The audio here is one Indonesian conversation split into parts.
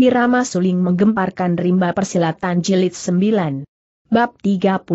Irama suling menggemparkan rimba persilatan jilid 9. Bab 33.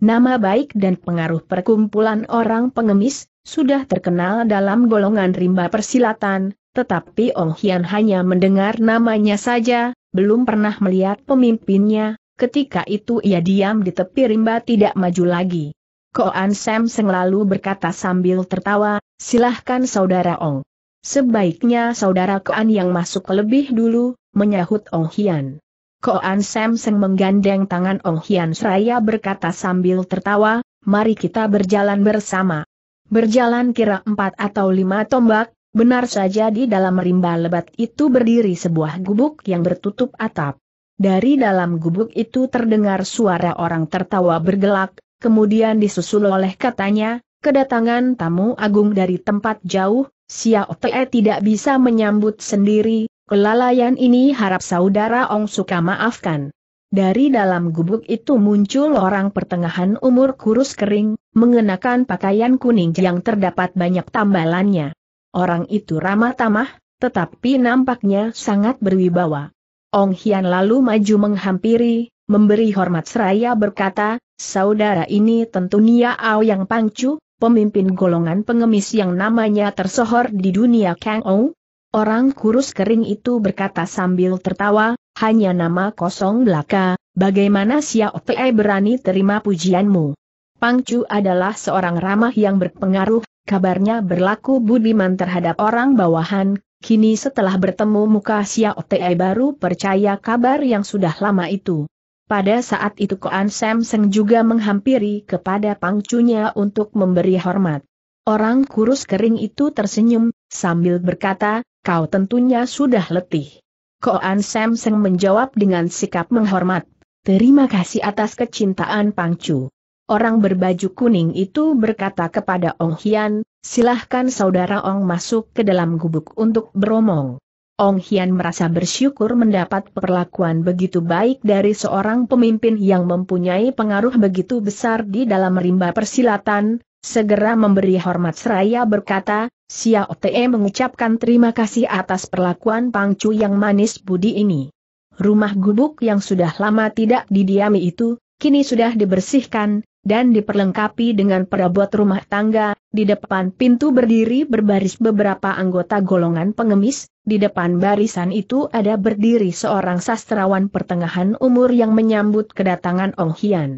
Nama baik dan pengaruh perkumpulan orang pengemis, sudah terkenal dalam golongan rimba persilatan, tetapi Ong Hian hanya mendengar namanya saja, belum pernah melihat pemimpinnya, ketika itu ia diam di tepi rimba tidak maju lagi. Koan Sam selalu berkata sambil tertawa, silahkan saudara Ong. Sebaiknya saudara Koan yang masuk lebih dulu, menyahut Ong Hian. Koan Samseng menggandeng tangan Ong Hian seraya berkata sambil tertawa, mari kita berjalan bersama. Berjalan kira empat atau lima tombak, benar saja di dalam rimba lebat itu berdiri sebuah gubuk yang bertutup atap. Dari dalam gubuk itu terdengar suara orang tertawa bergelak, kemudian disusul oleh katanya, kedatangan tamu agung dari tempat jauh, Xiao Te tidak bisa menyambut sendiri, kelalaian ini harap saudara Ong Suka maafkan. Dari dalam gubuk itu muncul orang pertengahan umur kurus kering, mengenakan pakaian kuning yang terdapat banyak tambalannya. Orang itu ramah tamah, tetapi nampaknya sangat berwibawa. Ong Hian lalu maju menghampiri, memberi hormat seraya berkata, saudara ini tentu Nia Ao yang pangcu, pemimpin golongan pengemis yang namanya tersohor di dunia Kang Ou? Orang kurus kering itu berkata sambil tertawa, hanya nama kosong belaka, bagaimana Xiao Te berani terima pujianmu? Pang Chu adalah seorang ramah yang berpengaruh, kabarnya berlaku budiman terhadap orang bawahan, kini setelah bertemu muka Xiao Te baru percaya kabar yang sudah lama itu. Pada saat itu Koan Sam Seng juga menghampiri kepada pangcunya untuk memberi hormat. Orang kurus kering itu tersenyum, sambil berkata, kau tentunya sudah letih. Koan Sam Seng menjawab dengan sikap menghormat, terima kasih atas kecintaan pangcu. Orang berbaju kuning itu berkata kepada Ong Hian, silahkan saudara Ong masuk ke dalam gubuk untuk beromong. Ong Hian merasa bersyukur mendapat perlakuan begitu baik dari seorang pemimpin yang mempunyai pengaruh begitu besar di dalam rimba persilatan, segera memberi hormat seraya berkata, Xiao Te mengucapkan terima kasih atas perlakuan Pangcu yang manis budi ini. Rumah gubuk yang sudah lama tidak didiami itu, kini sudah dibersihkan, dan diperlengkapi dengan perabot rumah tangga, di depan pintu berdiri berbaris beberapa anggota golongan pengemis, di depan barisan itu ada berdiri seorang sastrawan pertengahan umur yang menyambut kedatangan Ong Hian.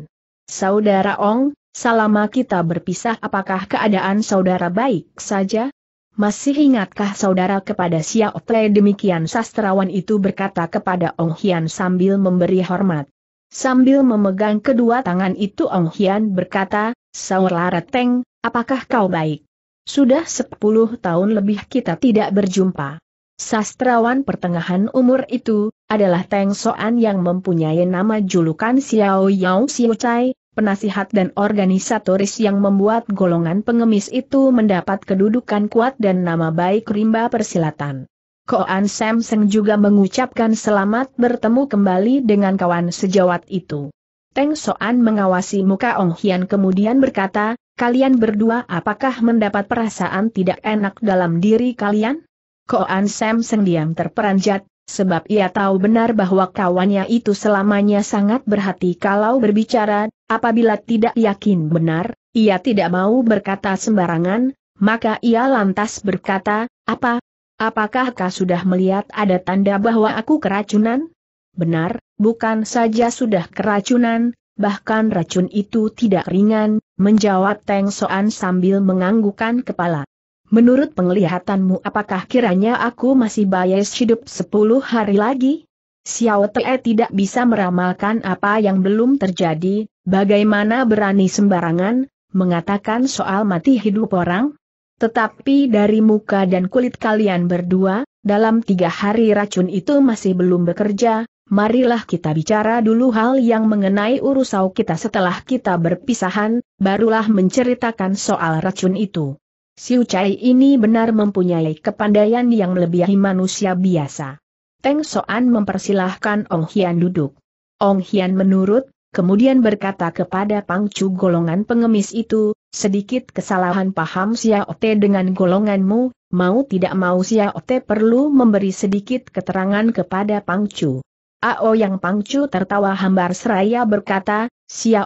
Saudara Ong, selama kita berpisah apakah keadaan saudara baik saja? Masih ingatkah saudara kepada Xiao Tle demikian sastrawan itu berkata kepada Ong Hian sambil memberi hormat. Sambil memegang kedua tangan itu Ong Hian berkata, Saur Larateng, apakah kau baik? Sudah sepuluh tahun lebih kita tidak berjumpa. Sastrawan pertengahan umur itu, adalah Teng Soan yang mempunyai nama julukan Xiao Yao Xiao Cai, penasihat dan organisatoris yang membuat golongan pengemis itu mendapat kedudukan kuat dan nama baik rimba persilatan. Koan Samseng juga mengucapkan selamat bertemu kembali dengan kawan sejawat itu. Teng Soan mengawasi muka Ong Hian kemudian berkata, kalian berdua apakah mendapat perasaan tidak enak dalam diri kalian? Koan Samseng diam terperanjat, sebab ia tahu benar bahwa kawannya itu selamanya sangat berhati kalau berbicara, apabila tidak yakin benar, ia tidak mau berkata sembarangan, maka ia lantas berkata, apa, Apakah kau sudah melihat ada tanda bahwa aku keracunan? Benar, bukan saja sudah keracunan, bahkan racun itu tidak ringan, menjawab Teng Soan sambil menganggukkan kepala. Menurut penglihatanmu apakah kiranya aku masih bayas hidup 10 hari lagi? Xiao Te tidak bisa meramalkan apa yang belum terjadi, bagaimana berani sembarangan, mengatakan soal mati hidup orang? Tetapi dari muka dan kulit kalian berdua, dalam tiga hari racun itu masih belum bekerja, marilah kita bicara dulu hal yang mengenai urusau kita setelah kita berpisahan, barulah menceritakan soal racun itu. Siu Chai ini benar mempunyai kepandaian yang melebihi manusia biasa. Teng Soan mempersilahkan Ong Hian duduk. Ong Hian menurut, kemudian berkata kepada Pang Chu golongan pengemis itu, Sedikit kesalahan paham ote dengan golonganmu, mau tidak mau ote perlu memberi sedikit keterangan kepada Pangcu. Ao yang Pangcu tertawa hambar seraya berkata,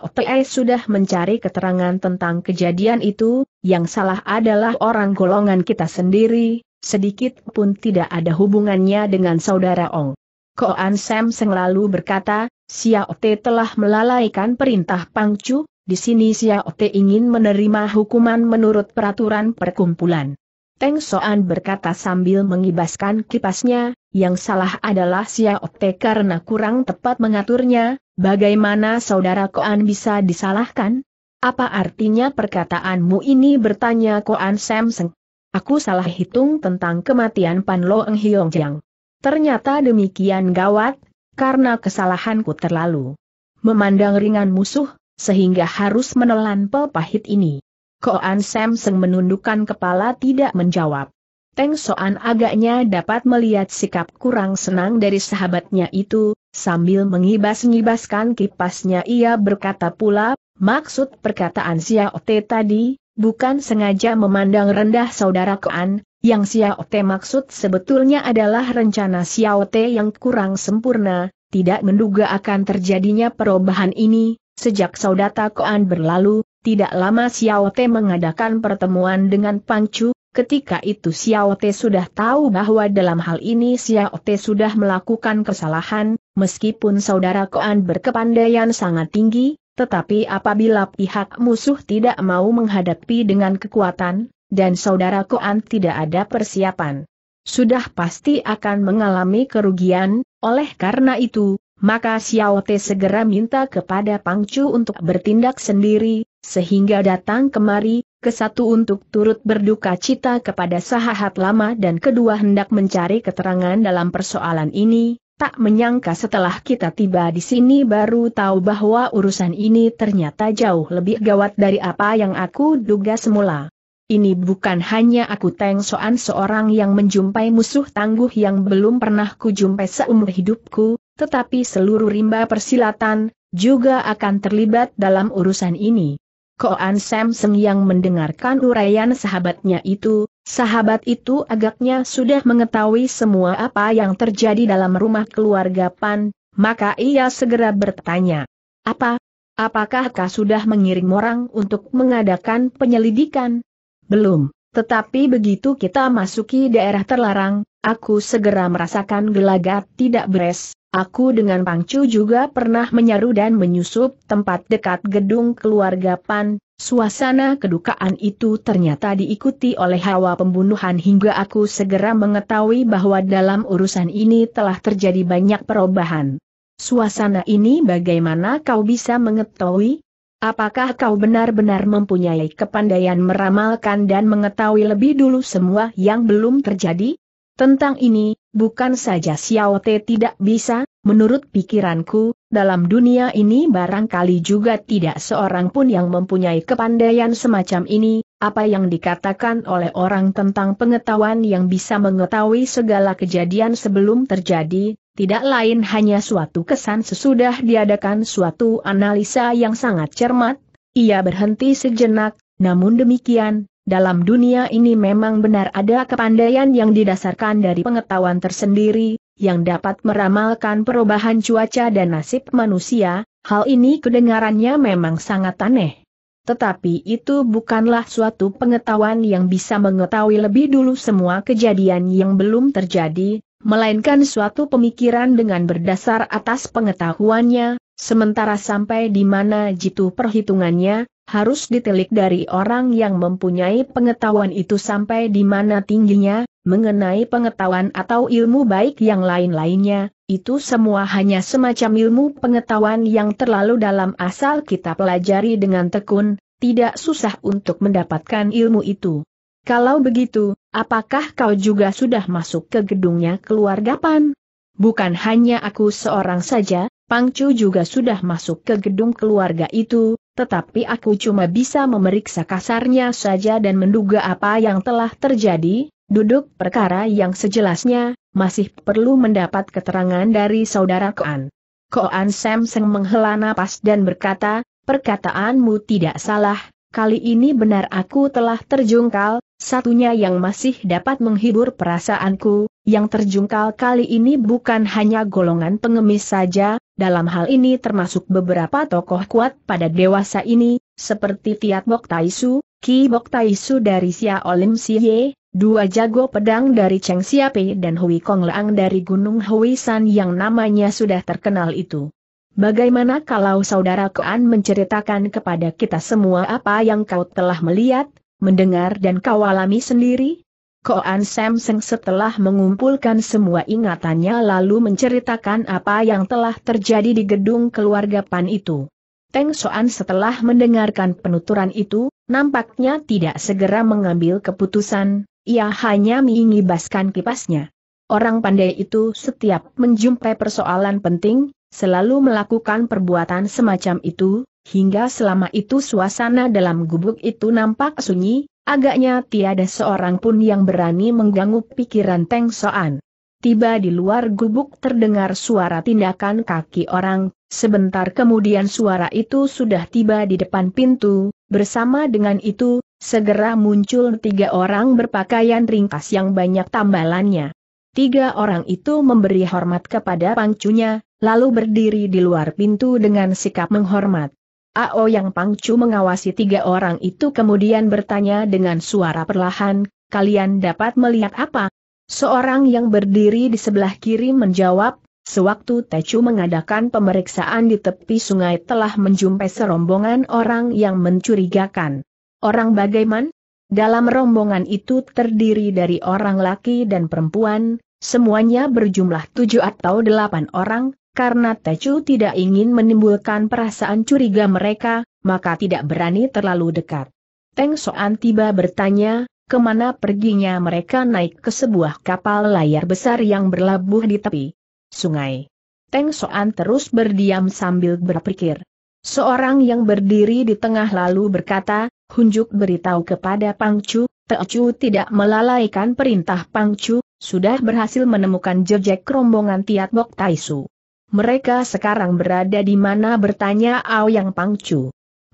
ote sudah mencari keterangan tentang kejadian itu, yang salah adalah orang golongan kita sendiri, sedikit pun tidak ada hubungannya dengan saudara Ong. Koan Sam selalu berkata berkata, ote telah melalaikan perintah Pangcu, di sini Xiao Te ingin menerima hukuman menurut peraturan perkumpulan. Teng Soan berkata sambil mengibaskan kipasnya, yang salah adalah Xiao Te karena kurang tepat mengaturnya, bagaimana saudara Koan bisa disalahkan? Apa artinya perkataanmu ini bertanya Koan Samseng? Aku salah hitung tentang kematian Pan Lo Eng Hiong Jiang. Ternyata demikian gawat, karena kesalahanku terlalu. Memandang ringan musuh, sehingga harus menelan pel pahit ini. Koan seng menundukkan kepala tidak menjawab. Teng Soan agaknya dapat melihat sikap kurang senang dari sahabatnya itu, sambil mengibas-ngibaskan kipasnya ia berkata pula, maksud perkataan Xiao Te tadi, bukan sengaja memandang rendah saudara Koan, yang Xiao Te maksud sebetulnya adalah rencana Xiao Te yang kurang sempurna, tidak menduga akan terjadinya perubahan ini, Sejak saudara Koan berlalu, tidak lama Xiao Te mengadakan pertemuan dengan Pang Chu. ketika itu Xiao Te sudah tahu bahwa dalam hal ini Xiao Te sudah melakukan kesalahan, meskipun saudara Koan berkepandaian sangat tinggi, tetapi apabila pihak musuh tidak mau menghadapi dengan kekuatan, dan saudara Koan tidak ada persiapan, sudah pasti akan mengalami kerugian, oleh karena itu, maka Xiao Te segera minta kepada Pang Chu untuk bertindak sendiri, sehingga datang kemari, kesatu untuk turut berduka cita kepada sahabat lama dan kedua hendak mencari keterangan dalam persoalan ini, tak menyangka setelah kita tiba di sini baru tahu bahwa urusan ini ternyata jauh lebih gawat dari apa yang aku duga semula. Ini bukan hanya aku Teng Soan seorang yang menjumpai musuh tangguh yang belum pernah kujumpai seumur hidupku, tetapi seluruh rimba persilatan, juga akan terlibat dalam urusan ini. Koan Samseng yang mendengarkan uraian sahabatnya itu, sahabat itu agaknya sudah mengetahui semua apa yang terjadi dalam rumah keluarga Pan, maka ia segera bertanya. Apa? Apakah kau sudah mengirim orang untuk mengadakan penyelidikan? Belum, tetapi begitu kita masuki daerah terlarang, aku segera merasakan gelagat tidak beres. Aku dengan Pangcu juga pernah menyaru dan menyusup tempat dekat gedung keluarga Pan, suasana kedukaan itu ternyata diikuti oleh hawa pembunuhan hingga aku segera mengetahui bahwa dalam urusan ini telah terjadi banyak perubahan. Suasana ini bagaimana kau bisa mengetahui? Apakah kau benar-benar mempunyai kepandaian meramalkan dan mengetahui lebih dulu semua yang belum terjadi? Tentang ini, bukan saja Xiao Te tidak bisa, menurut pikiranku, dalam dunia ini barangkali juga tidak seorang pun yang mempunyai kepandaian semacam ini, apa yang dikatakan oleh orang tentang pengetahuan yang bisa mengetahui segala kejadian sebelum terjadi, tidak lain hanya suatu kesan sesudah diadakan suatu analisa yang sangat cermat, ia berhenti sejenak, namun demikian, dalam dunia ini memang benar ada kepandaian yang didasarkan dari pengetahuan tersendiri, yang dapat meramalkan perubahan cuaca dan nasib manusia, hal ini kedengarannya memang sangat aneh. Tetapi itu bukanlah suatu pengetahuan yang bisa mengetahui lebih dulu semua kejadian yang belum terjadi, melainkan suatu pemikiran dengan berdasar atas pengetahuannya, sementara sampai di mana jitu perhitungannya, harus ditelik dari orang yang mempunyai pengetahuan itu sampai di mana tingginya, mengenai pengetahuan atau ilmu baik yang lain-lainnya, itu semua hanya semacam ilmu pengetahuan yang terlalu dalam asal kita pelajari dengan tekun, tidak susah untuk mendapatkan ilmu itu. Kalau begitu, apakah kau juga sudah masuk ke gedungnya keluarga Pan? Bukan hanya aku seorang saja, Pangcu juga sudah masuk ke gedung keluarga itu, tetapi aku cuma bisa memeriksa kasarnya saja dan menduga apa yang telah terjadi, duduk perkara yang sejelasnya, masih perlu mendapat keterangan dari saudara Koan. Koan Samseng menghela nafas dan berkata, perkataanmu tidak salah, kali ini benar aku telah terjungkal, satunya yang masih dapat menghibur perasaanku, yang terjungkal kali ini bukan hanya golongan pengemis saja, dalam hal ini termasuk beberapa tokoh kuat pada dewasa ini, seperti Tiat Bok Taisu, Ki Bok Taisu dari Sia Olim Siye, dua jago pedang dari Cheng Siape dan Hui Kong Leang dari Gunung Hui San yang namanya sudah terkenal itu. Bagaimana kalau saudara Kuan menceritakan kepada kita semua apa yang kau telah melihat, mendengar dan kau alami sendiri? Koan Samseng setelah mengumpulkan semua ingatannya lalu menceritakan apa yang telah terjadi di gedung keluarga Pan itu. Teng Soan setelah mendengarkan penuturan itu, nampaknya tidak segera mengambil keputusan, ia hanya mengibaskan kipasnya. Orang pandai itu setiap menjumpai persoalan penting, selalu melakukan perbuatan semacam itu, hingga selama itu suasana dalam gubuk itu nampak sunyi, Agaknya tiada seorang pun yang berani mengganggu pikiran Teng Soan. Tiba di luar gubuk terdengar suara tindakan kaki orang, sebentar kemudian suara itu sudah tiba di depan pintu, bersama dengan itu, segera muncul tiga orang berpakaian ringkas yang banyak tambalannya. Tiga orang itu memberi hormat kepada pangcunya, lalu berdiri di luar pintu dengan sikap menghormat. Ao Yang Pangcu mengawasi tiga orang itu kemudian bertanya dengan suara perlahan, kalian dapat melihat apa? Seorang yang berdiri di sebelah kiri menjawab, Sewaktu Techu mengadakan pemeriksaan di tepi sungai telah menjumpai serombongan orang yang mencurigakan. Orang bagaiman? Dalam rombongan itu terdiri dari orang laki dan perempuan, semuanya berjumlah tujuh atau delapan orang, karena Tecu tidak ingin menimbulkan perasaan curiga mereka, maka tidak berani terlalu dekat. Teng Soan tiba bertanya, kemana perginya mereka naik ke sebuah kapal layar besar yang berlabuh di tepi sungai. Teng Soan terus berdiam sambil berpikir. Seorang yang berdiri di tengah lalu berkata, Hunjuk beritahu kepada Pangcu, Tecu tidak melalaikan perintah Pangcu, sudah berhasil menemukan jejak rombongan Tiat Bok Taisu. Mereka sekarang berada di mana bertanya Ao Yang Pangcu.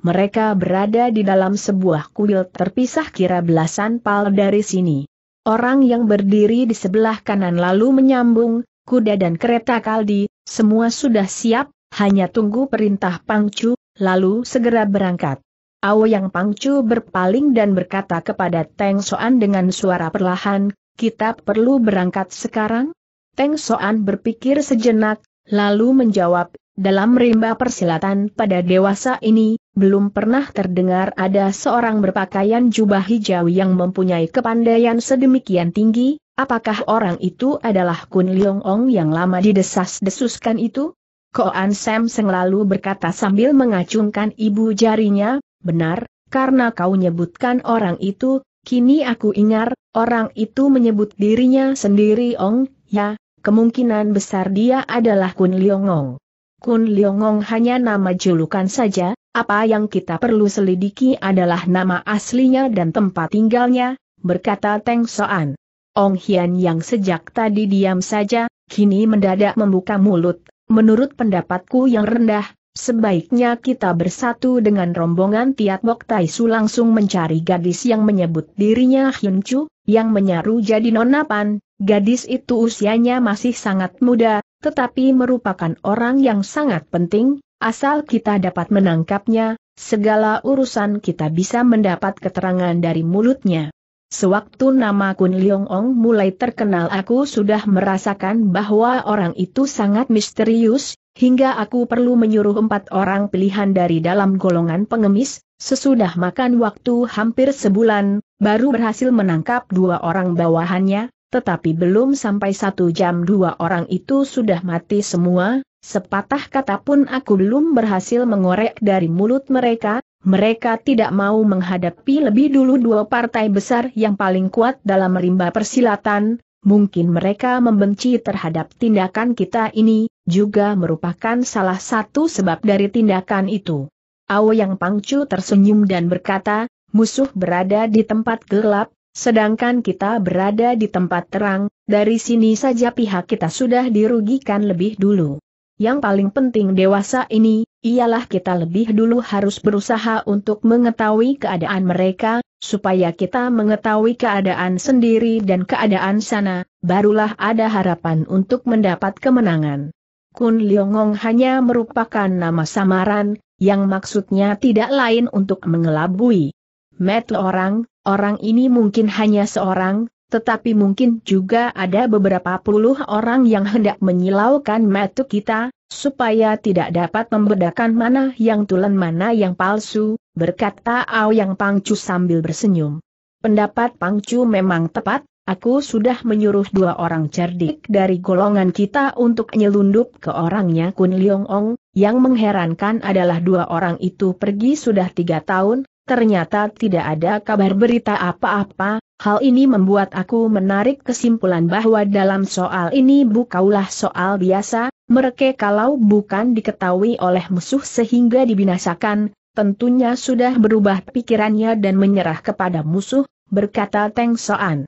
Mereka berada di dalam sebuah kuil terpisah kira belasan pal dari sini. Orang yang berdiri di sebelah kanan lalu menyambung, kuda dan kereta kaldi, semua sudah siap, hanya tunggu perintah Pangcu, lalu segera berangkat. Ao Yang Pangcu berpaling dan berkata kepada Teng Soan dengan suara perlahan, kita perlu berangkat sekarang? Teng Soan berpikir sejenak, Lalu menjawab, dalam rimba persilatan pada dewasa ini, belum pernah terdengar ada seorang berpakaian jubah hijau yang mempunyai kepandaian sedemikian tinggi, apakah orang itu adalah Kun Leong Ong yang lama didesas-desuskan itu? Koan Sam Seng lalu berkata sambil mengacungkan ibu jarinya, benar, karena kau nyebutkan orang itu, kini aku ingat, orang itu menyebut dirinya sendiri Ong, ya, kemungkinan besar dia adalah Kun Liongong. Kun Liongong hanya nama julukan saja, apa yang kita perlu selidiki adalah nama aslinya dan tempat tinggalnya, berkata Teng Soan. Ong Hian yang sejak tadi diam saja, kini mendadak membuka mulut. Menurut pendapatku yang rendah, sebaiknya kita bersatu dengan rombongan Tiat Bok Tai Su langsung mencari gadis yang menyebut dirinya Hyun Chu, yang menyaru jadi nonapan, Gadis itu usianya masih sangat muda, tetapi merupakan orang yang sangat penting, asal kita dapat menangkapnya, segala urusan kita bisa mendapat keterangan dari mulutnya. Sewaktu nama Kun Leong Ong mulai terkenal aku sudah merasakan bahwa orang itu sangat misterius, hingga aku perlu menyuruh empat orang pilihan dari dalam golongan pengemis, sesudah makan waktu hampir sebulan, baru berhasil menangkap dua orang bawahannya, tetapi belum sampai satu jam dua orang itu sudah mati semua, sepatah kata pun aku belum berhasil mengorek dari mulut mereka, mereka tidak mau menghadapi lebih dulu dua partai besar yang paling kuat dalam rimba persilatan, mungkin mereka membenci terhadap tindakan kita ini, juga merupakan salah satu sebab dari tindakan itu. Ao Yang Pangcu tersenyum dan berkata, musuh berada di tempat gelap, Sedangkan kita berada di tempat terang, dari sini saja pihak kita sudah dirugikan lebih dulu. Yang paling penting dewasa ini, ialah kita lebih dulu harus berusaha untuk mengetahui keadaan mereka, supaya kita mengetahui keadaan sendiri dan keadaan sana, barulah ada harapan untuk mendapat kemenangan. Kun Leongong hanya merupakan nama samaran, yang maksudnya tidak lain untuk mengelabui. Met orang, orang ini mungkin hanya seorang, tetapi mungkin juga ada beberapa puluh orang yang hendak menyilaukan metu kita, supaya tidak dapat membedakan mana yang tulen mana yang palsu, berkata Yang Pangcu sambil bersenyum. Pendapat Pangcu memang tepat, aku sudah menyuruh dua orang cerdik dari golongan kita untuk nyelundup ke orangnya Kun Leong Ong, yang mengherankan adalah dua orang itu pergi sudah tiga tahun, ternyata tidak ada kabar berita apa-apa, hal ini membuat aku menarik kesimpulan bahwa dalam soal ini bukaulah soal biasa, mereka kalau bukan diketahui oleh musuh sehingga dibinasakan, tentunya sudah berubah pikirannya dan menyerah kepada musuh, berkata Teng Soan.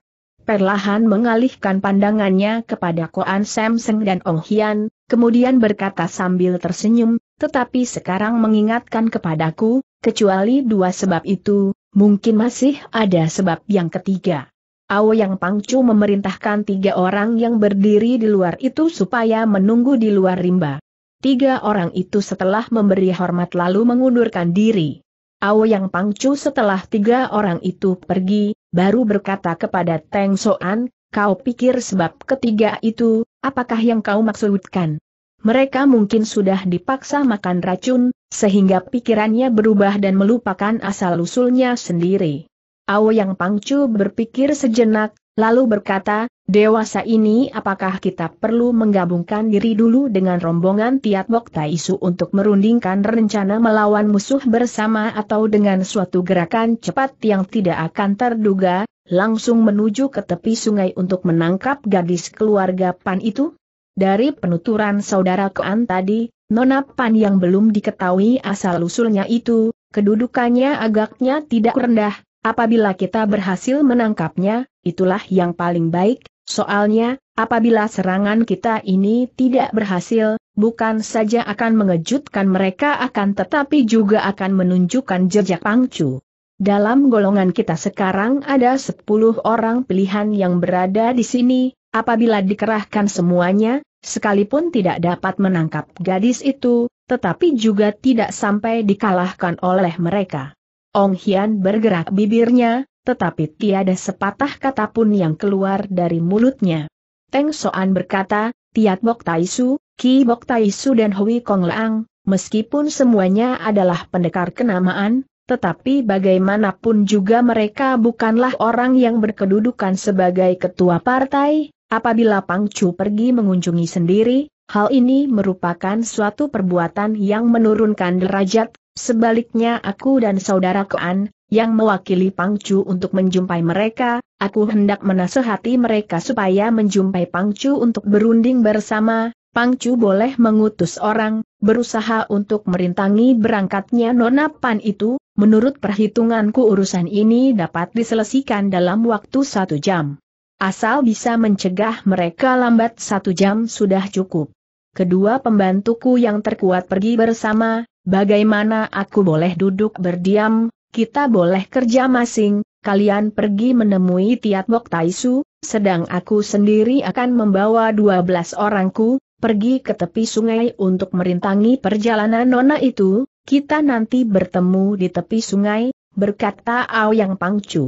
Perlahan mengalihkan pandangannya kepada Koan Sam Seng dan Ong Hian, kemudian berkata sambil tersenyum, tetapi sekarang mengingatkan kepadaku, Kecuali dua sebab itu, mungkin masih ada sebab yang ketiga. Ao Yang Pangcu memerintahkan tiga orang yang berdiri di luar itu supaya menunggu di luar rimba. Tiga orang itu setelah memberi hormat lalu mengundurkan diri. Ao Yang Pangcu setelah tiga orang itu pergi, baru berkata kepada Teng Soan, kau pikir sebab ketiga itu, apakah yang kau maksudkan? mereka mungkin sudah dipaksa makan racun, sehingga pikirannya berubah dan melupakan asal-usulnya sendiri. Yang Pangcu berpikir sejenak, lalu berkata, dewasa ini apakah kita perlu menggabungkan diri dulu dengan rombongan Tai Taisu untuk merundingkan rencana melawan musuh bersama atau dengan suatu gerakan cepat yang tidak akan terduga, langsung menuju ke tepi sungai untuk menangkap gadis keluarga Pan itu? Dari penuturan saudara Koan tadi, Nona Pan yang belum diketahui asal-usulnya itu, kedudukannya agaknya tidak rendah, apabila kita berhasil menangkapnya, itulah yang paling baik, soalnya, apabila serangan kita ini tidak berhasil, bukan saja akan mengejutkan mereka akan tetapi juga akan menunjukkan jejak pangcu. Dalam golongan kita sekarang ada 10 orang pilihan yang berada di sini, Apabila dikerahkan semuanya, sekalipun tidak dapat menangkap gadis itu, tetapi juga tidak sampai dikalahkan oleh mereka. Ong Hian bergerak bibirnya, tetapi tiada sepatah kata pun yang keluar dari mulutnya. Teng Soan berkata, Tiat Bok Taisu, Ki Bok Taisu dan Hui Kong Leang, meskipun semuanya adalah pendekar kenamaan, tetapi bagaimanapun juga mereka bukanlah orang yang berkedudukan sebagai ketua partai, Apabila Pang Chu pergi mengunjungi sendiri, hal ini merupakan suatu perbuatan yang menurunkan derajat, sebaliknya aku dan saudara Koan, yang mewakili Pang Chu untuk menjumpai mereka, aku hendak menasehati mereka supaya menjumpai Pang Chu untuk berunding bersama, Pang Chu boleh mengutus orang, berusaha untuk merintangi berangkatnya Nona Pan itu, menurut perhitunganku urusan ini dapat diselesaikan dalam waktu satu jam. Asal bisa mencegah mereka lambat satu jam sudah cukup. Kedua pembantuku yang terkuat pergi bersama, bagaimana aku boleh duduk berdiam, kita boleh kerja masing, kalian pergi menemui Tiat Bok Taisu, sedang aku sendiri akan membawa dua belas orangku, pergi ke tepi sungai untuk merintangi perjalanan nona itu, kita nanti bertemu di tepi sungai, berkata Ao Yang Pangcu.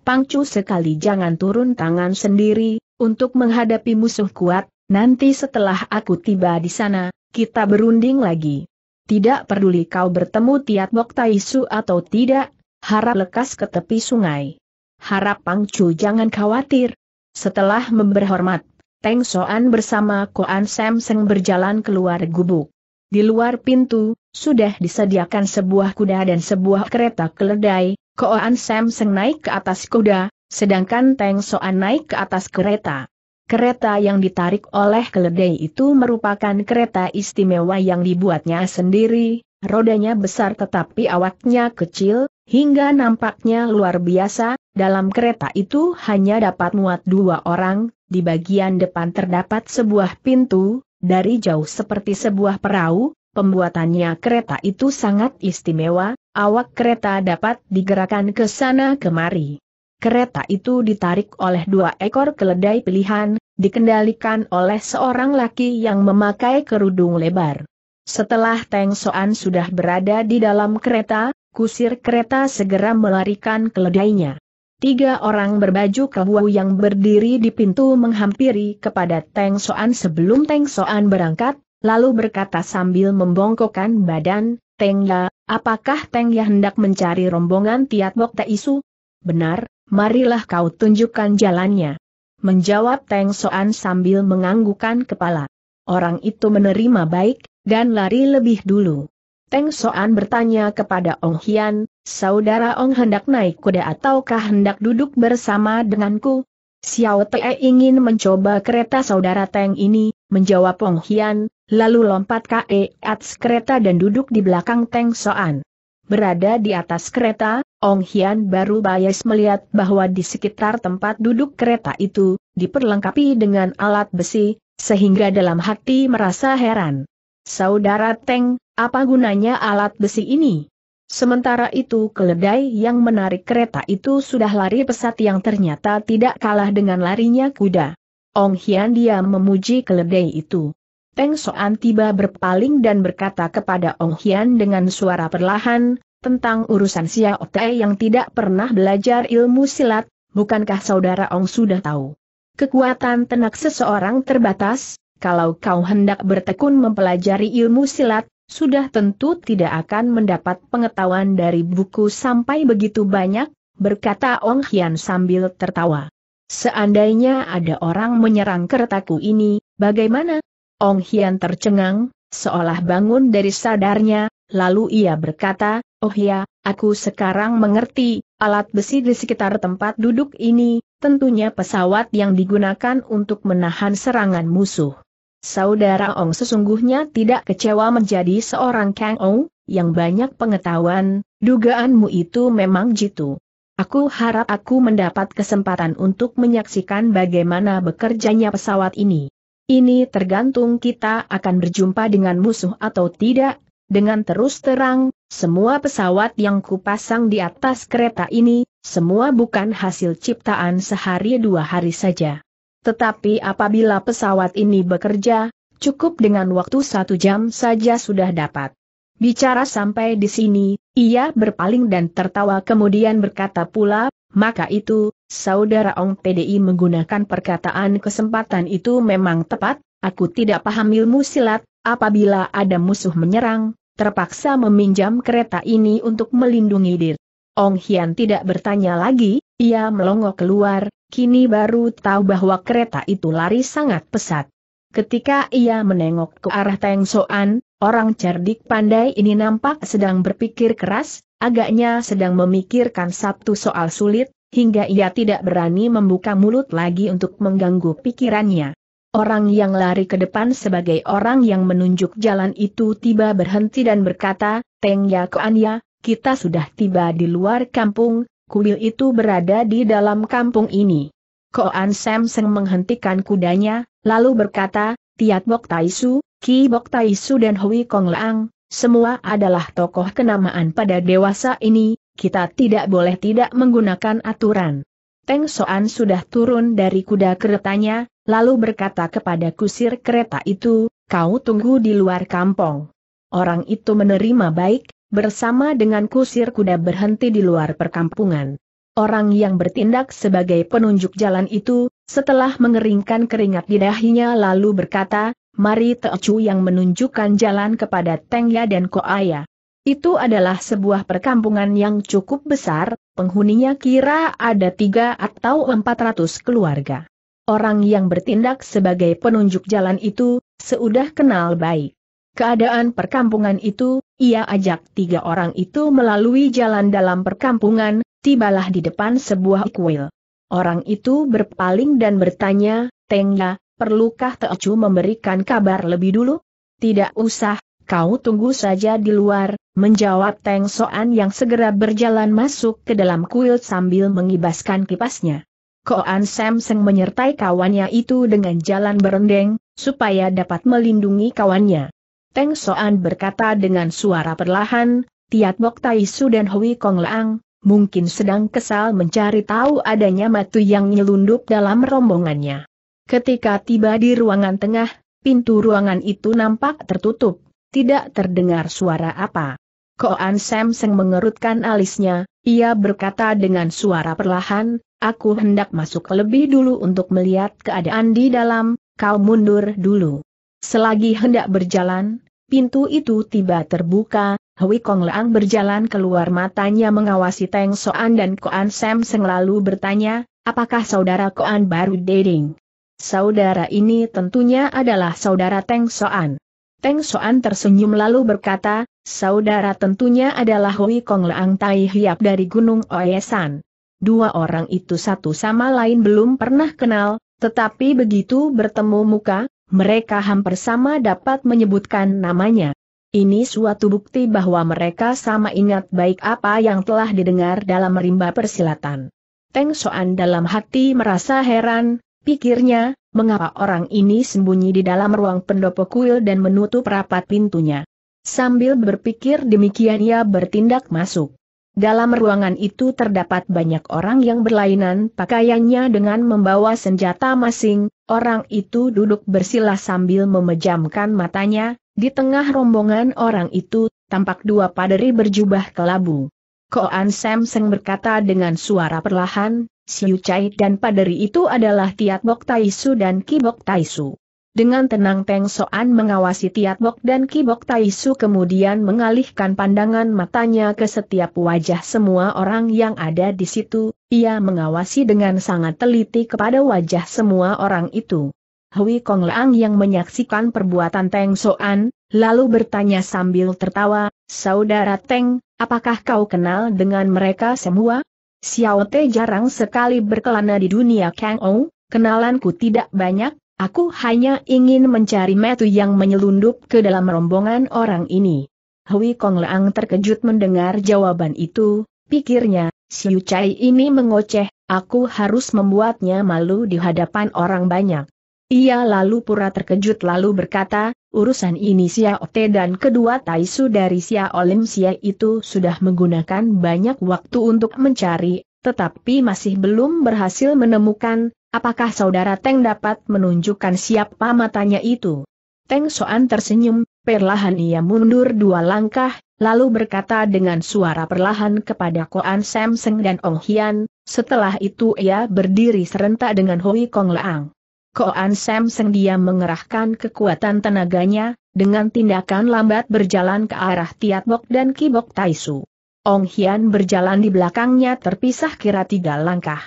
Pangcu sekali jangan turun tangan sendiri, untuk menghadapi musuh kuat, nanti setelah aku tiba di sana, kita berunding lagi. Tidak peduli kau bertemu Tiat Bok atau tidak, harap lekas ke tepi sungai. Harap Pangcu jangan khawatir. Setelah memberhormat, Teng Soan bersama Koan Sam Seng berjalan keluar gubuk. Di luar pintu, sudah disediakan sebuah kuda dan sebuah kereta keledai, Koan Sam Seng naik ke atas kuda, sedangkan Teng Soan naik ke atas kereta. Kereta yang ditarik oleh keledai itu merupakan kereta istimewa yang dibuatnya sendiri, rodanya besar tetapi awaknya kecil, hingga nampaknya luar biasa, dalam kereta itu hanya dapat muat dua orang, di bagian depan terdapat sebuah pintu, dari jauh seperti sebuah perahu, Pembuatannya kereta itu sangat istimewa, awak kereta dapat digerakkan ke sana kemari. Kereta itu ditarik oleh dua ekor keledai pilihan, dikendalikan oleh seorang laki yang memakai kerudung lebar. Setelah Teng Soan sudah berada di dalam kereta, kusir kereta segera melarikan keledainya. Tiga orang berbaju kewu yang berdiri di pintu menghampiri kepada Teng Soan sebelum Teng Soan berangkat, lalu berkata sambil membongkokkan badan, Tengya, apakah Teng Tengya hendak mencari rombongan Tiat Bok Isu? Benar, marilah kau tunjukkan jalannya. Menjawab Teng Soan sambil menganggukkan kepala. Orang itu menerima baik, dan lari lebih dulu. Teng Soan bertanya kepada Ong Hian, saudara Ong hendak naik kuda ataukah hendak duduk bersama denganku? Xiao Te ingin mencoba kereta saudara Teng ini, menjawab Ong Hian, lalu lompat ke atas kereta dan duduk di belakang Teng Soan. Berada di atas kereta, Ong Hian baru bias melihat bahwa di sekitar tempat duduk kereta itu, diperlengkapi dengan alat besi, sehingga dalam hati merasa heran. Saudara Teng, apa gunanya alat besi ini? Sementara itu keledai yang menarik kereta itu sudah lari pesat yang ternyata tidak kalah dengan larinya kuda. Ong Hian diam memuji keledai itu. Peng Soan tiba berpaling dan berkata kepada Ong Hian dengan suara perlahan, tentang urusan Xiao Tai yang tidak pernah belajar ilmu silat, bukankah saudara Ong sudah tahu? Kekuatan tenak seseorang terbatas, kalau kau hendak bertekun mempelajari ilmu silat, sudah tentu tidak akan mendapat pengetahuan dari buku sampai begitu banyak, berkata Ong Hian sambil tertawa. Seandainya ada orang menyerang kertaku ini, bagaimana? Ong Hian tercengang, seolah bangun dari sadarnya, lalu ia berkata, Oh ya, aku sekarang mengerti, alat besi di sekitar tempat duduk ini, tentunya pesawat yang digunakan untuk menahan serangan musuh. Saudara Ong sesungguhnya tidak kecewa menjadi seorang Kang Ong, yang banyak pengetahuan, dugaanmu itu memang jitu. Aku harap aku mendapat kesempatan untuk menyaksikan bagaimana bekerjanya pesawat ini. Ini tergantung kita akan berjumpa dengan musuh atau tidak, dengan terus terang, semua pesawat yang kupasang di atas kereta ini, semua bukan hasil ciptaan sehari dua hari saja. Tetapi apabila pesawat ini bekerja, cukup dengan waktu satu jam saja sudah dapat. Bicara sampai di sini, ia berpaling dan tertawa kemudian berkata pula, maka itu, saudara Ong PDI menggunakan perkataan kesempatan itu memang tepat, aku tidak paham ilmu silat, apabila ada musuh menyerang, terpaksa meminjam kereta ini untuk melindungi diri. Ong Hian tidak bertanya lagi, ia melongo keluar, kini baru tahu bahwa kereta itu lari sangat pesat. Ketika ia menengok ke arah Teng Soan, orang cerdik pandai ini nampak sedang berpikir keras, Agaknya sedang memikirkan satu soal sulit, hingga ia tidak berani membuka mulut lagi untuk mengganggu pikirannya. Orang yang lari ke depan sebagai orang yang menunjuk jalan itu tiba berhenti dan berkata, Teng Ya Kuan Ya, kita sudah tiba di luar kampung, kuil itu berada di dalam kampung ini. An Sam Seng menghentikan kudanya, lalu berkata, Tiat Bok Taisu, Ki Bok Taisu dan Hui Kong Lang, semua adalah tokoh kenamaan pada dewasa ini, kita tidak boleh tidak menggunakan aturan. Teng Soan sudah turun dari kuda keretanya, lalu berkata kepada kusir kereta itu, kau tunggu di luar kampung. Orang itu menerima baik, bersama dengan kusir kuda berhenti di luar perkampungan. Orang yang bertindak sebagai penunjuk jalan itu, setelah mengeringkan keringat di dahinya lalu berkata, Mari Teochu yang menunjukkan jalan kepada Tengya dan Koaya. Itu adalah sebuah perkampungan yang cukup besar, penghuninya kira ada tiga atau empat ratus keluarga. Orang yang bertindak sebagai penunjuk jalan itu, seudah kenal baik. Keadaan perkampungan itu, ia ajak tiga orang itu melalui jalan dalam perkampungan, tibalah di depan sebuah kuil. Orang itu berpaling dan bertanya, Tengya, perlukah Teocu memberikan kabar lebih dulu? Tidak usah, kau tunggu saja di luar, menjawab Teng Soan yang segera berjalan masuk ke dalam kuil sambil mengibaskan kipasnya. Koan Samseng menyertai kawannya itu dengan jalan berendeng, supaya dapat melindungi kawannya. Teng Soan berkata dengan suara perlahan, Tiat Bok Tai Su dan Hui Kong Lang, mungkin sedang kesal mencari tahu adanya matu yang nyelundup dalam rombongannya. Ketika tiba di ruangan tengah, pintu ruangan itu nampak tertutup, tidak terdengar suara apa. Koan Samseng mengerutkan alisnya, ia berkata dengan suara perlahan, aku hendak masuk lebih dulu untuk melihat keadaan di dalam, kau mundur dulu. Selagi hendak berjalan, pintu itu tiba terbuka, Hui Kong Leang berjalan keluar matanya mengawasi Teng Soan dan Koan Sam Seng lalu bertanya, apakah saudara Koan baru dating? Saudara ini tentunya adalah saudara Teng Soan. Teng Soan tersenyum lalu berkata, saudara tentunya adalah Hui Kong Leang Tai Hiap dari Gunung Oyesan. Dua orang itu satu sama lain belum pernah kenal, tetapi begitu bertemu muka, mereka hampir sama dapat menyebutkan namanya. Ini suatu bukti bahwa mereka sama ingat baik apa yang telah didengar dalam rimba persilatan. Teng Soan dalam hati merasa heran, Pikirnya, mengapa orang ini sembunyi di dalam ruang pendopo kuil dan menutup rapat pintunya. Sambil berpikir demikian ia bertindak masuk. Dalam ruangan itu terdapat banyak orang yang berlainan pakaiannya dengan membawa senjata masing, orang itu duduk bersila sambil memejamkan matanya, di tengah rombongan orang itu, tampak dua paderi berjubah kelabu. Koan Samseng berkata dengan suara perlahan, Siu Chai dan paderi itu adalah Tiat Bok Taisu dan Kibok Taisu. Dengan tenang Peng Soan mengawasi Tiat Bok dan Kibok Taisu kemudian mengalihkan pandangan matanya ke setiap wajah semua orang yang ada di situ, ia mengawasi dengan sangat teliti kepada wajah semua orang itu. Hui Kong Leang yang menyaksikan perbuatan Teng Soan, lalu bertanya sambil tertawa, Saudara Teng, apakah kau kenal dengan mereka semua? Xiao Te jarang sekali berkelana di dunia Kang Ou, kenalanku tidak banyak, aku hanya ingin mencari metu yang menyelundup ke dalam rombongan orang ini. Hui Kong Leang terkejut mendengar jawaban itu, pikirnya, Xiu Chai ini mengoceh, aku harus membuatnya malu di hadapan orang banyak. Ia lalu pura terkejut lalu berkata, Urusan ini Ote dan kedua Taisu dari Sia Olim Sia itu sudah menggunakan banyak waktu untuk mencari, tetapi masih belum berhasil menemukan, apakah saudara Teng dapat menunjukkan siapa matanya itu. Teng Soan tersenyum, perlahan ia mundur dua langkah, lalu berkata dengan suara perlahan kepada Koan Sam dan Ong Hian, setelah itu ia berdiri serentak dengan Hui Kong Leang. Koan Seng dia mengerahkan kekuatan tenaganya, dengan tindakan lambat berjalan ke arah Tiat Tiatbok dan Kibok Taisu. Ong Hian berjalan di belakangnya terpisah kira tiga langkah.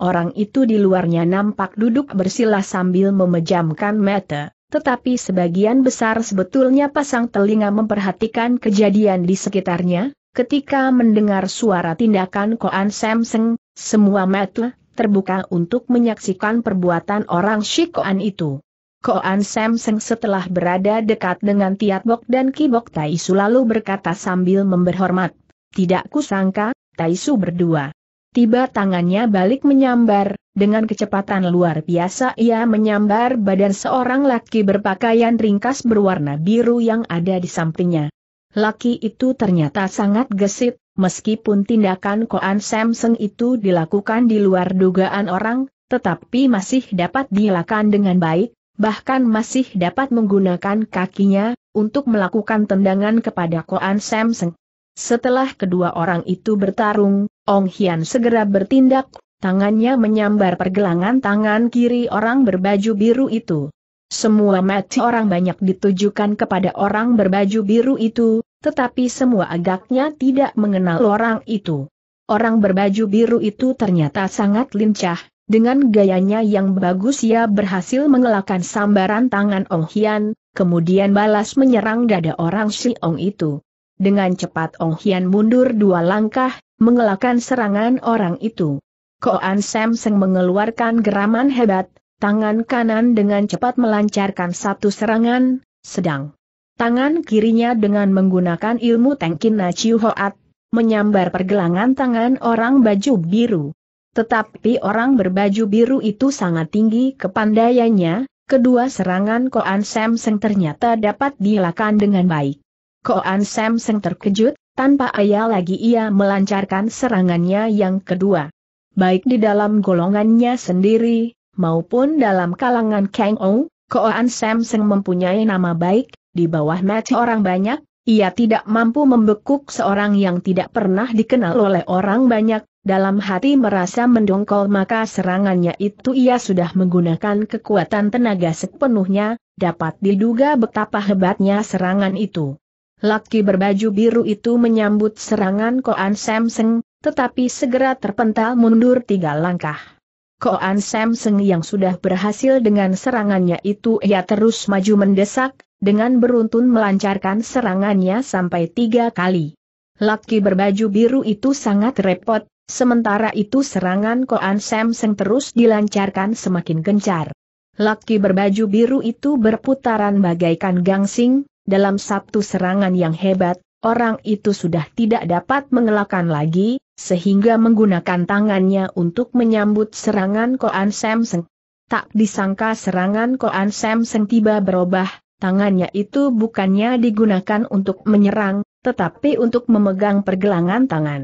Orang itu di luarnya nampak duduk bersila sambil memejamkan mata, tetapi sebagian besar sebetulnya pasang telinga memperhatikan kejadian di sekitarnya, ketika mendengar suara tindakan Koan Samseng, semua mata terbuka untuk menyaksikan perbuatan orang Shikoan itu. Koan Samseng setelah berada dekat dengan Tiat Bok dan Kibok Taisu lalu berkata sambil memberhormat, tidak kusangka, Taisu berdua. Tiba tangannya balik menyambar, dengan kecepatan luar biasa ia menyambar badan seorang laki berpakaian ringkas berwarna biru yang ada di sampingnya. Laki itu ternyata sangat gesit, meskipun tindakan Koan Samsung itu dilakukan di luar dugaan orang, tetapi masih dapat dilakukan dengan baik, bahkan masih dapat menggunakan kakinya, untuk melakukan tendangan kepada Koan Samsung. Setelah kedua orang itu bertarung, Ong Hian segera bertindak, tangannya menyambar pergelangan tangan kiri orang berbaju biru itu. Semua mati orang banyak ditujukan kepada orang berbaju biru itu, tetapi semua agaknya tidak mengenal orang itu. Orang berbaju biru itu ternyata sangat lincah, dengan gayanya yang bagus ia berhasil mengelakkan sambaran tangan Ong Hian, kemudian balas menyerang dada orang si Ong itu. Dengan cepat Ong Hian mundur dua langkah, mengelakkan serangan orang itu. Koan Seng mengeluarkan geraman hebat, tangan kanan dengan cepat melancarkan satu serangan, sedang Tangan kirinya dengan menggunakan ilmu Tengkin Naciu Hoat, menyambar pergelangan tangan orang baju biru. Tetapi orang berbaju biru itu sangat tinggi kepandaiannya, kedua serangan Koan Sam Seng ternyata dapat dilakukan dengan baik. Koan Sam Seng terkejut, tanpa ayah lagi ia melancarkan serangannya yang kedua. Baik di dalam golongannya sendiri, maupun dalam kalangan Kang Ong, Koan Sam Seng mempunyai nama baik, di bawah mata orang banyak, ia tidak mampu membekuk seorang yang tidak pernah dikenal oleh orang banyak, dalam hati merasa mendongkol maka serangannya itu ia sudah menggunakan kekuatan tenaga sepenuhnya, dapat diduga betapa hebatnya serangan itu. Laki berbaju biru itu menyambut serangan Koan Samseng, tetapi segera terpental mundur tiga langkah. Koan Sam Seng yang sudah berhasil dengan serangannya itu ia terus maju mendesak, dengan beruntun melancarkan serangannya sampai tiga kali. Laki berbaju biru itu sangat repot, sementara itu serangan Koan Sam Seng terus dilancarkan semakin gencar. Laki berbaju biru itu berputaran bagaikan gangsing, dalam satu serangan yang hebat, orang itu sudah tidak dapat mengelakkan lagi, sehingga menggunakan tangannya untuk menyambut serangan Koan Samseng. Tak disangka serangan Koan Samseng tiba berubah, tangannya itu bukannya digunakan untuk menyerang, tetapi untuk memegang pergelangan tangan.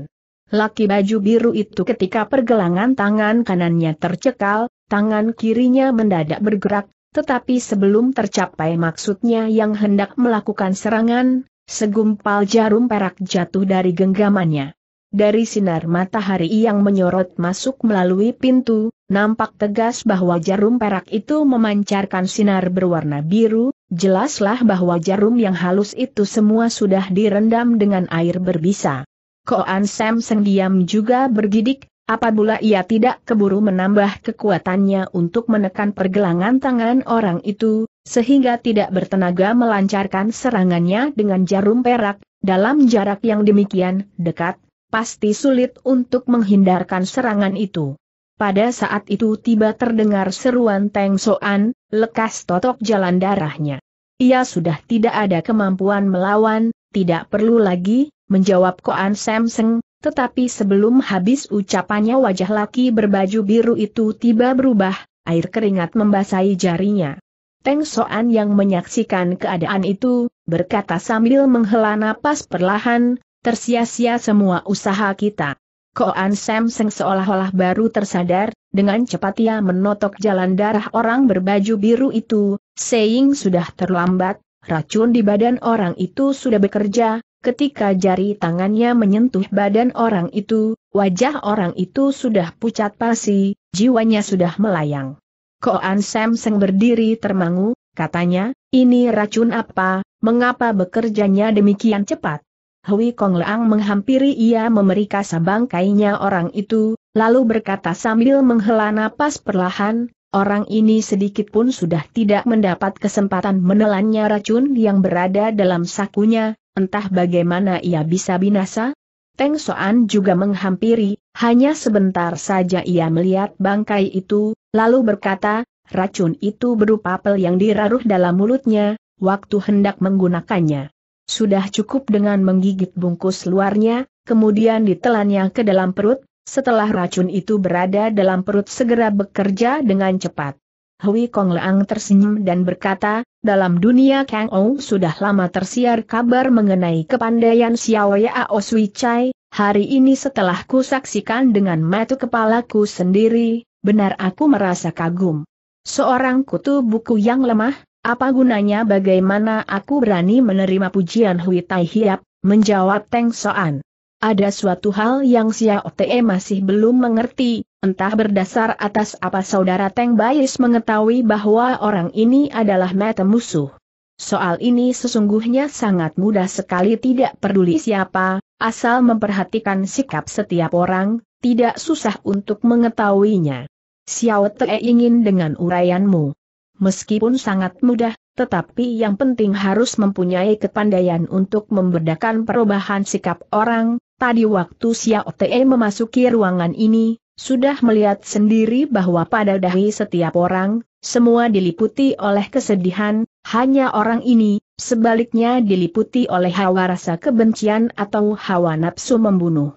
Laki baju biru itu ketika pergelangan tangan kanannya tercekal, tangan kirinya mendadak bergerak, tetapi sebelum tercapai maksudnya yang hendak melakukan serangan, segumpal jarum perak jatuh dari genggamannya. Dari sinar matahari yang menyorot masuk melalui pintu, nampak tegas bahwa jarum perak itu memancarkan sinar berwarna biru, jelaslah bahwa jarum yang halus itu semua sudah direndam dengan air berbisa. Koan Sam sendiam juga bergidik, apabila ia tidak keburu menambah kekuatannya untuk menekan pergelangan tangan orang itu, sehingga tidak bertenaga melancarkan serangannya dengan jarum perak, dalam jarak yang demikian dekat, pasti sulit untuk menghindarkan serangan itu. Pada saat itu tiba terdengar seruan Teng Soan, lekas totok jalan darahnya. Ia sudah tidak ada kemampuan melawan, tidak perlu lagi, menjawab Koan Samseng, tetapi sebelum habis ucapannya wajah laki berbaju biru itu tiba berubah, air keringat membasahi jarinya. Teng Soan yang menyaksikan keadaan itu, berkata sambil menghela napas perlahan, Tersia-sia semua usaha kita. Koan Samseng seolah-olah baru tersadar, dengan cepat ia menotok jalan darah orang berbaju biru itu, Saying sudah terlambat, racun di badan orang itu sudah bekerja, ketika jari tangannya menyentuh badan orang itu, wajah orang itu sudah pucat pasi, jiwanya sudah melayang. Koan Samseng berdiri termangu, katanya, ini racun apa, mengapa bekerjanya demikian cepat? Hui Kong Leang menghampiri ia sabang bangkainya orang itu, lalu berkata sambil menghela napas perlahan, orang ini sedikit pun sudah tidak mendapat kesempatan menelannya racun yang berada dalam sakunya, entah bagaimana ia bisa binasa? Teng Soan juga menghampiri, hanya sebentar saja ia melihat bangkai itu, lalu berkata, racun itu berupa pel yang diraruh dalam mulutnya, waktu hendak menggunakannya. Sudah cukup dengan menggigit bungkus luarnya, kemudian ditelannya ke dalam perut, setelah racun itu berada dalam perut segera bekerja dengan cepat. Hui Kong Leang tersenyum dan berkata, dalam dunia Kang Ou sudah lama tersiar kabar mengenai kepandaian Xiao Ao Sui Chai, hari ini setelah ku saksikan dengan mata kepalaku sendiri, benar aku merasa kagum. Seorang kutu buku yang lemah, apa gunanya bagaimana aku berani menerima pujian Hui Tai Hiap, menjawab Teng Soan. Ada suatu hal yang Xiao Te masih belum mengerti, entah berdasar atas apa saudara Teng Bais mengetahui bahwa orang ini adalah mata musuh. Soal ini sesungguhnya sangat mudah sekali tidak peduli siapa, asal memperhatikan sikap setiap orang, tidak susah untuk mengetahuinya. Xiao Te ingin dengan uraianmu meskipun sangat mudah, tetapi yang penting harus mempunyai kepandaian untuk membedakan perubahan sikap orang. Tadi waktu Xiao Te memasuki ruangan ini, sudah melihat sendiri bahwa pada dahi setiap orang, semua diliputi oleh kesedihan, hanya orang ini, sebaliknya diliputi oleh hawa rasa kebencian atau hawa nafsu membunuh.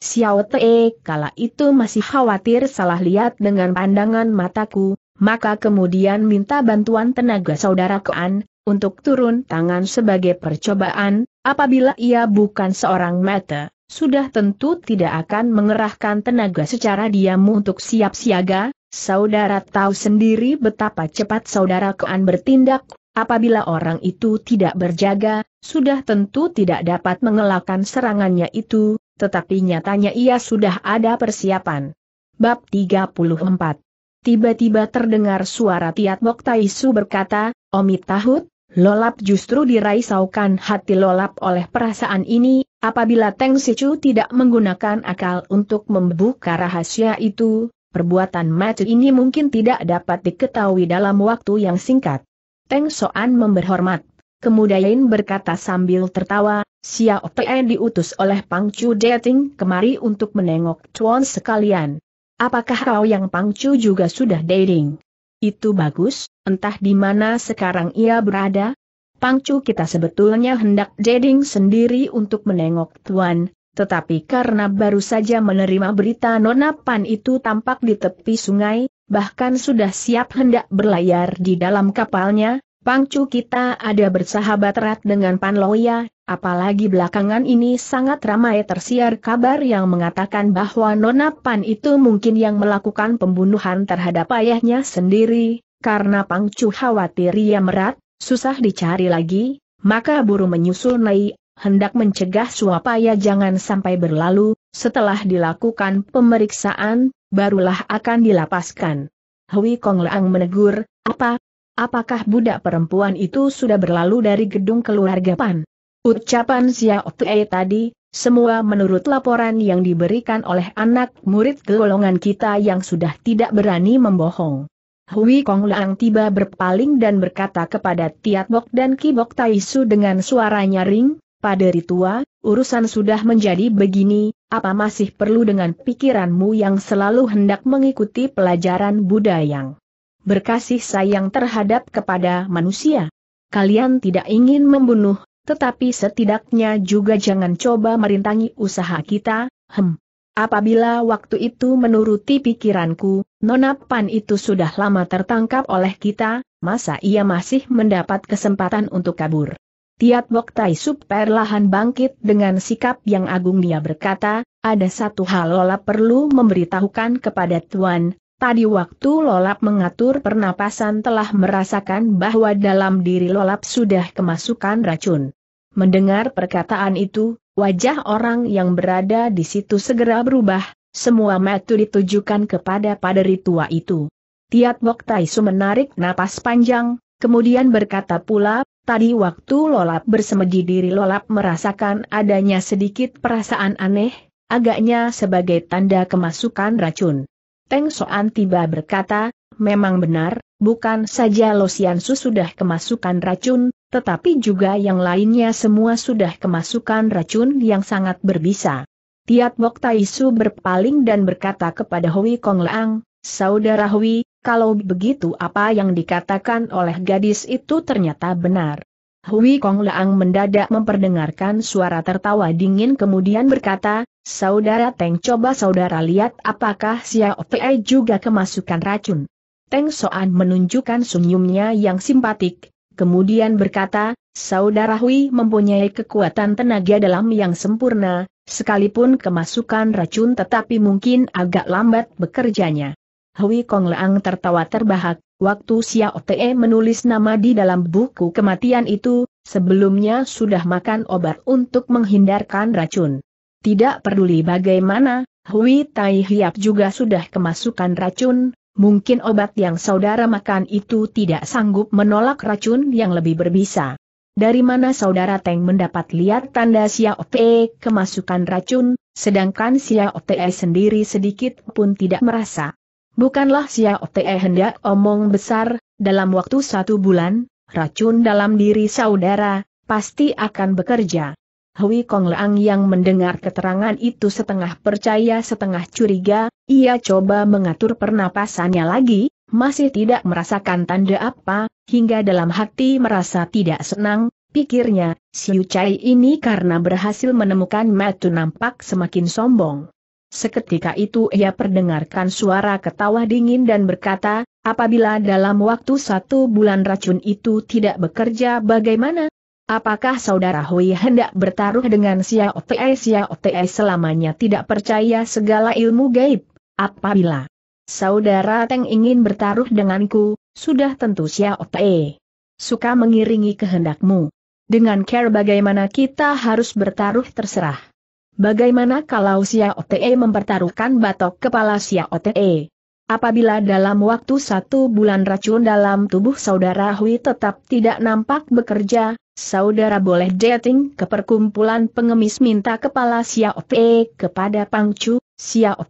Xiao Te kala itu masih khawatir salah lihat dengan pandangan mataku, maka kemudian minta bantuan tenaga saudara Koan, untuk turun tangan sebagai percobaan, apabila ia bukan seorang mata, sudah tentu tidak akan mengerahkan tenaga secara diam untuk siap siaga, saudara tahu sendiri betapa cepat saudara Koan bertindak, apabila orang itu tidak berjaga, sudah tentu tidak dapat mengelakkan serangannya itu, tetapi nyatanya ia sudah ada persiapan. Bab 34 Tiba-tiba terdengar suara Tiat Bok Taisu berkata, Omi Tahut, Lolap justru diraisaukan hati Lolap oleh perasaan ini, apabila Teng Sichu tidak menggunakan akal untuk membuka rahasia itu, perbuatan Macu ini mungkin tidak dapat diketahui dalam waktu yang singkat. Teng Soan memberhormat. Kemudian berkata sambil tertawa, Xiao Te diutus oleh Pang Chu Dating kemari untuk menengok Chuan sekalian. Apakah kau yang pangcu juga sudah dating? Itu bagus, entah di mana sekarang ia berada. Pangcu kita sebetulnya hendak dating sendiri untuk menengok Tuan, tetapi karena baru saja menerima berita Nona Pan itu tampak di tepi sungai, bahkan sudah siap hendak berlayar di dalam kapalnya, Pangcu kita ada bersahabat erat dengan Pan Loya, Apalagi belakangan ini sangat ramai tersiar kabar yang mengatakan bahwa Nona Pan itu mungkin yang melakukan pembunuhan terhadap ayahnya sendiri, karena Pangcu khawatir ia merat, susah dicari lagi, maka buru menyusul Nai, hendak mencegah suap ayah jangan sampai berlalu, setelah dilakukan pemeriksaan, barulah akan dilapaskan. Hui Kong Leang menegur, apa? Apakah budak perempuan itu sudah berlalu dari gedung keluarga Pan? Ucapan Xiao Tei tadi, semua menurut laporan yang diberikan oleh anak murid golongan kita yang sudah tidak berani membohong. Hui Kong Lang tiba berpaling dan berkata kepada Tiat Bok dan Kibok Taisu dengan suara nyaring, pada ritua, urusan sudah menjadi begini, apa masih perlu dengan pikiranmu yang selalu hendak mengikuti pelajaran Buddha yang berkasih sayang terhadap kepada manusia? Kalian tidak ingin membunuh, tetapi setidaknya juga jangan coba merintangi usaha kita, hem. Apabila waktu itu menuruti pikiranku, Nona Pan itu sudah lama tertangkap oleh kita, masa ia masih mendapat kesempatan untuk kabur? Tiat Bok Tai Sup perlahan bangkit dengan sikap yang agung dia berkata, ada satu hal Lola perlu memberitahukan kepada Tuan, Tadi waktu Lolap mengatur pernapasan telah merasakan bahwa dalam diri Lolap sudah kemasukan racun. Mendengar perkataan itu, wajah orang yang berada di situ segera berubah, semua mata ditujukan kepada paderi tua itu. Tiat Bok Taisu menarik napas panjang, kemudian berkata pula, tadi waktu Lolap bersemedi diri Lolap merasakan adanya sedikit perasaan aneh, agaknya sebagai tanda kemasukan racun. Teng Soan tiba berkata, memang benar, bukan saja Su sudah kemasukan racun, tetapi juga yang lainnya semua sudah kemasukan racun yang sangat berbisa. Tiat Bok Taisu berpaling dan berkata kepada Hui Kong Leang, Saudara Hui, kalau begitu apa yang dikatakan oleh gadis itu ternyata benar. Hui Kong Leang mendadak memperdengarkan suara tertawa dingin kemudian berkata, Saudara Teng coba saudara lihat apakah Xiao Pei juga kemasukan racun. Teng Soan menunjukkan senyumnya yang simpatik, kemudian berkata, Saudara Hui mempunyai kekuatan tenaga dalam yang sempurna, sekalipun kemasukan racun tetapi mungkin agak lambat bekerjanya. Hui Kong Leang tertawa terbahak, Waktu Xiao Te menulis nama di dalam buku kematian itu, sebelumnya sudah makan obat untuk menghindarkan racun. Tidak peduli bagaimana, Hui Tai Hiap juga sudah kemasukan racun, mungkin obat yang saudara makan itu tidak sanggup menolak racun yang lebih berbisa. Dari mana saudara Teng mendapat lihat tanda Xiao Te kemasukan racun, sedangkan Xiao Te sendiri sedikit pun tidak merasa. Bukanlah Xiao Te hendak omong besar, dalam waktu satu bulan, racun dalam diri saudara, pasti akan bekerja. Hui Kong Leang yang mendengar keterangan itu setengah percaya setengah curiga, ia coba mengatur pernapasannya lagi, masih tidak merasakan tanda apa, hingga dalam hati merasa tidak senang, pikirnya, Siu Chai ini karena berhasil menemukan metu nampak semakin sombong. Seketika itu ia perdengarkan suara ketawa dingin dan berkata, apabila dalam waktu satu bulan racun itu tidak bekerja bagaimana? Apakah saudara Hui hendak bertaruh dengan Sia Te Sia Te selamanya tidak percaya segala ilmu gaib? Apabila saudara Teng ingin bertaruh denganku, sudah tentu Sia Te suka mengiringi kehendakmu. Dengan care bagaimana kita harus bertaruh terserah. Bagaimana kalau Te mempertaruhkan batok kepala Te? Apabila dalam waktu satu bulan racun dalam tubuh saudara Hui tetap tidak nampak bekerja, saudara boleh dating ke perkumpulan pengemis minta kepala Te kepada Pangcu,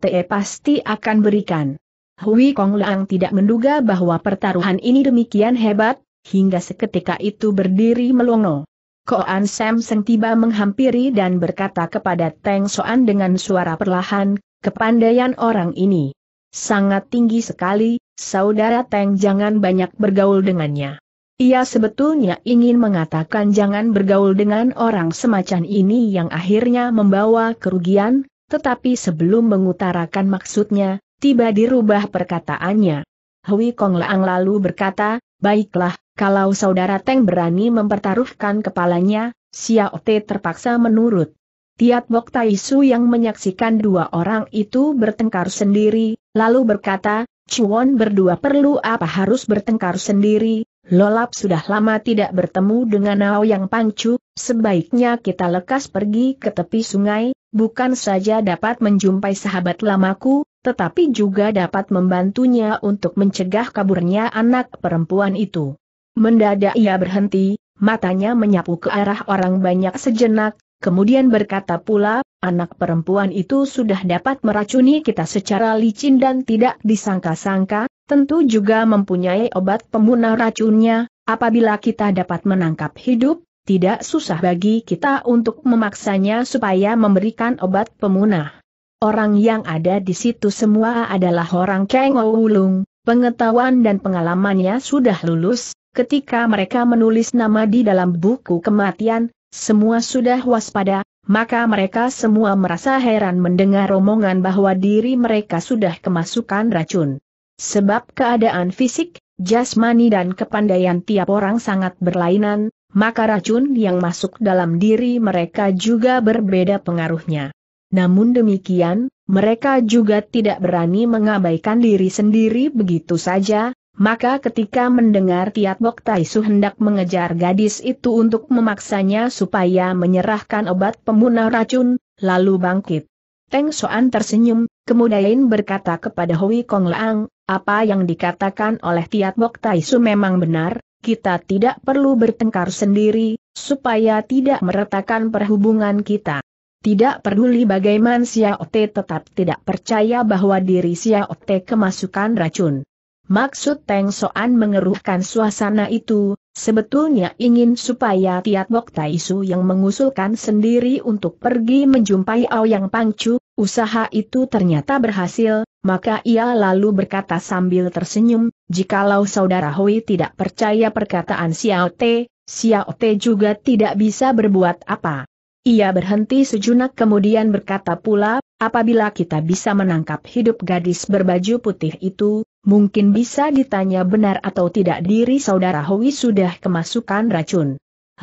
Te pasti akan berikan. Hui Kong Leang tidak menduga bahwa pertaruhan ini demikian hebat, hingga seketika itu berdiri melongo. Koan Sam Seng tiba menghampiri dan berkata kepada Teng Soan dengan suara perlahan, kepandaian orang ini sangat tinggi sekali, saudara Teng jangan banyak bergaul dengannya. Ia sebetulnya ingin mengatakan jangan bergaul dengan orang semacam ini yang akhirnya membawa kerugian, tetapi sebelum mengutarakan maksudnya, tiba dirubah perkataannya. Hui Kong Laang lalu berkata, Baiklah, kalau saudara Teng berani mempertaruhkan kepalanya, Xiao Te terpaksa menurut. Tiat Bok Tai Su yang menyaksikan dua orang itu bertengkar sendiri, lalu berkata, Chuan berdua perlu apa harus bertengkar sendiri, Lolap sudah lama tidak bertemu dengan Nao yang pangcu, sebaiknya kita lekas pergi ke tepi sungai, bukan saja dapat menjumpai sahabat lamaku, tetapi juga dapat membantunya untuk mencegah kaburnya anak perempuan itu. Mendadak ia berhenti, matanya menyapu ke arah orang banyak sejenak, kemudian berkata pula, anak perempuan itu sudah dapat meracuni kita secara licin dan tidak disangka-sangka, tentu juga mempunyai obat pemunah racunnya, apabila kita dapat menangkap hidup, tidak susah bagi kita untuk memaksanya supaya memberikan obat pemunah. Orang yang ada di situ semua adalah orang Kang Wulung, pengetahuan dan pengalamannya sudah lulus, ketika mereka menulis nama di dalam buku kematian, semua sudah waspada, maka mereka semua merasa heran mendengar omongan bahwa diri mereka sudah kemasukan racun. Sebab keadaan fisik, jasmani dan kepandaian tiap orang sangat berlainan, maka racun yang masuk dalam diri mereka juga berbeda pengaruhnya. Namun demikian, mereka juga tidak berani mengabaikan diri sendiri begitu saja, maka ketika mendengar Tiat Bok Taisu hendak mengejar gadis itu untuk memaksanya supaya menyerahkan obat pembunuh racun, lalu bangkit. Teng Soan tersenyum, kemudian berkata kepada Hui Kong Laang, apa yang dikatakan oleh Tiat Bok Taisu memang benar, kita tidak perlu bertengkar sendiri, supaya tidak meretakan perhubungan kita. Tidak peduli bagaimana Te tetap tidak percaya bahwa diri Te kemasukan racun. Maksud Teng Soan mengeruhkan suasana itu, sebetulnya ingin supaya Tiat Bok Taisu yang mengusulkan sendiri untuk pergi menjumpai Ao Yang Pangcu, usaha itu ternyata berhasil, maka ia lalu berkata sambil tersenyum, jikalau saudara Hui tidak percaya perkataan Xiao Te juga tidak bisa berbuat apa. Ia berhenti sejenak kemudian berkata pula, apabila kita bisa menangkap hidup gadis berbaju putih itu, mungkin bisa ditanya benar atau tidak diri saudara Hui sudah kemasukan racun.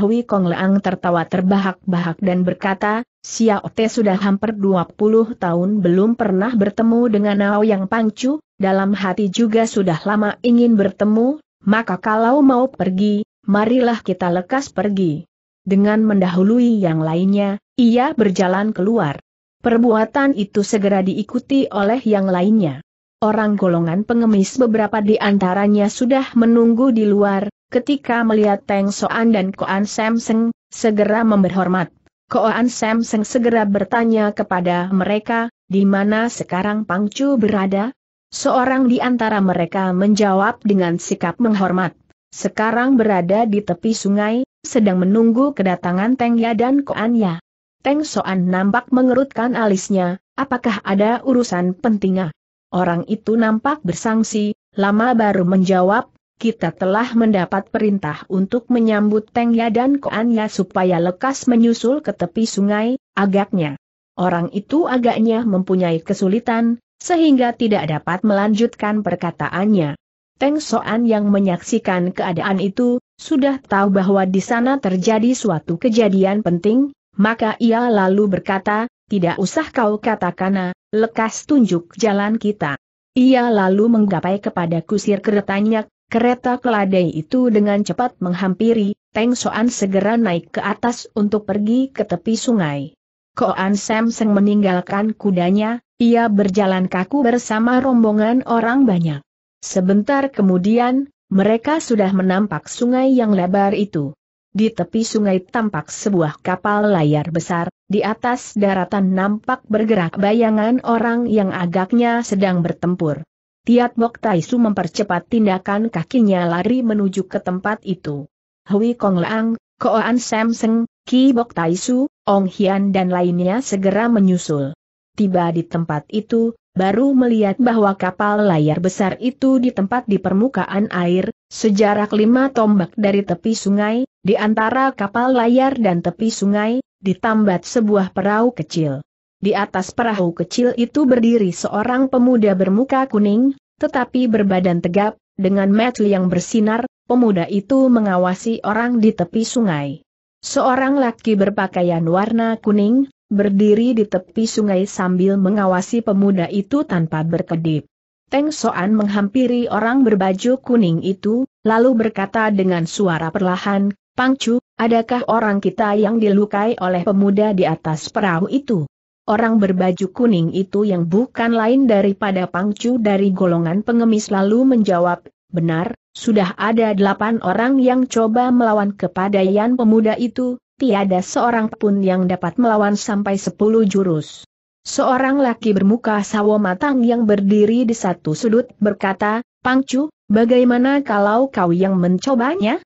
Hui Kong Leang tertawa terbahak-bahak dan berkata, Xiao Te sudah hampir 20 tahun belum pernah bertemu dengan Nao Yang Pangcu, dalam hati juga sudah lama ingin bertemu, maka kalau mau pergi, marilah kita lekas pergi dengan mendahului yang lainnya, ia berjalan keluar. Perbuatan itu segera diikuti oleh yang lainnya. Orang golongan pengemis beberapa di antaranya sudah menunggu di luar, ketika melihat Teng Soan dan Koan Samseng, segera memberhormat. Koan Samseng segera bertanya kepada mereka, di mana sekarang Pangcu berada? Seorang di antara mereka menjawab dengan sikap menghormat. Sekarang berada di tepi sungai, sedang menunggu kedatangan Teng Ya dan Koanya. Teng Soan nampak mengerutkan alisnya, apakah ada urusan pentingnya? Ah? Orang itu nampak bersangsi, lama baru menjawab, kita telah mendapat perintah untuk menyambut Teng Ya dan Koanya supaya lekas menyusul ke tepi sungai, agaknya. Orang itu agaknya mempunyai kesulitan, sehingga tidak dapat melanjutkan perkataannya. Teng Soan yang menyaksikan keadaan itu, sudah tahu bahwa di sana terjadi suatu kejadian penting, maka ia lalu berkata, tidak usah kau katakan, lekas tunjuk jalan kita. Ia lalu menggapai kepada kusir keretanya, kereta keladai itu dengan cepat menghampiri, Teng Soan segera naik ke atas untuk pergi ke tepi sungai. Koan Sam Seng meninggalkan kudanya, ia berjalan kaku bersama rombongan orang banyak. Sebentar kemudian, mereka sudah menampak sungai yang lebar itu. Di tepi sungai tampak sebuah kapal layar besar, di atas daratan nampak bergerak bayangan orang yang agaknya sedang bertempur. Tiat Bok Taisu mempercepat tindakan kakinya lari menuju ke tempat itu. Hui Kong Lang, Koan Sam Ki Bok Taisu, Ong Hian dan lainnya segera menyusul. Tiba di tempat itu, baru melihat bahwa kapal layar besar itu di tempat di permukaan air, sejarak lima tombak dari tepi sungai, di antara kapal layar dan tepi sungai, ditambat sebuah perahu kecil. Di atas perahu kecil itu berdiri seorang pemuda bermuka kuning, tetapi berbadan tegap, dengan mata yang bersinar, pemuda itu mengawasi orang di tepi sungai. Seorang laki berpakaian warna kuning, berdiri di tepi sungai sambil mengawasi pemuda itu tanpa berkedip. Teng Soan menghampiri orang berbaju kuning itu, lalu berkata dengan suara perlahan, Pangcu, adakah orang kita yang dilukai oleh pemuda di atas perahu itu? Orang berbaju kuning itu yang bukan lain daripada Pangcu dari golongan pengemis lalu menjawab, benar, sudah ada delapan orang yang coba melawan kepada pemuda itu, tiada seorang pun yang dapat melawan sampai sepuluh jurus. Seorang laki bermuka sawo matang yang berdiri di satu sudut berkata, Pangcu, bagaimana kalau kau yang mencobanya?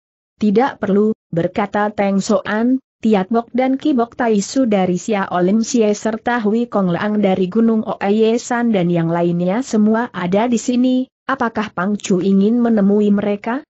Tidak perlu, berkata Teng Soan, Bok dan Kibok Taisu dari Sia Olim Sia serta Hui Kong Lang dari Gunung San dan yang lainnya semua ada di sini, apakah Pangcu ingin menemui mereka?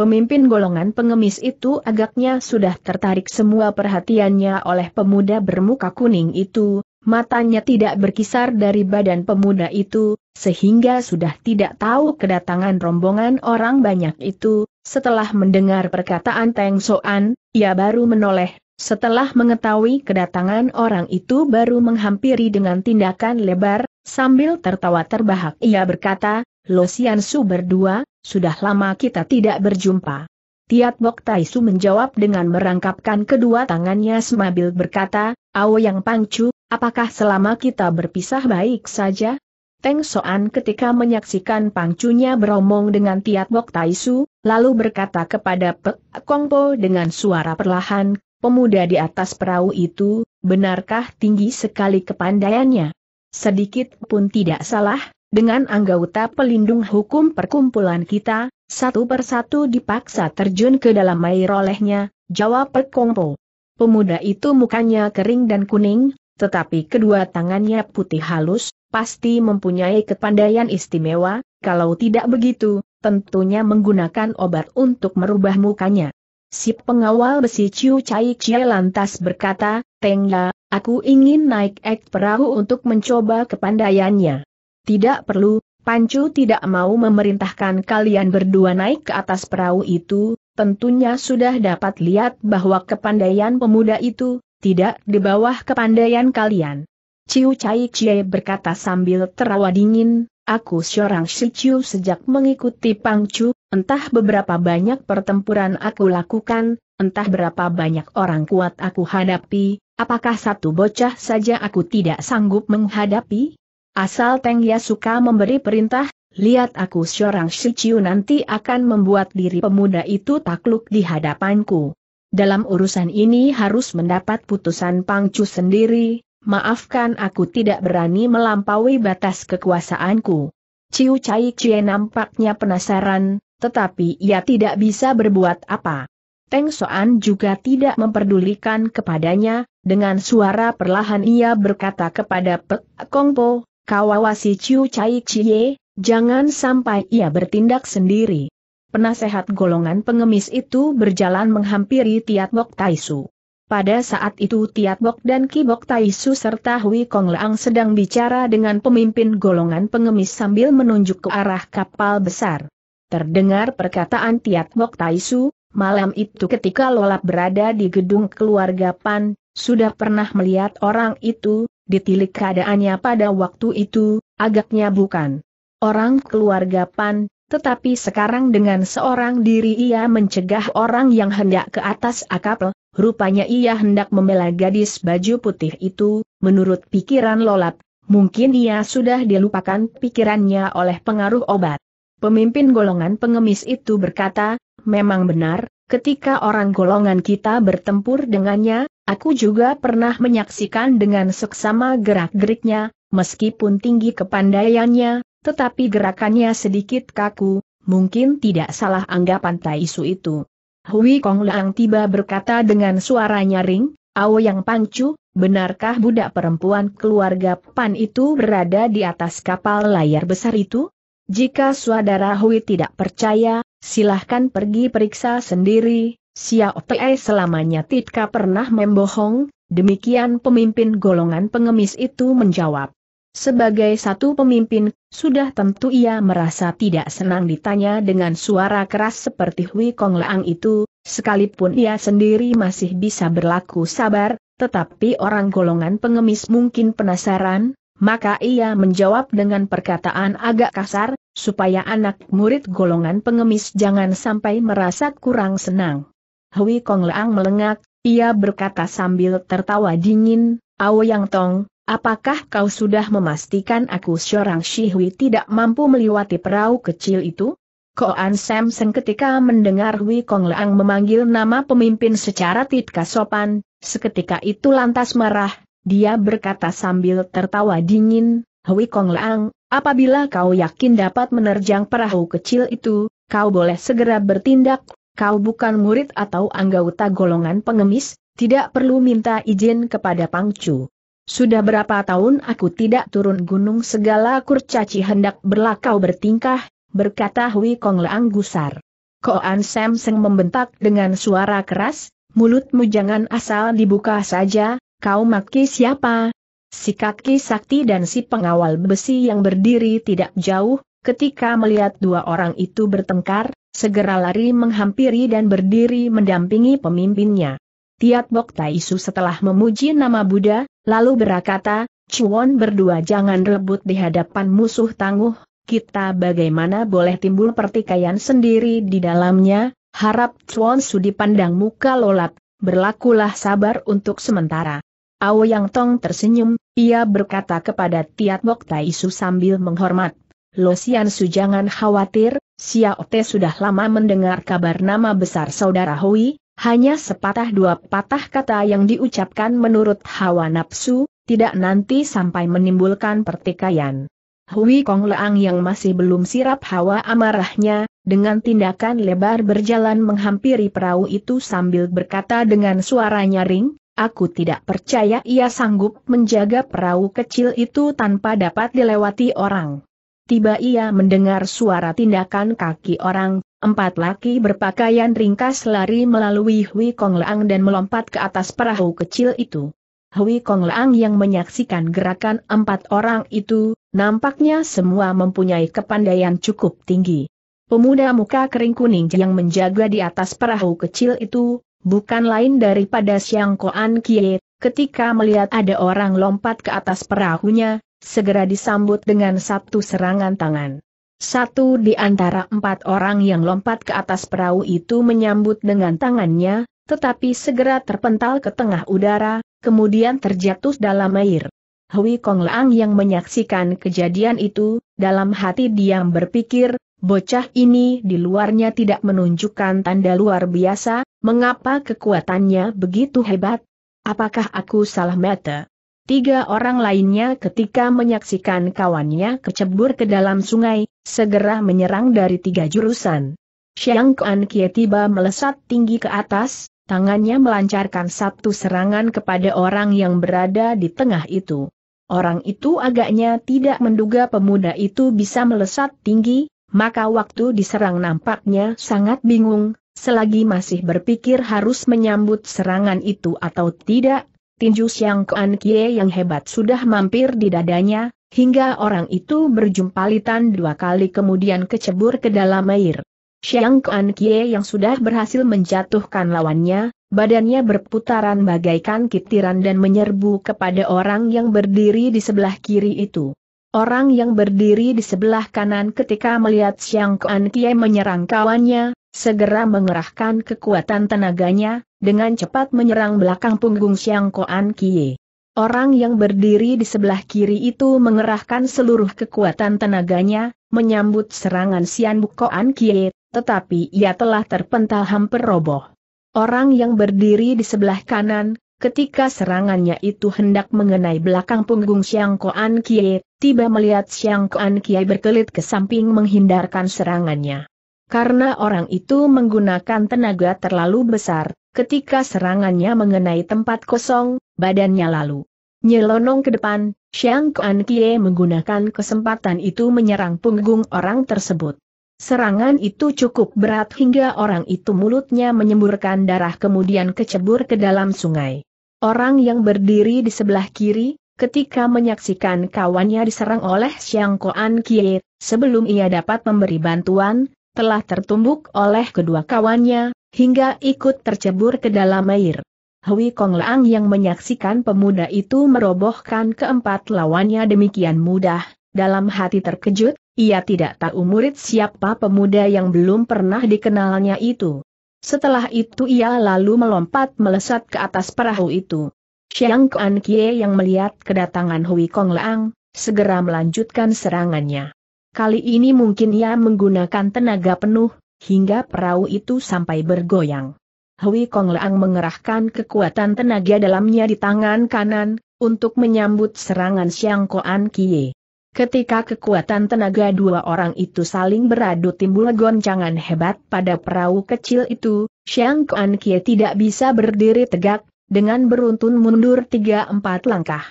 Pemimpin golongan pengemis itu agaknya sudah tertarik semua perhatiannya oleh pemuda bermuka kuning itu, matanya tidak berkisar dari badan pemuda itu, sehingga sudah tidak tahu kedatangan rombongan orang banyak itu, setelah mendengar perkataan Teng Soan, ia baru menoleh, setelah mengetahui kedatangan orang itu baru menghampiri dengan tindakan lebar, sambil tertawa terbahak ia berkata, Losian Su berdua, sudah lama kita tidak berjumpa. Tiat Bok Su menjawab dengan merangkapkan kedua tangannya semabil berkata, Ao Yang Pangcu, apakah selama kita berpisah baik saja? Teng Soan ketika menyaksikan Pangcunya beromong dengan Tiat Bok Su, lalu berkata kepada Pek Kongpo dengan suara perlahan, pemuda di atas perahu itu, benarkah tinggi sekali kepandaiannya? Sedikit pun tidak salah, dengan anggota pelindung hukum perkumpulan kita, satu persatu dipaksa terjun ke dalam air olehnya, jawab Pekongpo. Pemuda itu mukanya kering dan kuning, tetapi kedua tangannya putih halus, pasti mempunyai kepandaian istimewa, kalau tidak begitu, tentunya menggunakan obat untuk merubah mukanya. Si pengawal besi Ciu Cai Cie lantas berkata, tengla, ya, aku ingin naik ek perahu untuk mencoba kepandaiannya. Tidak perlu, Pancu tidak mau memerintahkan kalian berdua naik ke atas perahu itu, tentunya sudah dapat lihat bahwa kepandaian pemuda itu, tidak di bawah kepandaian kalian. Ciu Cai Cie berkata sambil terawa dingin, aku seorang si Ciu sejak mengikuti Pangcu, entah beberapa banyak pertempuran aku lakukan, entah berapa banyak orang kuat aku hadapi, apakah satu bocah saja aku tidak sanggup menghadapi? Asal Teng ya suka memberi perintah, lihat aku seorang Ciu nanti akan membuat diri pemuda itu takluk di hadapanku. Dalam urusan ini harus mendapat putusan Pangcu sendiri, maafkan aku tidak berani melampaui batas kekuasaanku. Ciu Cai Cie nampaknya penasaran, tetapi ia tidak bisa berbuat apa. Teng Soan juga tidak memperdulikan kepadanya, dengan suara perlahan ia berkata kepada Pek Kongpo, Kau awasi Ciu Cai Cie, jangan sampai ia bertindak sendiri. Penasehat golongan pengemis itu berjalan menghampiri Tiat Bok Taisu. Pada saat itu Tiat Bok dan Kibok Taisu serta Hui Kong Leang sedang bicara dengan pemimpin golongan pengemis sambil menunjuk ke arah kapal besar. Terdengar perkataan Tiat Bok Taisu, malam itu ketika Lolap berada di gedung keluarga Pan, sudah pernah melihat orang itu, ditilik keadaannya pada waktu itu, agaknya bukan orang keluarga Pan, tetapi sekarang dengan seorang diri ia mencegah orang yang hendak ke atas akapel, rupanya ia hendak membela gadis baju putih itu, menurut pikiran Lolap, mungkin ia sudah dilupakan pikirannya oleh pengaruh obat. Pemimpin golongan pengemis itu berkata, memang benar, ketika orang golongan kita bertempur dengannya, Aku juga pernah menyaksikan dengan seksama gerak-geriknya, meskipun tinggi kepandaiannya, tetapi gerakannya sedikit kaku, mungkin tidak salah anggapan Tai Su itu. Hui Kong Leang tiba berkata dengan suara nyaring, Awo yang pancu, benarkah budak perempuan keluarga Pan itu berada di atas kapal layar besar itu? Jika saudara Hui tidak percaya, silahkan pergi periksa sendiri, Xiao Pei selamanya tidak pernah membohong, demikian pemimpin golongan pengemis itu menjawab. Sebagai satu pemimpin, sudah tentu ia merasa tidak senang ditanya dengan suara keras seperti Hui Kong Leang itu, sekalipun ia sendiri masih bisa berlaku sabar, tetapi orang golongan pengemis mungkin penasaran, maka ia menjawab dengan perkataan agak kasar, supaya anak murid golongan pengemis jangan sampai merasa kurang senang. Hui Kong Leang melengak, ia berkata sambil tertawa dingin, Yang Tong, apakah kau sudah memastikan aku seorang Shihui tidak mampu meliwati perahu kecil itu? Koan Seng ketika mendengar Hui Kong Leang memanggil nama pemimpin secara tidak sopan, seketika itu lantas marah, dia berkata sambil tertawa dingin, Hui Kong Leang, apabila kau yakin dapat menerjang perahu kecil itu, kau boleh segera bertindak Kau bukan murid atau anggota golongan pengemis, tidak perlu minta izin kepada Pangcu. Sudah berapa tahun aku tidak turun gunung segala kurcaci hendak berlakau bertingkah, berkata Hui Kong Leang gusar. Koan Sam Seng membentak dengan suara keras, mulutmu jangan asal dibuka saja, kau maki siapa? Si kaki sakti dan si pengawal besi yang berdiri tidak jauh, Ketika melihat dua orang itu bertengkar, segera lari menghampiri dan berdiri mendampingi pemimpinnya. Tiat Bok Taisu setelah memuji nama Buddha, lalu berkata, Cuan berdua jangan rebut di hadapan musuh tangguh, kita bagaimana boleh timbul pertikaian sendiri di dalamnya, harap Cuan sudi pandang muka lolap, berlakulah sabar untuk sementara. Ao Yang Tong tersenyum, ia berkata kepada Tiat Bok Taisu sambil menghormat, Lo Sian Su jangan khawatir, Xiao Te sudah lama mendengar kabar nama besar saudara Hui, hanya sepatah dua patah kata yang diucapkan menurut hawa nafsu, tidak nanti sampai menimbulkan pertikaian. Hui Kong Leang yang masih belum sirap hawa amarahnya, dengan tindakan lebar berjalan menghampiri perahu itu sambil berkata dengan suara nyaring, aku tidak percaya ia sanggup menjaga perahu kecil itu tanpa dapat dilewati orang tiba ia mendengar suara tindakan kaki orang, empat laki berpakaian ringkas lari melalui Hui Kong Leang dan melompat ke atas perahu kecil itu. Hui Kong Leang yang menyaksikan gerakan empat orang itu, nampaknya semua mempunyai kepandaian cukup tinggi. Pemuda muka kering kuning yang menjaga di atas perahu kecil itu, bukan lain daripada Siang Koan Kie, ketika melihat ada orang lompat ke atas perahunya, segera disambut dengan satu serangan tangan. Satu di antara empat orang yang lompat ke atas perahu itu menyambut dengan tangannya, tetapi segera terpental ke tengah udara, kemudian terjatuh dalam air. Hui Kong Lang yang menyaksikan kejadian itu, dalam hati diam berpikir, bocah ini di luarnya tidak menunjukkan tanda luar biasa, mengapa kekuatannya begitu hebat? Apakah aku salah mata? Tiga orang lainnya ketika menyaksikan kawannya kecebur ke dalam sungai, segera menyerang dari tiga jurusan. Xiang Kuan Kie tiba melesat tinggi ke atas, tangannya melancarkan satu serangan kepada orang yang berada di tengah itu. Orang itu agaknya tidak menduga pemuda itu bisa melesat tinggi, maka waktu diserang nampaknya sangat bingung, selagi masih berpikir harus menyambut serangan itu atau tidak, tinju Xiang Kuan Kie yang hebat sudah mampir di dadanya, hingga orang itu berjumpalitan dua kali kemudian kecebur ke dalam air. Xiang Kuan Kie yang sudah berhasil menjatuhkan lawannya, badannya berputaran bagaikan kitiran dan menyerbu kepada orang yang berdiri di sebelah kiri itu. Orang yang berdiri di sebelah kanan ketika melihat Xiang Kuan Kie menyerang kawannya, segera mengerahkan kekuatan tenaganya, dengan cepat menyerang belakang punggung Xiang Koan Kie. Orang yang berdiri di sebelah kiri itu mengerahkan seluruh kekuatan tenaganya, menyambut serangan Xian Koan Kie, tetapi ia telah terpental hampir roboh. Orang yang berdiri di sebelah kanan, ketika serangannya itu hendak mengenai belakang punggung Xiang Koan Kie, tiba melihat Xiang Koan Kie berkelit ke samping menghindarkan serangannya. Karena orang itu menggunakan tenaga terlalu besar, Ketika serangannya mengenai tempat kosong, badannya lalu nyelonong ke depan, Xiang Kuan Kie menggunakan kesempatan itu menyerang punggung orang tersebut. Serangan itu cukup berat hingga orang itu mulutnya menyemburkan darah kemudian kecebur ke dalam sungai. Orang yang berdiri di sebelah kiri, ketika menyaksikan kawannya diserang oleh Xiang Kuan Kie, sebelum ia dapat memberi bantuan, telah tertumbuk oleh kedua kawannya, hingga ikut tercebur ke dalam air. Hui Kong Lang yang menyaksikan pemuda itu merobohkan keempat lawannya demikian mudah, dalam hati terkejut, ia tidak tahu murid siapa pemuda yang belum pernah dikenalnya itu. Setelah itu ia lalu melompat melesat ke atas perahu itu. Xiang Kuan Kie yang melihat kedatangan Hui Kong Lang, segera melanjutkan serangannya. Kali ini mungkin ia menggunakan tenaga penuh, hingga perahu itu sampai bergoyang. Hui Kong Leang mengerahkan kekuatan tenaga dalamnya di tangan kanan, untuk menyambut serangan Siang Koan Kie. Ketika kekuatan tenaga dua orang itu saling beradu timbul goncangan hebat pada perahu kecil itu, Siang Koan Kie tidak bisa berdiri tegak, dengan beruntun mundur tiga empat langkah.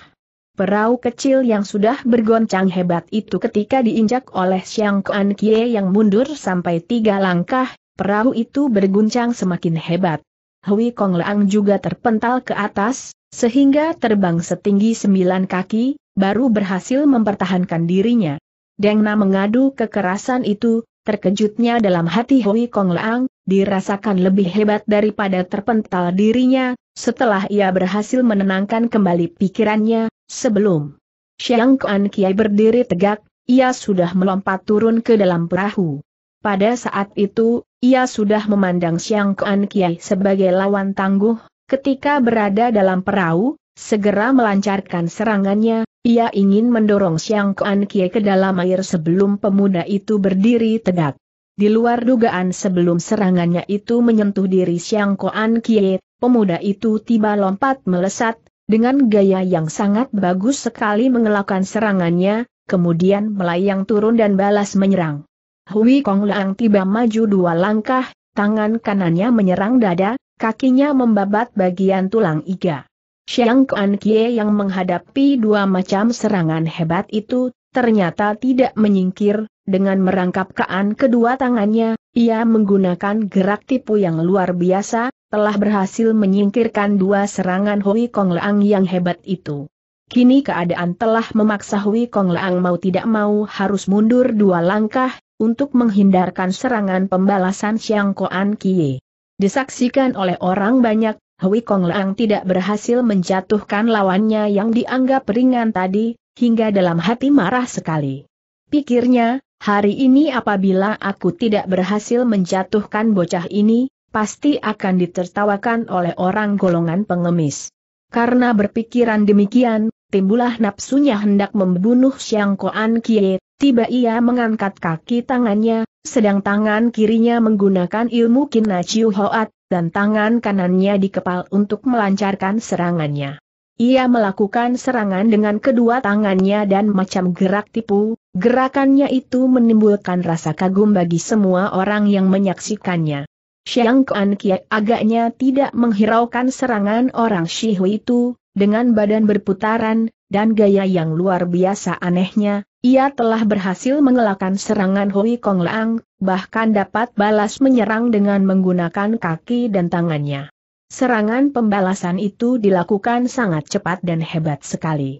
Perahu kecil yang sudah bergoncang hebat itu ketika diinjak oleh Xiang Kuan Kie yang mundur sampai tiga langkah, perahu itu berguncang semakin hebat. Hui Kong Leang juga terpental ke atas, sehingga terbang setinggi sembilan kaki, baru berhasil mempertahankan dirinya. Deng mengadu kekerasan itu, terkejutnya dalam hati Hui Kong Leang, dirasakan lebih hebat daripada terpental dirinya, setelah ia berhasil menenangkan kembali pikirannya, Sebelum Xiang Kuan Kiai berdiri tegak, ia sudah melompat turun ke dalam perahu. Pada saat itu, ia sudah memandang Xiang Kuan Kiai sebagai lawan tangguh, ketika berada dalam perahu, segera melancarkan serangannya, ia ingin mendorong Xiang Kuan Kiai ke dalam air sebelum pemuda itu berdiri tegak. Di luar dugaan sebelum serangannya itu menyentuh diri Xiang Kuan Kiai, pemuda itu tiba lompat melesat, dengan gaya yang sangat bagus sekali mengelakkan serangannya, kemudian melayang turun dan balas menyerang. Hui Kong Lang tiba maju dua langkah, tangan kanannya menyerang dada, kakinya membabat bagian tulang iga. Xiang Kuan Kie yang menghadapi dua macam serangan hebat itu, ternyata tidak menyingkir, dengan merangkap kean kedua tangannya, ia menggunakan gerak tipu yang luar biasa, telah berhasil menyingkirkan dua serangan Hui Kong Leang yang hebat itu. Kini keadaan telah memaksa Hui Kong Leang mau tidak mau harus mundur dua langkah, untuk menghindarkan serangan pembalasan Xiang Koan Kie. Disaksikan oleh orang banyak, Hui Kong Leang tidak berhasil menjatuhkan lawannya yang dianggap ringan tadi, hingga dalam hati marah sekali. Pikirnya, Hari ini apabila aku tidak berhasil menjatuhkan bocah ini, pasti akan ditertawakan oleh orang golongan pengemis. Karena berpikiran demikian, timbullah nafsunya hendak membunuh Xiang Koan Kie, tiba ia mengangkat kaki tangannya, sedang tangan kirinya menggunakan ilmu Kina Chiu Hoat, dan tangan kanannya dikepal untuk melancarkan serangannya. Ia melakukan serangan dengan kedua tangannya dan macam gerak tipu, Gerakannya itu menimbulkan rasa kagum bagi semua orang yang menyaksikannya. Xiang Kuan Kiai agaknya tidak menghiraukan serangan orang Shihu itu, dengan badan berputaran, dan gaya yang luar biasa anehnya, ia telah berhasil mengelakkan serangan Hui Kong Lang, bahkan dapat balas menyerang dengan menggunakan kaki dan tangannya. Serangan pembalasan itu dilakukan sangat cepat dan hebat sekali.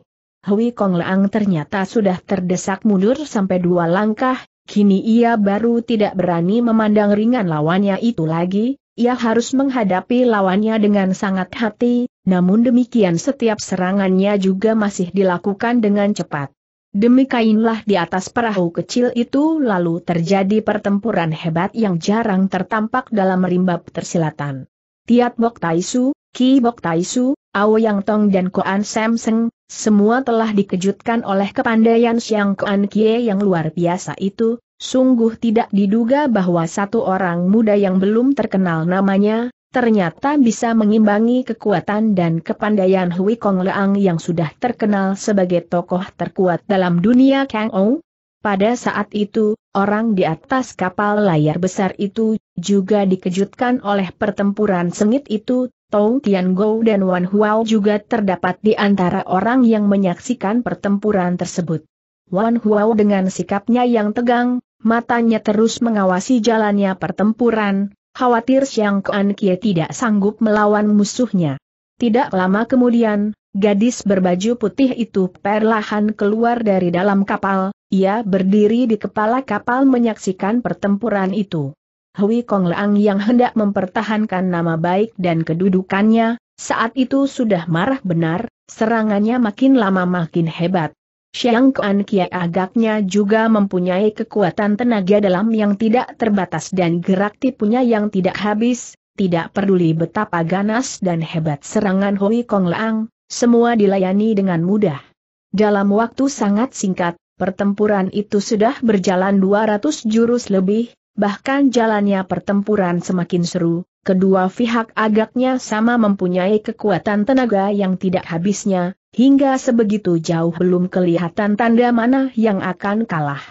Hui Kong Leang ternyata sudah terdesak mundur sampai dua langkah, kini ia baru tidak berani memandang ringan lawannya itu lagi, ia harus menghadapi lawannya dengan sangat hati, namun demikian setiap serangannya juga masih dilakukan dengan cepat. Demikianlah di atas perahu kecil itu lalu terjadi pertempuran hebat yang jarang tertampak dalam rimba tersilatan. Tiat Bok Taisu, Ki Bok Taisu, yang Tong dan Koan Samseng, semua telah dikejutkan oleh kepandaian Siang Koan Kie yang luar biasa itu, sungguh tidak diduga bahwa satu orang muda yang belum terkenal namanya, ternyata bisa mengimbangi kekuatan dan kepandaian Hui Kong Leang yang sudah terkenal sebagai tokoh terkuat dalam dunia Kang Ong. Pada saat itu, orang di atas kapal layar besar itu juga dikejutkan oleh pertempuran sengit itu, Tou Tian Go dan Wan Huao juga terdapat di antara orang yang menyaksikan pertempuran tersebut. Wan Huao dengan sikapnya yang tegang, matanya terus mengawasi jalannya pertempuran, khawatir Xiang Kuan Kie tidak sanggup melawan musuhnya. Tidak lama kemudian, gadis berbaju putih itu perlahan keluar dari dalam kapal, ia berdiri di kepala kapal menyaksikan pertempuran itu. Hui Kong Leang yang hendak mempertahankan nama baik dan kedudukannya, saat itu sudah marah benar, serangannya makin lama makin hebat. Xiang Kuan Kia agaknya juga mempunyai kekuatan tenaga dalam yang tidak terbatas dan gerak tipunya yang tidak habis, tidak peduli betapa ganas dan hebat serangan Hui Kong Leang, semua dilayani dengan mudah. Dalam waktu sangat singkat, pertempuran itu sudah berjalan 200 jurus lebih, bahkan jalannya pertempuran semakin seru, kedua pihak agaknya sama mempunyai kekuatan tenaga yang tidak habisnya, hingga sebegitu jauh belum kelihatan tanda mana yang akan kalah.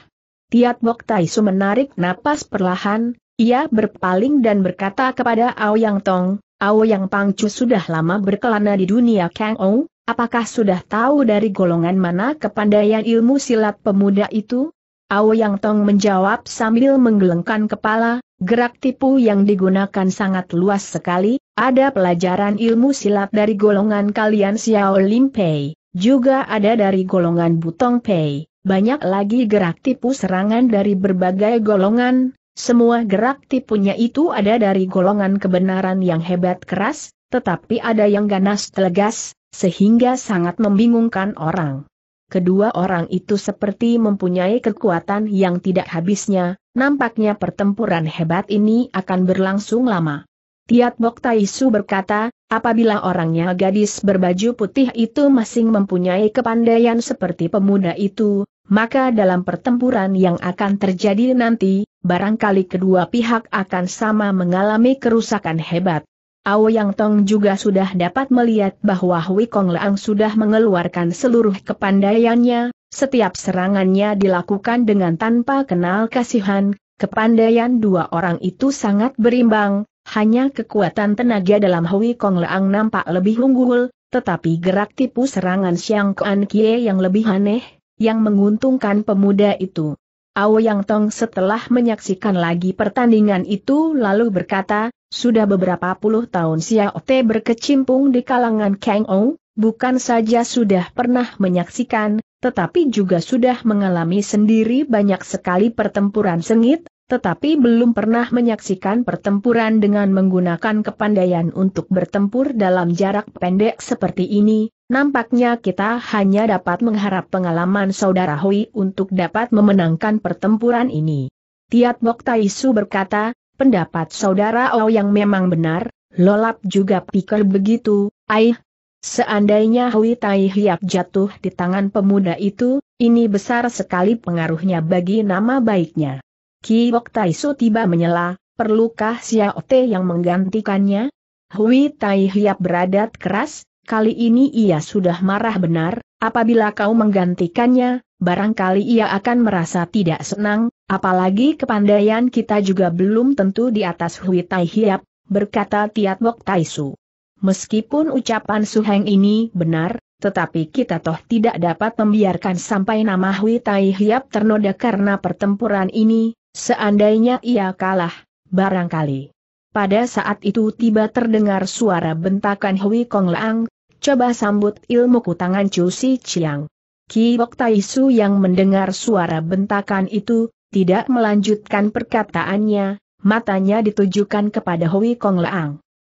Tiat Bok Taisu menarik napas perlahan, ia berpaling dan berkata kepada Ao Yang Tong, Aoyang Pangcu sudah lama berkelana di dunia Kang Ou, apakah sudah tahu dari golongan mana kepandaian ilmu silat pemuda itu? Yang Tong menjawab sambil menggelengkan kepala, gerak tipu yang digunakan sangat luas sekali, ada pelajaran ilmu silat dari golongan kalian Xiao Lim Pei, juga ada dari golongan Butong Pei, banyak lagi gerak tipu serangan dari berbagai golongan, semua gerak tipunya itu ada dari golongan kebenaran yang hebat keras, tetapi ada yang ganas telegas, sehingga sangat membingungkan orang kedua orang itu seperti mempunyai kekuatan yang tidak habisnya, nampaknya pertempuran hebat ini akan berlangsung lama. Tiat Bok Taisu berkata, apabila orangnya gadis berbaju putih itu masing mempunyai kepandaian seperti pemuda itu, maka dalam pertempuran yang akan terjadi nanti, barangkali kedua pihak akan sama mengalami kerusakan hebat. Ao Yang Tong juga sudah dapat melihat bahwa Hui Kong Leang sudah mengeluarkan seluruh kepandaiannya, setiap serangannya dilakukan dengan tanpa kenal kasihan, kepandaian dua orang itu sangat berimbang, hanya kekuatan tenaga dalam Hui Kong Leang nampak lebih unggul, tetapi gerak tipu serangan Xiang Kuan Kie yang lebih aneh, yang menguntungkan pemuda itu. Ao Yang Tong setelah menyaksikan lagi pertandingan itu lalu berkata, sudah beberapa puluh tahun Xiao Te berkecimpung di kalangan Kang Ou, bukan saja sudah pernah menyaksikan, tetapi juga sudah mengalami sendiri banyak sekali pertempuran sengit, tetapi belum pernah menyaksikan pertempuran dengan menggunakan kepandaian untuk bertempur dalam jarak pendek seperti ini, nampaknya kita hanya dapat mengharap pengalaman saudara Hui untuk dapat memenangkan pertempuran ini. Tiat Bok Taisu berkata, pendapat saudara Oh yang memang benar, Lolap juga pikir begitu, aih. Seandainya Hui Tai Hiap jatuh di tangan pemuda itu, ini besar sekali pengaruhnya bagi nama baiknya. Ki Wok Tai Su tiba menyela, perlukah Xiao Te yang menggantikannya? Hui Tai Hiap beradat keras, kali ini ia sudah marah benar, Apabila kau menggantikannya, barangkali ia akan merasa tidak senang, apalagi kepandaian kita juga belum tentu di atas Hui Tai Hiap, berkata Tiat Wok Tai Su. Meskipun ucapan Su Heng ini benar, tetapi kita toh tidak dapat membiarkan sampai nama Hui Tai Hiap ternoda karena pertempuran ini, seandainya ia kalah, barangkali. Pada saat itu tiba terdengar suara bentakan Hui Kong Lang, coba sambut ilmuku tangan Chu Si Chiang. Tai Taisu yang mendengar suara bentakan itu, tidak melanjutkan perkataannya, matanya ditujukan kepada Hui Kong Leang.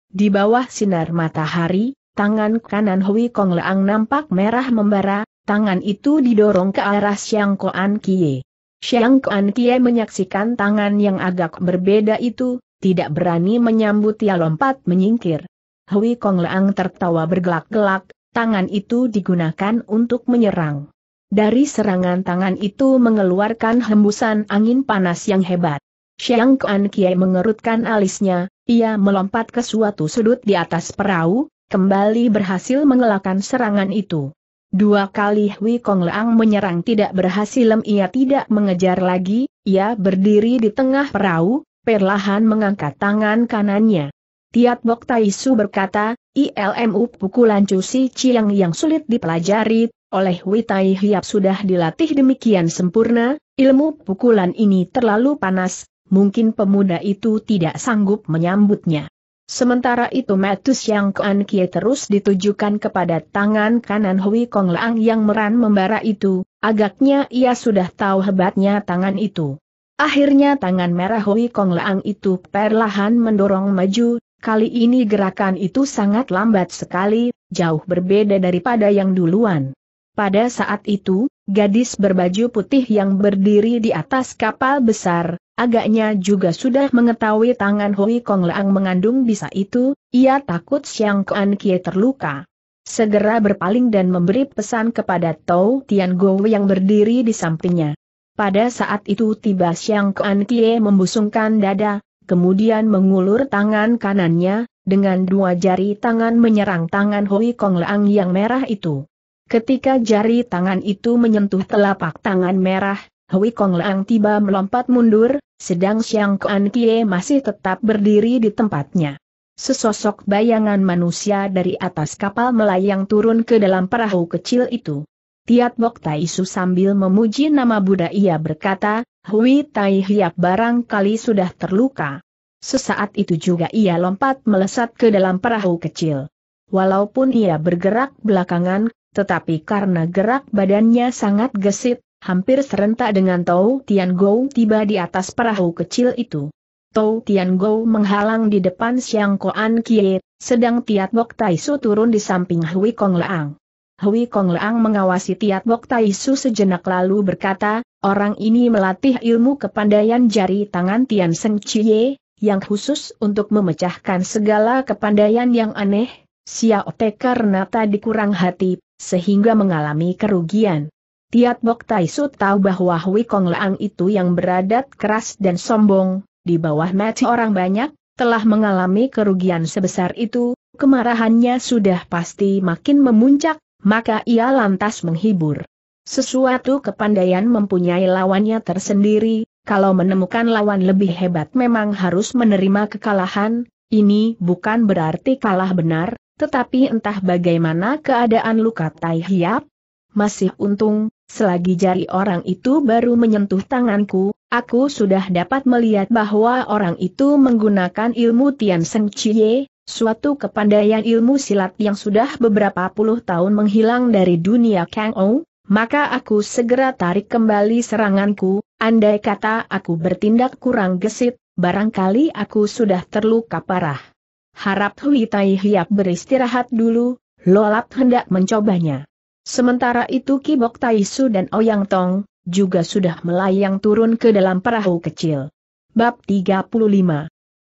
Di bawah sinar matahari, tangan kanan Hui Kong Leang nampak merah membara, tangan itu didorong ke arah Siang Koan Kie. Siang Koan Kie menyaksikan tangan yang agak berbeda itu, tidak berani menyambut ia lompat menyingkir. Hui Kong Leang tertawa bergelak-gelak, tangan itu digunakan untuk menyerang. Dari serangan tangan itu mengeluarkan hembusan angin panas yang hebat. Xiang Kuan Kiai mengerutkan alisnya, ia melompat ke suatu sudut di atas perahu, kembali berhasil mengelakkan serangan itu. Dua kali Hui Kong Leang menyerang tidak berhasil ia tidak mengejar lagi, ia berdiri di tengah perahu, perlahan mengangkat tangan kanannya. Tiat Bok Taisu berkata, ILMU pukulan cusi Chiang yang sulit dipelajari, oleh Witai Hiap sudah dilatih demikian sempurna, ilmu pukulan ini terlalu panas, mungkin pemuda itu tidak sanggup menyambutnya. Sementara itu Matus Yang Kuan Kie terus ditujukan kepada tangan kanan Hui Kong Lang yang meran membara itu, agaknya ia sudah tahu hebatnya tangan itu. Akhirnya tangan merah Hui Kong Leang itu perlahan mendorong maju, Kali ini gerakan itu sangat lambat sekali, jauh berbeda daripada yang duluan. Pada saat itu, gadis berbaju putih yang berdiri di atas kapal besar, agaknya juga sudah mengetahui tangan Hui Kong Leang mengandung bisa itu, ia takut Siang Kuan Kie terluka segera berpaling dan memberi pesan kepada Tou Tian Go yang berdiri di sampingnya. Pada saat itu tiba Xiang Kuan Kie membusungkan dada, kemudian mengulur tangan kanannya, dengan dua jari tangan menyerang tangan Hui Kong Leang yang merah itu. Ketika jari tangan itu menyentuh telapak tangan merah, Hui Kong Leang tiba melompat mundur, sedang Xiang Kuan Kie masih tetap berdiri di tempatnya. Sesosok bayangan manusia dari atas kapal melayang turun ke dalam perahu kecil itu. Tiat Bok Tai Su sambil memuji nama Buddha ia berkata, Hui Tai Hiap barangkali sudah terluka. Sesaat itu juga ia lompat melesat ke dalam perahu kecil. Walaupun ia bergerak belakangan, tetapi karena gerak badannya sangat gesit, hampir serentak dengan Tou Tian Gou tiba di atas perahu kecil itu. Tou Tian Gou menghalang di depan Siang Koan Kie, sedang Tiat Bok Tai Su turun di samping Hui Kong Laang. Hui Kong Leang mengawasi Tiat Bok Tai Su sejenak lalu berkata, orang ini melatih ilmu kepandaian jari tangan Tian Seng Chie, yang khusus untuk memecahkan segala kepandaian yang aneh, Xiao Te karena tadi kurang hati, sehingga mengalami kerugian. Tiat Bok Tai Su tahu bahwa Hui Kong Leang itu yang beradat keras dan sombong, di bawah mati orang banyak, telah mengalami kerugian sebesar itu, kemarahannya sudah pasti makin memuncak, maka ia lantas menghibur. Sesuatu kepandaian mempunyai lawannya tersendiri, kalau menemukan lawan lebih hebat memang harus menerima kekalahan, ini bukan berarti kalah benar, tetapi entah bagaimana keadaan luka tai hiap. Masih untung, selagi jari orang itu baru menyentuh tanganku, aku sudah dapat melihat bahwa orang itu menggunakan ilmu Tian Seng Chie, Suatu kepandaian ilmu silat yang sudah beberapa puluh tahun menghilang dari dunia Kang Ou, maka aku segera tarik kembali seranganku, andai kata aku bertindak kurang gesit, barangkali aku sudah terluka parah. Harap Hui Tai Hiap beristirahat dulu, Lolap hendak mencobanya. Sementara itu Kibok Su dan Oyang oh Tong, juga sudah melayang turun ke dalam perahu kecil. Bab 35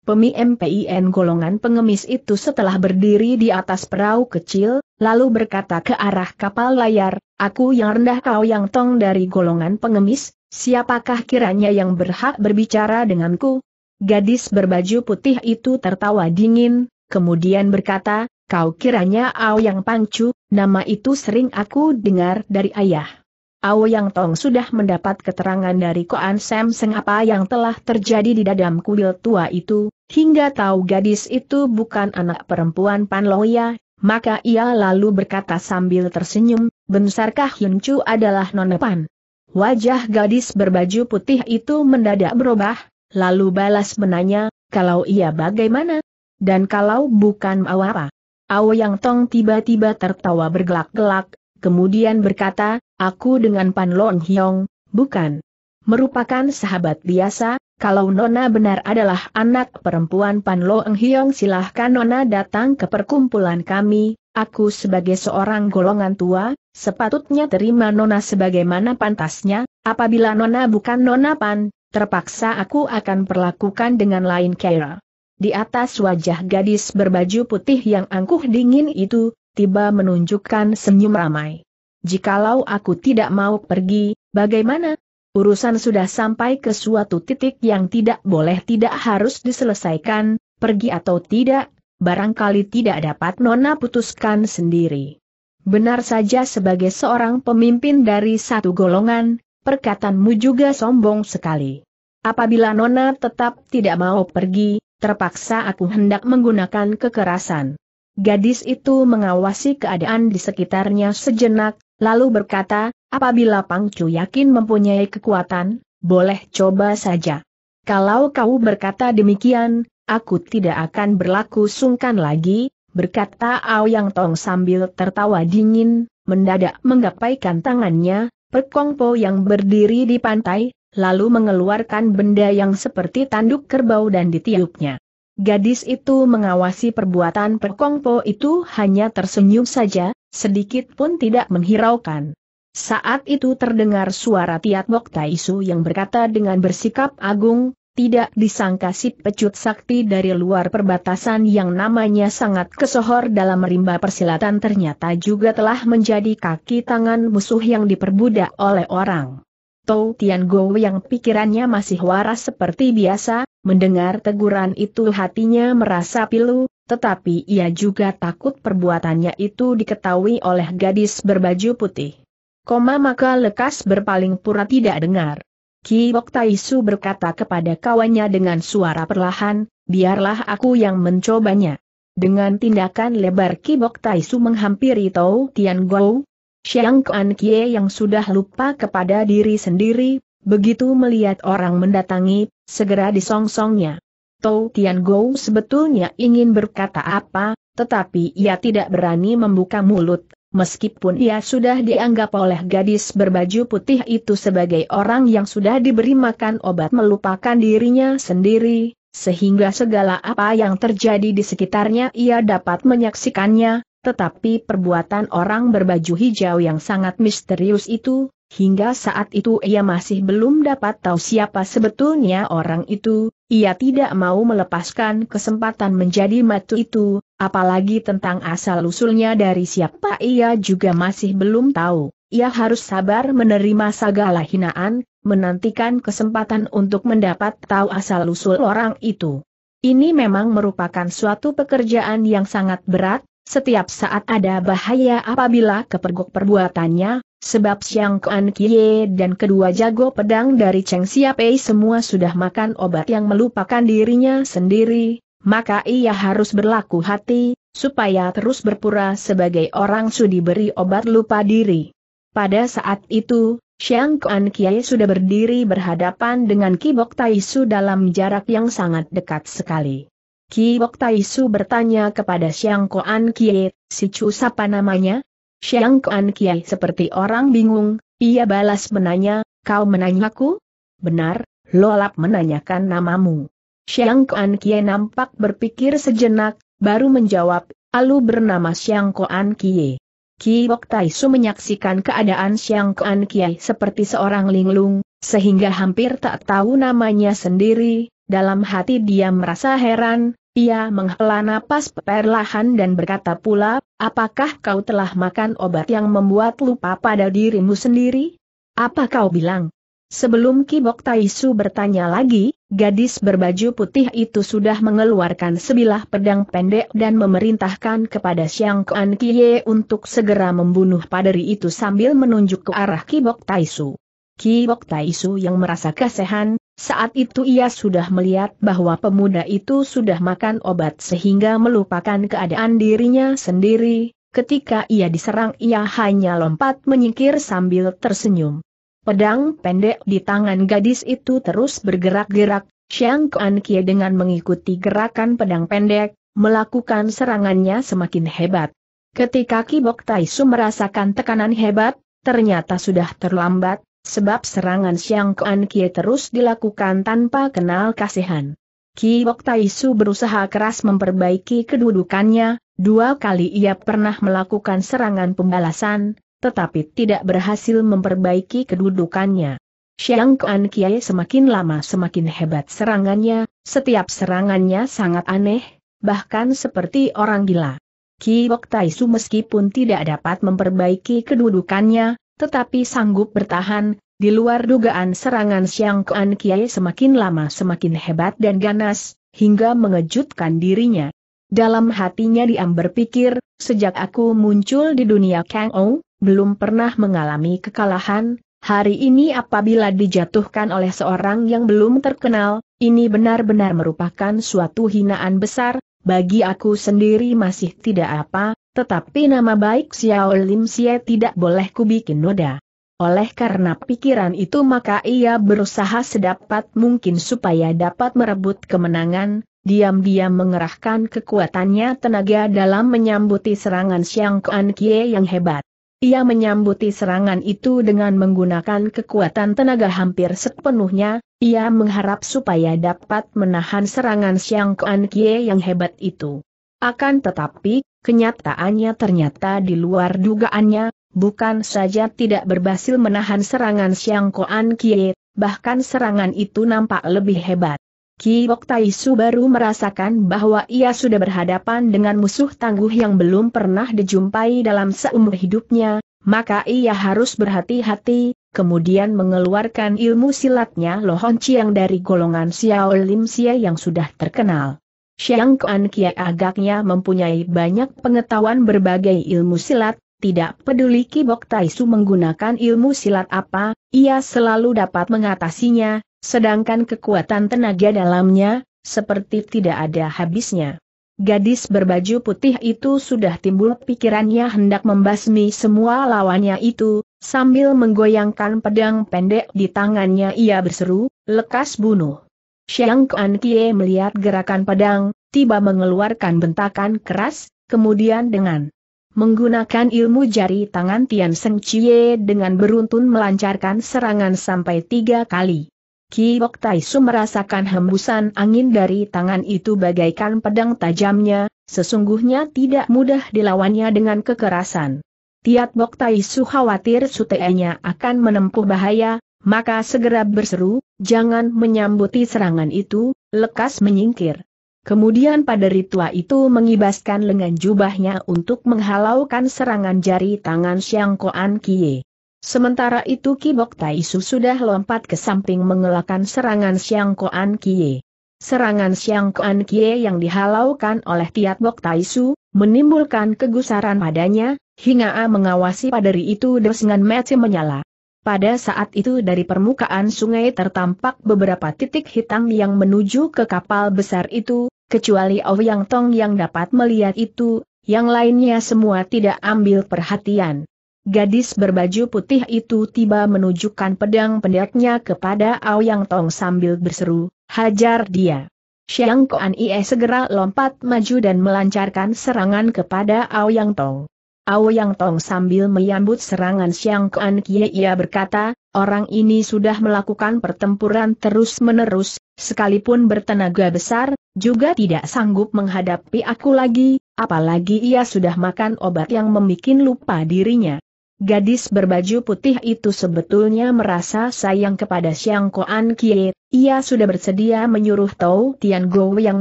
Pemimpin golongan pengemis itu setelah berdiri di atas perahu kecil, lalu berkata ke arah kapal layar, aku yang rendah kau yang tong dari golongan pengemis, siapakah kiranya yang berhak berbicara denganku? Gadis berbaju putih itu tertawa dingin, kemudian berkata, kau kiranya Ao yang pangcu, nama itu sering aku dengar dari ayah. Yang Tong sudah mendapat keterangan dari Koan Sam Seng apa yang telah terjadi di dadam kuil tua itu, hingga tahu gadis itu bukan anak perempuan Pan Loya. maka ia lalu berkata sambil tersenyum, Bensarkah Yun Chu adalah Nona Pan. Wajah gadis berbaju putih itu mendadak berubah, lalu balas menanya, kalau ia bagaimana? Dan kalau bukan mau apa? Ao Yang Tong tiba-tiba tertawa bergelak-gelak, kemudian berkata, Aku dengan Pan Long Hyong, bukan. Merupakan sahabat biasa, kalau Nona benar adalah anak perempuan Pan Long Hyong silahkan Nona datang ke perkumpulan kami, aku sebagai seorang golongan tua, sepatutnya terima Nona sebagaimana pantasnya, apabila Nona bukan Nona Pan, terpaksa aku akan perlakukan dengan lain kira. Di atas wajah gadis berbaju putih yang angkuh dingin itu, tiba menunjukkan senyum ramai jikalau aku tidak mau pergi, bagaimana? Urusan sudah sampai ke suatu titik yang tidak boleh tidak harus diselesaikan, pergi atau tidak, barangkali tidak dapat Nona putuskan sendiri. Benar saja sebagai seorang pemimpin dari satu golongan, perkataanmu juga sombong sekali. Apabila Nona tetap tidak mau pergi, terpaksa aku hendak menggunakan kekerasan. Gadis itu mengawasi keadaan di sekitarnya sejenak, Lalu berkata, apabila Pang Chu yakin mempunyai kekuatan, boleh coba saja. Kalau kau berkata demikian, aku tidak akan berlaku sungkan lagi, berkata Ao yang Tong sambil tertawa dingin, mendadak menggapaikan tangannya, Perkongpo yang berdiri di pantai, lalu mengeluarkan benda yang seperti tanduk kerbau dan ditiupnya. Gadis itu mengawasi perbuatan perkongpo itu hanya tersenyum saja, sedikit pun tidak menghiraukan. Saat itu terdengar suara Tiat Bok Taisu yang berkata dengan bersikap agung, tidak disangka si pecut sakti dari luar perbatasan yang namanya sangat kesohor dalam rimba persilatan ternyata juga telah menjadi kaki tangan musuh yang diperbudak oleh orang. Tou Tian Go yang pikirannya masih waras seperti biasa, Mendengar teguran itu hatinya merasa pilu, tetapi ia juga takut perbuatannya itu diketahui oleh gadis berbaju putih. Koma maka lekas berpaling pura tidak dengar. Ki Tai Taisu berkata kepada kawannya dengan suara perlahan, biarlah aku yang mencobanya. Dengan tindakan lebar Ki Tai Taisu menghampiri Tou Tian Gou, Xiang Kuan Kie yang sudah lupa kepada diri sendiri, Begitu melihat orang mendatangi, segera disongsongnya. Tou Tian Gou sebetulnya ingin berkata apa, tetapi ia tidak berani membuka mulut, meskipun ia sudah dianggap oleh gadis berbaju putih itu sebagai orang yang sudah diberi makan obat melupakan dirinya sendiri, sehingga segala apa yang terjadi di sekitarnya ia dapat menyaksikannya, tetapi perbuatan orang berbaju hijau yang sangat misterius itu, Hingga saat itu ia masih belum dapat tahu siapa sebetulnya orang itu, ia tidak mau melepaskan kesempatan menjadi matu itu, apalagi tentang asal-usulnya dari siapa ia juga masih belum tahu. Ia harus sabar menerima segala hinaan, menantikan kesempatan untuk mendapat tahu asal-usul orang itu. Ini memang merupakan suatu pekerjaan yang sangat berat, setiap saat ada bahaya apabila kepergok perbuatannya, Sebab Siang Kuan Kie dan kedua jago pedang dari Cheng Siapei semua sudah makan obat yang melupakan dirinya sendiri, maka ia harus berlaku hati, supaya terus berpura sebagai orang sudi beri obat lupa diri. Pada saat itu, Siang Kuan Kie sudah berdiri berhadapan dengan Ki Kibok Taisu dalam jarak yang sangat dekat sekali. Ki Kibok Taisu bertanya kepada Siang Kuan Kie, si Chu siapa namanya? Xiang Kuan Kiai seperti orang bingung, ia balas menanya, kau menanyaku? Benar, Lolap menanyakan namamu. Xiang Kuan Kiai nampak berpikir sejenak, baru menjawab, Alu bernama Xiang Kuan Kiai. Ki Bok Su menyaksikan keadaan Xiang Kuan Kiai seperti seorang linglung, sehingga hampir tak tahu namanya sendiri, dalam hati dia merasa heran, ia menghela napas perlahan dan berkata pula, apakah kau telah makan obat yang membuat lupa pada dirimu sendiri? Apa kau bilang? Sebelum Kibok Taisu bertanya lagi, gadis berbaju putih itu sudah mengeluarkan sebilah pedang pendek dan memerintahkan kepada Siang Kuan Kie untuk segera membunuh paderi itu sambil menunjuk ke arah Kibok Taisu. Kibok Taisu yang merasa kasihan. Saat itu ia sudah melihat bahwa pemuda itu sudah makan obat sehingga melupakan keadaan dirinya sendiri, ketika ia diserang ia hanya lompat menyingkir sambil tersenyum. Pedang pendek di tangan gadis itu terus bergerak-gerak, Xiang Kuan Kie dengan mengikuti gerakan pedang pendek, melakukan serangannya semakin hebat. Ketika Kibok Taisu merasakan tekanan hebat, ternyata sudah terlambat, Sebab serangan Siang Kuan Kie terus dilakukan tanpa kenal kasihan. Ki Bok Su berusaha keras memperbaiki kedudukannya, dua kali ia pernah melakukan serangan pembalasan, tetapi tidak berhasil memperbaiki kedudukannya. Siang Kuan Kie semakin lama semakin hebat serangannya, setiap serangannya sangat aneh, bahkan seperti orang gila. Ki Bok Su meskipun tidak dapat memperbaiki kedudukannya, tetapi sanggup bertahan, di luar dugaan serangan Siang Kuan Kiai semakin lama semakin hebat dan ganas, hingga mengejutkan dirinya. Dalam hatinya Diam berpikir, sejak aku muncul di dunia Kang Ou, belum pernah mengalami kekalahan, hari ini apabila dijatuhkan oleh seorang yang belum terkenal, ini benar-benar merupakan suatu hinaan besar, bagi aku sendiri masih tidak apa, tetapi nama baik Xiao Lim Xie tidak boleh kubikin noda. Oleh karena pikiran itu maka ia berusaha sedapat mungkin supaya dapat merebut kemenangan, diam-diam mengerahkan kekuatannya tenaga dalam menyambuti serangan Xiang Kuan Kie yang hebat. Ia menyambuti serangan itu dengan menggunakan kekuatan tenaga hampir sepenuhnya, ia mengharap supaya dapat menahan serangan Xiang Kuan Kie yang hebat itu. Akan tetapi, kenyataannya ternyata di luar dugaannya, bukan saja tidak berhasil menahan serangan Siang Koan Kie, bahkan serangan itu nampak lebih hebat. Ki Bok Taisu baru merasakan bahwa ia sudah berhadapan dengan musuh tangguh yang belum pernah dijumpai dalam seumur hidupnya, maka ia harus berhati-hati, kemudian mengeluarkan ilmu silatnya Lohon Chiang dari golongan Xiao Lim Xie yang sudah terkenal. Xiang Kuan Kia agaknya mempunyai banyak pengetahuan berbagai ilmu silat, tidak peduli Kibok Taisu menggunakan ilmu silat apa, ia selalu dapat mengatasinya, sedangkan kekuatan tenaga dalamnya, seperti tidak ada habisnya. Gadis berbaju putih itu sudah timbul pikirannya hendak membasmi semua lawannya itu, sambil menggoyangkan pedang pendek di tangannya ia berseru, lekas bunuh. Xiang Kuan Kie melihat gerakan pedang, tiba mengeluarkan bentakan keras, kemudian dengan menggunakan ilmu jari tangan Tian Seng Chie dengan beruntun melancarkan serangan sampai tiga kali. Bok Ki Tai Su merasakan hembusan angin dari tangan itu bagaikan pedang tajamnya, sesungguhnya tidak mudah dilawannya dengan kekerasan. Tiat Bok Tai Su khawatir sutenya akan menempuh bahaya, maka segera berseru, jangan menyambuti serangan itu, lekas menyingkir. Kemudian pada ritual itu mengibaskan lengan jubahnya untuk menghalaukan serangan jari tangan Siang Koan Kie. Sementara itu Kibok Taisu sudah lompat ke samping mengelakkan serangan Siang Koan Kie. Serangan Siang Koan Kie yang dihalaukan oleh Tiat Bok Taisu, menimbulkan kegusaran padanya, hingga A mengawasi padari itu dengan mata menyala. Pada saat itu dari permukaan sungai tertampak beberapa titik hitam yang menuju ke kapal besar itu, kecuali Ouyang oh Tong yang dapat melihat itu, yang lainnya semua tidak ambil perhatian. Gadis berbaju putih itu tiba menunjukkan pedang pendeknya kepada oh Yang Tong sambil berseru, hajar dia. Xiang Koan Ie segera lompat maju dan melancarkan serangan kepada oh Yang Tong. Yang Tong sambil menyambut serangan Siang Kuan Kie ia berkata, orang ini sudah melakukan pertempuran terus-menerus, sekalipun bertenaga besar, juga tidak sanggup menghadapi aku lagi, apalagi ia sudah makan obat yang membuat lupa dirinya. Gadis berbaju putih itu sebetulnya merasa sayang kepada Siang Kuan Kie, ia sudah bersedia menyuruh Tau Tian Go yang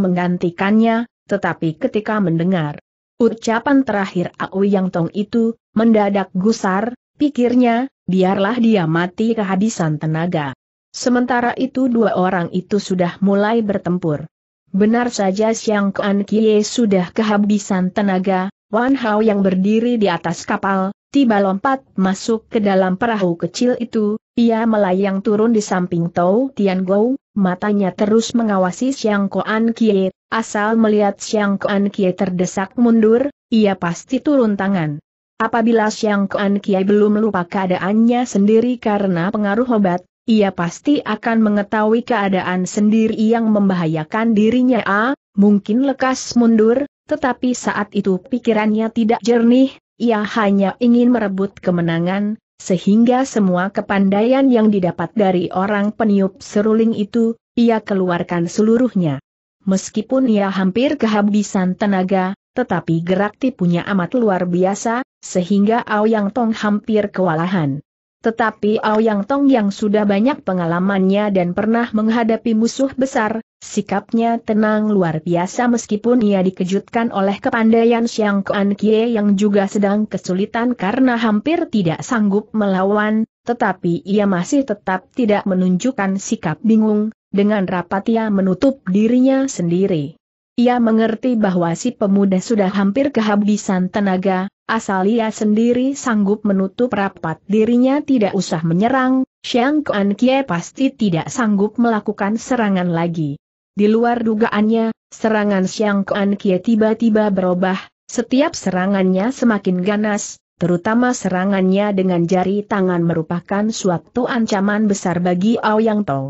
menggantikannya, tetapi ketika mendengar Ucapan terakhir Aui Yang Tong itu, mendadak gusar, pikirnya, biarlah dia mati kehabisan tenaga. Sementara itu dua orang itu sudah mulai bertempur. Benar saja Siang Kuan Kie sudah kehabisan tenaga, Wan Hao yang berdiri di atas kapal, tiba lompat masuk ke dalam perahu kecil itu, ia melayang turun di samping Tou Tian Gou, matanya terus mengawasi Siang Kuan Kie, Asal melihat Xiang Kuan Kie terdesak mundur, ia pasti turun tangan. Apabila Xiang Kuan Kie belum lupa keadaannya sendiri karena pengaruh obat, ia pasti akan mengetahui keadaan sendiri yang membahayakan dirinya. A, mungkin lekas mundur, tetapi saat itu pikirannya tidak jernih, ia hanya ingin merebut kemenangan, sehingga semua kepandaian yang didapat dari orang peniup seruling itu, ia keluarkan seluruhnya meskipun ia hampir kehabisan tenaga, tetapi gerak tipunya amat luar biasa, sehingga Ao Yang Tong hampir kewalahan. Tetapi Ao Yang Tong yang sudah banyak pengalamannya dan pernah menghadapi musuh besar, sikapnya tenang luar biasa meskipun ia dikejutkan oleh kepandaian Xiang Kuan Kie yang juga sedang kesulitan karena hampir tidak sanggup melawan, tetapi ia masih tetap tidak menunjukkan sikap bingung, dengan rapat ia menutup dirinya sendiri. Ia mengerti bahwa si pemuda sudah hampir kehabisan tenaga, asal ia sendiri sanggup menutup rapat dirinya tidak usah menyerang, Xiang Kuan Kie pasti tidak sanggup melakukan serangan lagi. Di luar dugaannya, serangan Xiang Kuan Kie tiba-tiba berubah, setiap serangannya semakin ganas, terutama serangannya dengan jari tangan merupakan suatu ancaman besar bagi Ao Yang Tong.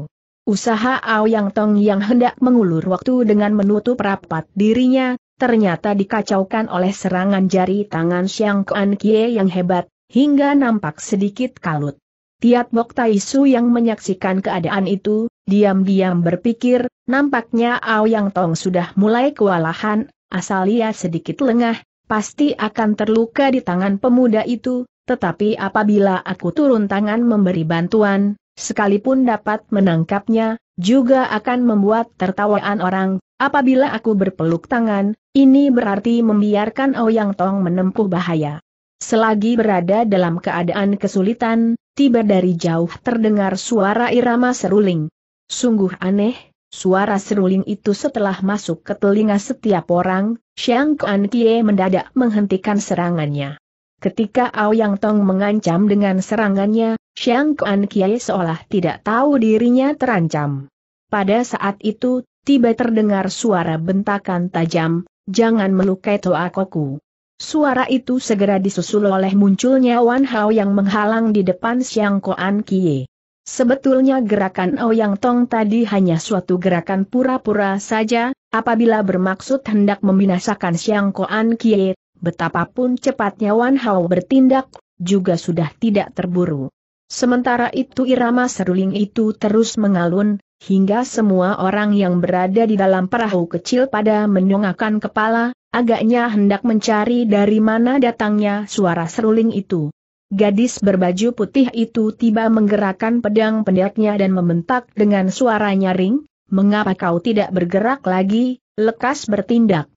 Usaha Ao Yang Tong yang hendak mengulur waktu dengan menutup rapat dirinya, ternyata dikacaukan oleh serangan jari tangan Xiang Kuan Kie yang hebat, hingga nampak sedikit kalut. Tiat Bok Tai Su yang menyaksikan keadaan itu, diam-diam berpikir, nampaknya Ao Yang Tong sudah mulai kewalahan, asal ia sedikit lengah, pasti akan terluka di tangan pemuda itu, tetapi apabila aku turun tangan memberi bantuan, sekalipun dapat menangkapnya, juga akan membuat tertawaan orang, apabila aku berpeluk tangan, ini berarti membiarkan Ouyang Tong menempuh bahaya. Selagi berada dalam keadaan kesulitan, tiba dari jauh terdengar suara irama seruling. Sungguh aneh, suara seruling itu setelah masuk ke telinga setiap orang, Xiang Kuan Kie mendadak menghentikan serangannya. Ketika Ao Yang Tong mengancam dengan serangannya, Xiang Kuan Kiai seolah tidak tahu dirinya terancam. Pada saat itu, tiba terdengar suara bentakan tajam, jangan melukai Toakoku. Suara itu segera disusul oleh munculnya Wan Hao yang menghalang di depan Xiang Kuan Kiai. Sebetulnya gerakan Ao Yang Tong tadi hanya suatu gerakan pura-pura saja, apabila bermaksud hendak membinasakan Xiang Kuan Kiai Betapapun cepatnya Wan Hao bertindak, juga sudah tidak terburu. Sementara itu irama seruling itu terus mengalun, hingga semua orang yang berada di dalam perahu kecil pada menyongakkan kepala, agaknya hendak mencari dari mana datangnya suara seruling itu. Gadis berbaju putih itu tiba menggerakkan pedang pendeknya dan membentak dengan suara nyaring, mengapa kau tidak bergerak lagi, lekas bertindak.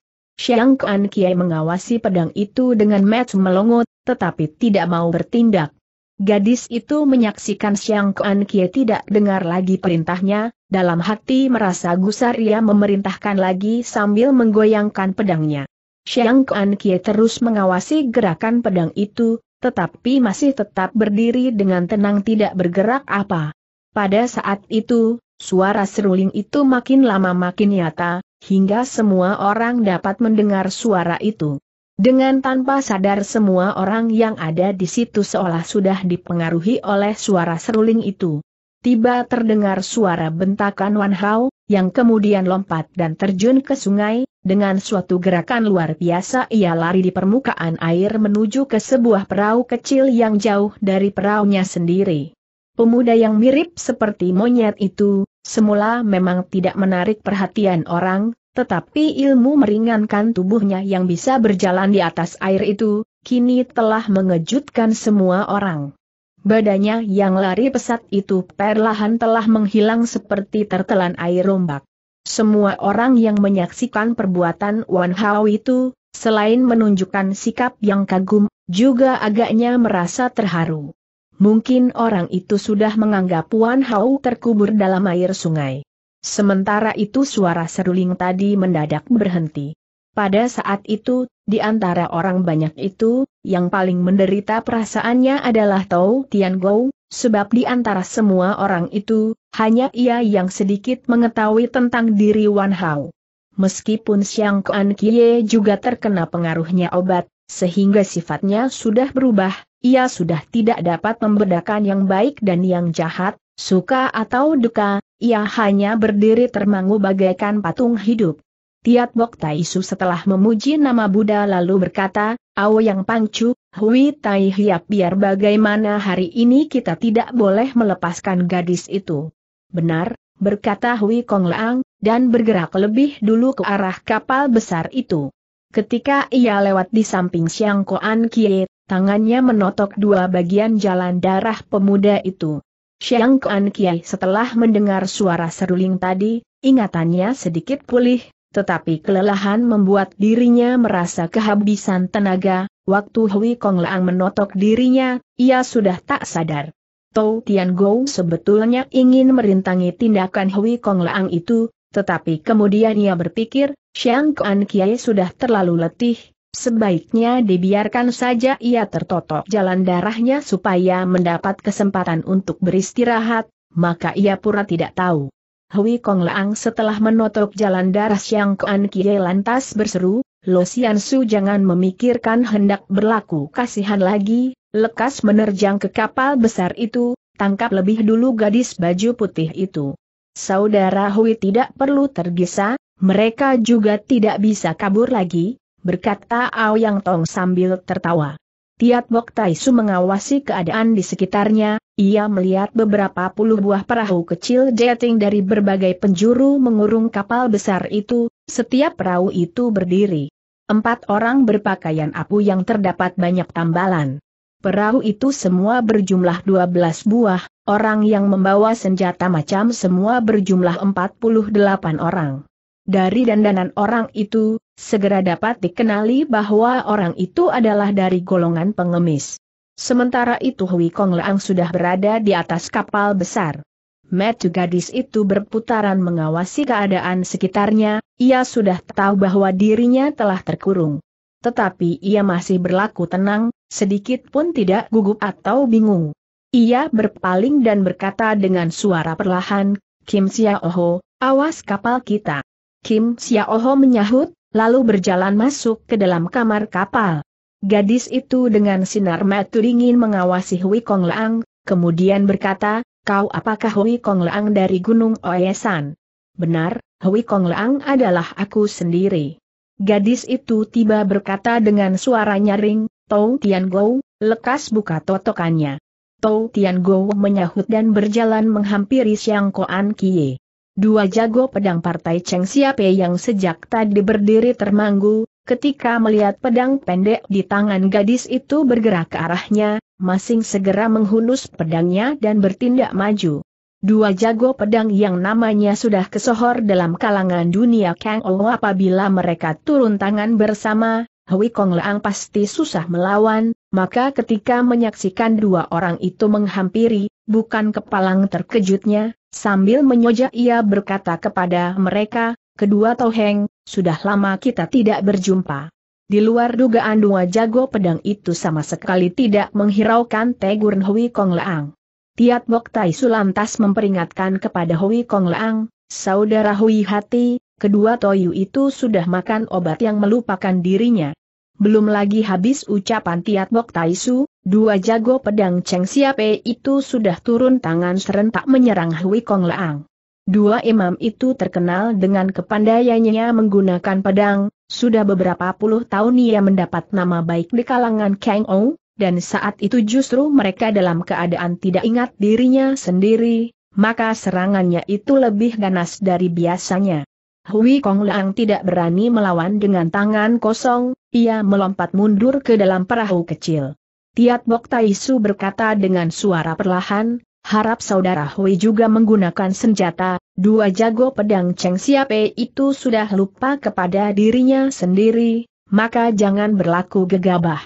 Xiang Kuan Kiai mengawasi pedang itu dengan match melongo, tetapi tidak mau bertindak. Gadis itu menyaksikan Xiang Kuan Kiai tidak dengar lagi perintahnya, dalam hati merasa gusar ia memerintahkan lagi sambil menggoyangkan pedangnya. Xiang Kuan Kiai terus mengawasi gerakan pedang itu, tetapi masih tetap berdiri dengan tenang tidak bergerak apa. Pada saat itu, suara seruling itu makin lama makin nyata, hingga semua orang dapat mendengar suara itu. Dengan tanpa sadar semua orang yang ada di situ seolah sudah dipengaruhi oleh suara seruling itu. Tiba terdengar suara bentakan Wan Hao, yang kemudian lompat dan terjun ke sungai, dengan suatu gerakan luar biasa ia lari di permukaan air menuju ke sebuah perahu kecil yang jauh dari perahunya sendiri. Pemuda yang mirip seperti monyet itu, semula memang tidak menarik perhatian orang, tetapi ilmu meringankan tubuhnya yang bisa berjalan di atas air itu, kini telah mengejutkan semua orang. Badannya yang lari pesat itu perlahan telah menghilang seperti tertelan air ombak. Semua orang yang menyaksikan perbuatan Wan Hao itu, selain menunjukkan sikap yang kagum, juga agaknya merasa terharu mungkin orang itu sudah menganggap Wan Hao terkubur dalam air sungai. Sementara itu suara seruling tadi mendadak berhenti. Pada saat itu, di antara orang banyak itu, yang paling menderita perasaannya adalah Tao Gou, sebab di antara semua orang itu, hanya ia yang sedikit mengetahui tentang diri Wan Hao. Meskipun Xiang Kuan Kie juga terkena pengaruhnya obat, sehingga sifatnya sudah berubah, ia sudah tidak dapat membedakan yang baik dan yang jahat, suka atau duka, ia hanya berdiri termangu bagaikan patung hidup. Tiat Bok Taisu setelah memuji nama Buddha lalu berkata, Awo Yang Pangcu, Hui Tai Hiap biar bagaimana hari ini kita tidak boleh melepaskan gadis itu. Benar, berkata Hui Kong Leang, dan bergerak lebih dulu ke arah kapal besar itu. Ketika ia lewat di samping Siang Koan Kie, tangannya menotok dua bagian jalan darah pemuda itu. Xiang Kuan Kiai setelah mendengar suara seruling tadi, ingatannya sedikit pulih, tetapi kelelahan membuat dirinya merasa kehabisan tenaga, waktu Hui Kong Laang menotok dirinya, ia sudah tak sadar. Tou Tian Gou sebetulnya ingin merintangi tindakan Hui Kong Laang itu, tetapi kemudian ia berpikir, Xiang Kuan Kiai sudah terlalu letih, Sebaiknya dibiarkan saja ia tertotok jalan darahnya supaya mendapat kesempatan untuk beristirahat, maka ia pura tidak tahu. Hui Kong Laang setelah menotok jalan darah Siang Kuan Kie lantas berseru, Lo Sian Su jangan memikirkan hendak berlaku kasihan lagi, lekas menerjang ke kapal besar itu, tangkap lebih dulu gadis baju putih itu. Saudara Hui tidak perlu tergesa, mereka juga tidak bisa kabur lagi, berkata Ao yang Tong sambil tertawa. Tiat Bok Taisu mengawasi keadaan di sekitarnya, ia melihat beberapa puluh buah perahu kecil jetting dari berbagai penjuru mengurung kapal besar itu, setiap perahu itu berdiri. Empat orang berpakaian apu yang terdapat banyak tambalan. Perahu itu semua berjumlah 12 buah, orang yang membawa senjata macam semua berjumlah 48 orang. Dari dandanan orang itu, Segera dapat dikenali bahwa orang itu adalah dari golongan pengemis. Sementara itu Hui Kong Leang sudah berada di atas kapal besar. Metu gadis itu berputaran mengawasi keadaan sekitarnya, ia sudah tahu bahwa dirinya telah terkurung. Tetapi ia masih berlaku tenang, sedikit pun tidak gugup atau bingung. Ia berpaling dan berkata dengan suara perlahan, Kim Xiaoho, awas kapal kita. Kim Xiaoho menyahut, lalu berjalan masuk ke dalam kamar kapal. Gadis itu dengan sinar mata dingin mengawasi Hui Kong Leang, kemudian berkata, kau apakah Hui Kong Leang dari Gunung Oyesan? Benar, Hui Kong Leang adalah aku sendiri. Gadis itu tiba berkata dengan suara nyaring, Tou Tian Go, lekas buka totokannya. Tou Tian Go menyahut dan berjalan menghampiri Siang Koan Kie. Dua jago pedang partai Cheng Siape yang sejak tadi berdiri termanggu, ketika melihat pedang pendek di tangan gadis itu bergerak ke arahnya, masing segera menghunus pedangnya dan bertindak maju. Dua jago pedang yang namanya sudah kesohor dalam kalangan dunia Kang Ou apabila mereka turun tangan bersama, Hui Kong Leang pasti susah melawan, maka ketika menyaksikan dua orang itu menghampiri, bukan kepalang terkejutnya, Sambil menyojak ia berkata kepada mereka, kedua Toheng, sudah lama kita tidak berjumpa. Di luar dugaan dua jago pedang itu sama sekali tidak menghiraukan Tegur Hui Kong Leang. Tiat Bok Tai sulantas memperingatkan kepada Hui Kong Leang, saudara Hui Hati, kedua Toyu itu sudah makan obat yang melupakan dirinya. Belum lagi habis ucapan Tiat Bok Taisu, dua jago pedang Cheng Siape itu sudah turun tangan serentak menyerang Hui Kong Laang. Dua imam itu terkenal dengan kepandaiannya menggunakan pedang, sudah beberapa puluh tahun ia mendapat nama baik di kalangan Kang Ou, dan saat itu justru mereka dalam keadaan tidak ingat dirinya sendiri, maka serangannya itu lebih ganas dari biasanya. Hui Kong Leang tidak berani melawan dengan tangan kosong, ia melompat mundur ke dalam perahu kecil. Tiat Bok Taisu berkata dengan suara perlahan, harap saudara Hui juga menggunakan senjata, dua jago pedang Cheng Siape itu sudah lupa kepada dirinya sendiri, maka jangan berlaku gegabah.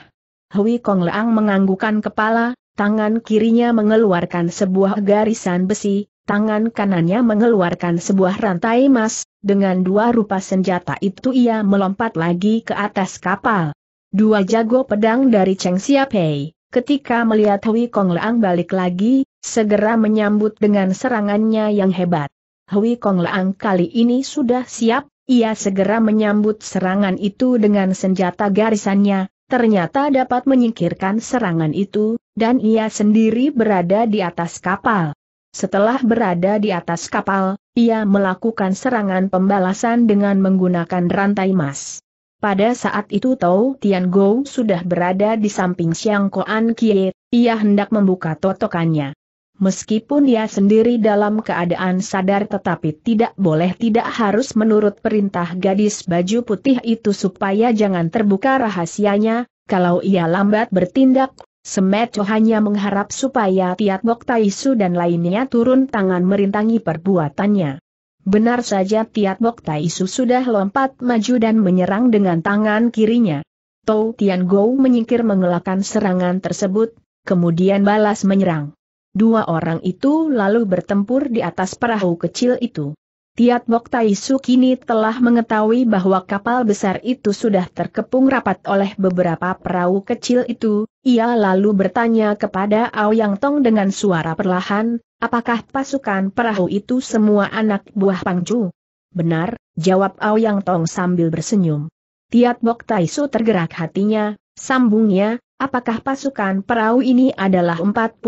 Hui Kong Leang menganggukan kepala, tangan kirinya mengeluarkan sebuah garisan besi, tangan kanannya mengeluarkan sebuah rantai emas, dengan dua rupa senjata itu ia melompat lagi ke atas kapal. Dua jago pedang dari Cheng Xiapei, ketika melihat Hui Kong Leang balik lagi, segera menyambut dengan serangannya yang hebat. Hui Kong Leang kali ini sudah siap, ia segera menyambut serangan itu dengan senjata garisannya, ternyata dapat menyingkirkan serangan itu, dan ia sendiri berada di atas kapal. Setelah berada di atas kapal, ia melakukan serangan pembalasan dengan menggunakan rantai emas. Pada saat itu Tau Tian Go sudah berada di samping Xiang Koan Kie, ia hendak membuka totokannya. Meskipun ia sendiri dalam keadaan sadar tetapi tidak boleh tidak harus menurut perintah gadis baju putih itu supaya jangan terbuka rahasianya, kalau ia lambat bertindak Semeto hanya mengharap supaya Tiat Bok Taisu dan lainnya turun tangan merintangi perbuatannya. Benar saja Tiat Bok Taisu sudah lompat maju dan menyerang dengan tangan kirinya. Tou Tian Gou menyingkir mengelakkan serangan tersebut, kemudian balas menyerang. Dua orang itu lalu bertempur di atas perahu kecil itu. Tiat Bok Taisu kini telah mengetahui bahwa kapal besar itu sudah terkepung rapat oleh beberapa perahu kecil itu, ia lalu bertanya kepada Ao Yang Tong dengan suara perlahan, apakah pasukan perahu itu semua anak buah Pangju? Benar, jawab Ao Yang Tong sambil bersenyum. Tiat Bok Taisu tergerak hatinya, sambungnya, Apakah pasukan perahu ini adalah 48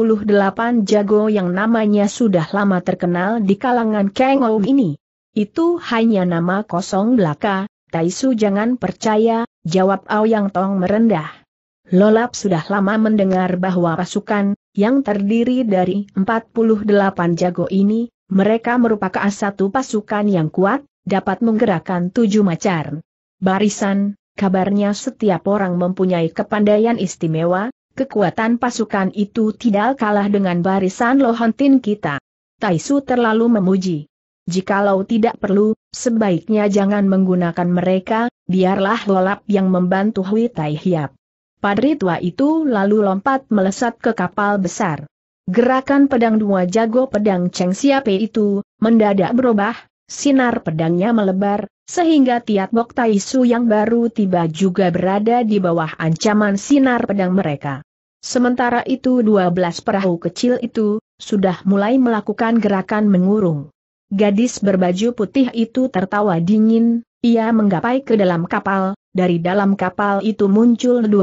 jago yang namanya sudah lama terkenal di kalangan Kang ini? Itu hanya nama kosong belaka, Taisu jangan percaya, jawab Aoyang Tong merendah. Lolap sudah lama mendengar bahwa pasukan, yang terdiri dari 48 jago ini, mereka merupakan satu pasukan yang kuat, dapat menggerakkan tujuh macar. Barisan, kabarnya setiap orang mempunyai kepandaian istimewa, kekuatan pasukan itu tidak kalah dengan barisan Lohontin kita. Taisu terlalu memuji. Jikalau tidak perlu, sebaiknya jangan menggunakan mereka, biarlah lolap yang membantu Hui Tai Hiap. Padri tua itu lalu lompat melesat ke kapal besar. Gerakan pedang dua jago pedang Cheng Siapai itu, mendadak berubah, sinar pedangnya melebar, sehingga Tiat Bok Tai Su yang baru tiba juga berada di bawah ancaman sinar pedang mereka. Sementara itu 12 perahu kecil itu, sudah mulai melakukan gerakan mengurung. Gadis berbaju putih itu tertawa dingin, ia menggapai ke dalam kapal, dari dalam kapal itu muncul 12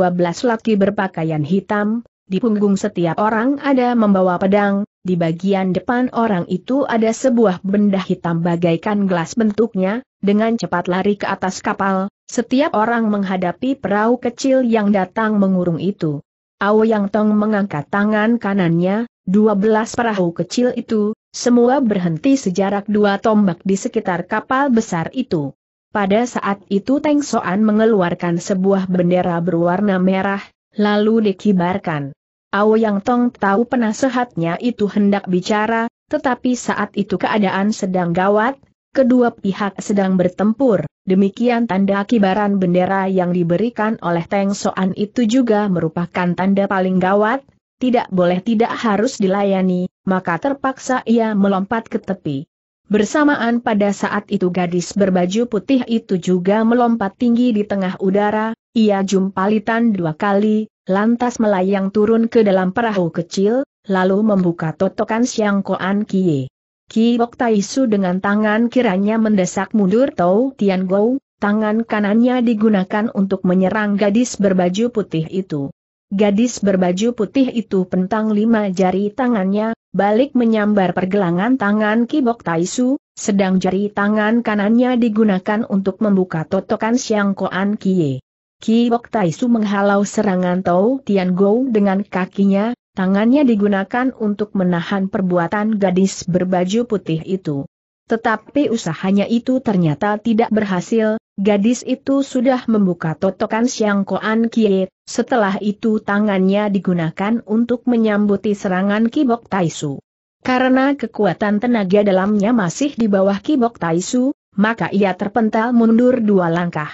laki berpakaian hitam, di punggung setiap orang ada membawa pedang, di bagian depan orang itu ada sebuah benda hitam bagaikan gelas bentuknya, dengan cepat lari ke atas kapal, setiap orang menghadapi perahu kecil yang datang mengurung itu. Ao Yang Tong mengangkat tangan kanannya, 12 perahu kecil itu, semua berhenti sejarak dua tombak di sekitar kapal besar itu. Pada saat itu Teng Soan mengeluarkan sebuah bendera berwarna merah, lalu dikibarkan. Ao Yang Tong tahu penasehatnya itu hendak bicara, tetapi saat itu keadaan sedang gawat, kedua pihak sedang bertempur. Demikian tanda kibaran bendera yang diberikan oleh Teng Soan itu juga merupakan tanda paling gawat, tidak boleh tidak harus dilayani, maka terpaksa ia melompat ke tepi. Bersamaan pada saat itu gadis berbaju putih itu juga melompat tinggi di tengah udara, ia jumpalitan dua kali, lantas melayang turun ke dalam perahu kecil, lalu membuka totokan Siang Koan Kie. Ki Bok Taisu dengan tangan kiranya mendesak mundur Tau Tian Gou, tangan kanannya digunakan untuk menyerang gadis berbaju putih itu. Gadis berbaju putih itu pentang lima jari tangannya, balik menyambar pergelangan tangan Kibok Taisu, sedang jari tangan kanannya digunakan untuk membuka totokan Siang Koan Kie. Kibok Taisu menghalau serangan Tou Tian Gou dengan kakinya, tangannya digunakan untuk menahan perbuatan gadis berbaju putih itu. Tetapi usahanya itu ternyata tidak berhasil, Gadis itu sudah membuka totokan Siang Koan Kie, setelah itu tangannya digunakan untuk menyambuti serangan Kibok Taisu. Karena kekuatan tenaga dalamnya masih di bawah Kibok Taisu, maka ia terpental mundur dua langkah.